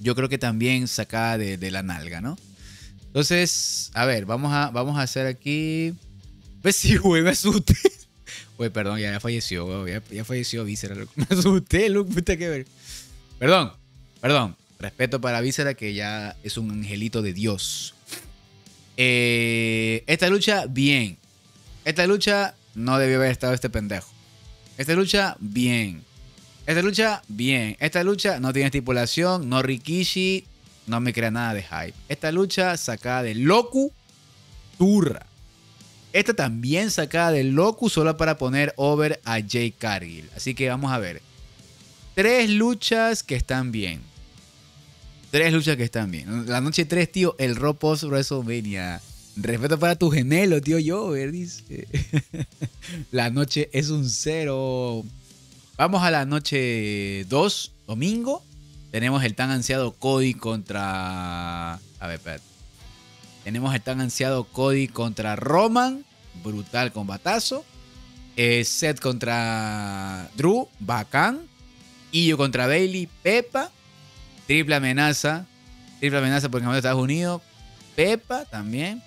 yo creo que también sacada de, la nalga, ¿no? Entonces, a ver, vamos a, vamos a hacer aquí... Pues sí, güey, me asusté. Güey, perdón, ya, falleció, güey, ya, ya, falleció Vísera. Me asusté, Luke, puta que ver. Perdón, perdón. Respeto para Vícera, que ya es un angelito de Dios. Eh, esta lucha, bien. Esta lucha no debió haber estado este pendejo. Esta lucha, bien. Esta lucha, bien. Esta lucha no tiene estipulación, no Rikishi, no me crea nada de hype. Esta lucha sacada de Locu, turra. Esta también sacada de Locu solo para poner over a Jay Cargill. Así que vamos a ver. Tres luchas que están bien. Tres luchas que están bien. La noche 3, tío, el Ropos Post WrestleMania. Respeto para tu gemelo, tío yo, dice. la noche es un cero. Vamos a la noche 2, domingo. Tenemos el tan ansiado Cody contra. A ver, Tenemos el tan ansiado Cody contra Roman. Brutal combatazo. Eh, Seth contra Drew. Bacán. yo contra Bailey. Pepa. Triple amenaza. Triple amenaza porque el campeonato Estados Unidos. Pepa también.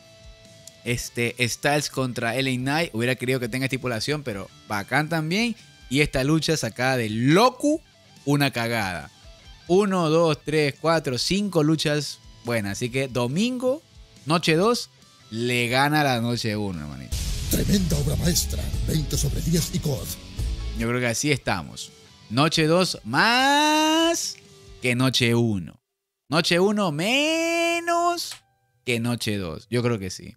Este, Styles contra LA Knight. Hubiera querido que tenga estipulación, pero bacán también. Y esta lucha sacada de Loku, una cagada. 1, 2, 3, 4, 5 luchas buenas. Así que domingo, noche 2, le gana la noche 1, hermanito. Tremenda obra maestra. 20 sobre 10 y COD. Yo creo que así estamos. Noche 2 más que noche 1. Noche 1 menos que noche 2. Yo creo que sí.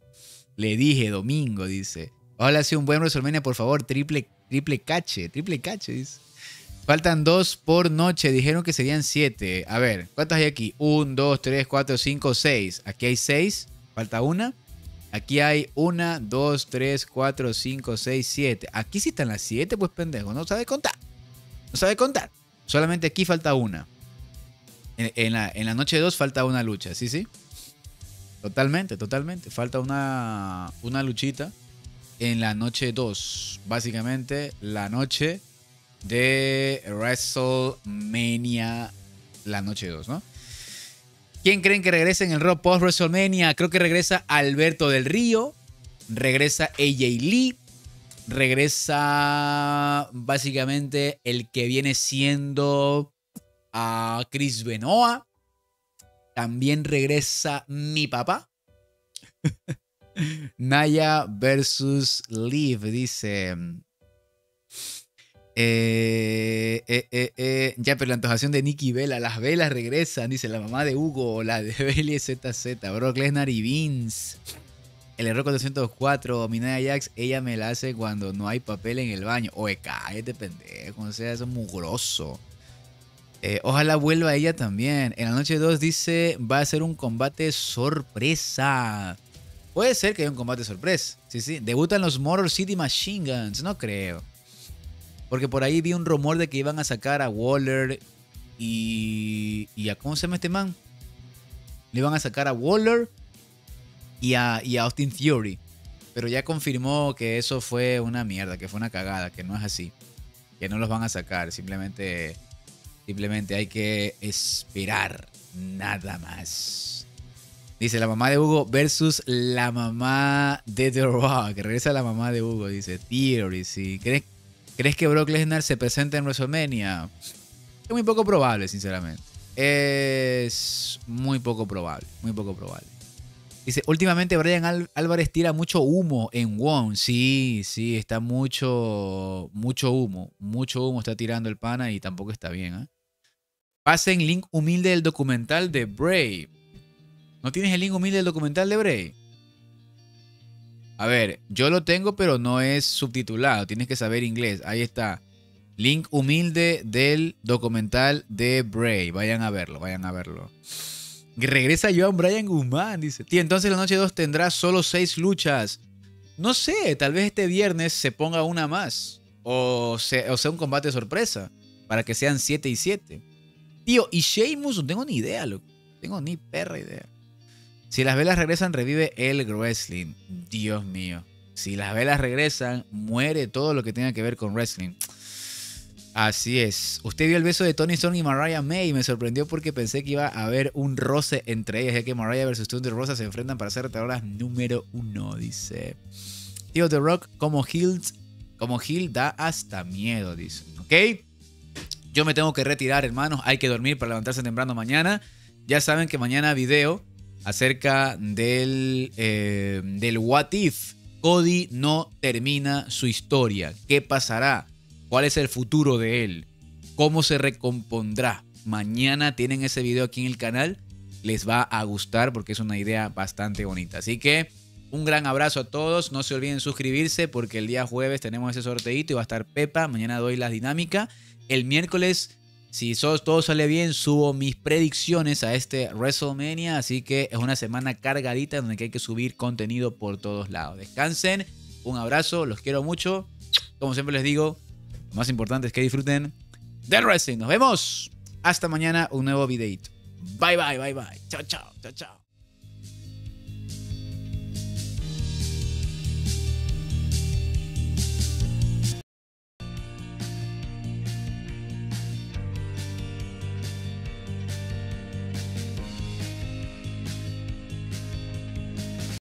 Le dije domingo, dice. Hola si un buen WrestleMania, por favor. Triple, triple cache, triple cache, dice. Faltan dos por noche. Dijeron que serían siete. A ver, ¿cuántas hay aquí? Un, dos, tres, cuatro, cinco, seis. Aquí hay seis. Falta una. Aquí hay una, dos, tres, cuatro, cinco, seis, siete. Aquí sí están las siete, pues pendejo. No sabe contar. No sabe contar. Solamente aquí falta una. En, la, en la, noche dos falta una lucha, ¿sí, sí? Totalmente, totalmente. Falta una, una luchita en la noche 2. Básicamente, la noche de WrestleMania. La noche 2, ¿no? ¿Quién creen que regrese en el Raw post WrestleMania? Creo que regresa Alberto del Río. Regresa AJ Lee. Regresa básicamente el que viene siendo a ah, Chris Benoit. También regresa mi papá. Naya versus Liv dice. Eh, eh, eh, ya, pero la antojación de Nicky Vela, las velas regresan, dice la mamá de Hugo, la de Belly ZZ, Brock Lesnar y Vince. El error 404, Naya Jax, ella me la hace cuando no hay papel en el baño. Oye, cállate, pendejo, o sea, eso es mugroso. Eh, ojalá vuelva ella también. En la noche 2 dice, va a ser un combate sorpresa. Puede ser que haya un combate sorpresa. Sí, sí. Debutan los Motor City Machine Guns. No creo. Porque por ahí vi un rumor de que iban a sacar a Waller y... ¿Y a cómo se llama este man? Le iban a sacar a Waller y a, y a Austin Theory. Pero ya confirmó que eso fue una mierda, que fue una cagada, que no es así. Que no los van a sacar. Simplemente Simplemente hay que esperar, nada más. Dice la mamá de Hugo versus la mamá de The Rock. Regresa la mamá de Hugo, dice Theory. Sí. ¿Crees, ¿Crees que Brock Lesnar se presenta en WrestleMania? Es muy poco probable, sinceramente. Es muy poco probable, muy poco probable. Dice, últimamente Brian Álvarez tira mucho humo en Wong. Sí, sí, está mucho, mucho humo. Mucho humo está tirando el pana y tampoco está bien. ¿eh? Pasen link humilde del documental de Bray. ¿No tienes el link humilde del documental de Bray? A ver, yo lo tengo, pero no es subtitulado. Tienes que saber inglés. Ahí está. Link humilde del documental de Bray. Vayan a verlo, vayan a verlo. Regresa Joan Brian Guzmán, dice. Tío, entonces la noche 2 tendrá solo 6 luchas. No sé, tal vez este viernes se ponga una más. O o sea un combate sorpresa. Para que sean 7 y 7. Tío, y Sheamus, no tengo ni idea, loco. tengo ni perra idea. Si las velas regresan, revive el wrestling. Dios mío. Si las velas regresan, muere todo lo que tenga que ver con wrestling. Así es. Usted vio el beso de Tony Stone y Mariah May. Me sorprendió porque pensé que iba a haber un roce entre ellas, ya que Mariah versus Thunder Rosa se enfrentan para ser retadoras número uno, dice. Tío The Rock como Hilt como Hill da hasta miedo, dice. ¿Ok? Yo me tengo que retirar, hermanos. Hay que dormir para levantarse temprano mañana. Ya saben que mañana video acerca del, eh, del what if. Cody no termina su historia. ¿Qué pasará? ¿Cuál es el futuro de él? ¿Cómo se recompondrá? Mañana tienen ese video aquí en el canal. Les va a gustar porque es una idea bastante bonita. Así que un gran abrazo a todos. No se olviden suscribirse porque el día jueves tenemos ese sorteito y va a estar Pepa. Mañana doy la dinámica. El miércoles, si todo sale bien, subo mis predicciones a este WrestleMania. Así que es una semana cargadita donde hay que subir contenido por todos lados. Descansen, un abrazo, los quiero mucho. Como siempre les digo, lo más importante es que disfruten del wrestling. Nos vemos. Hasta mañana, un nuevo videito. Bye, bye, bye, bye. Chao, chao, chao, chao.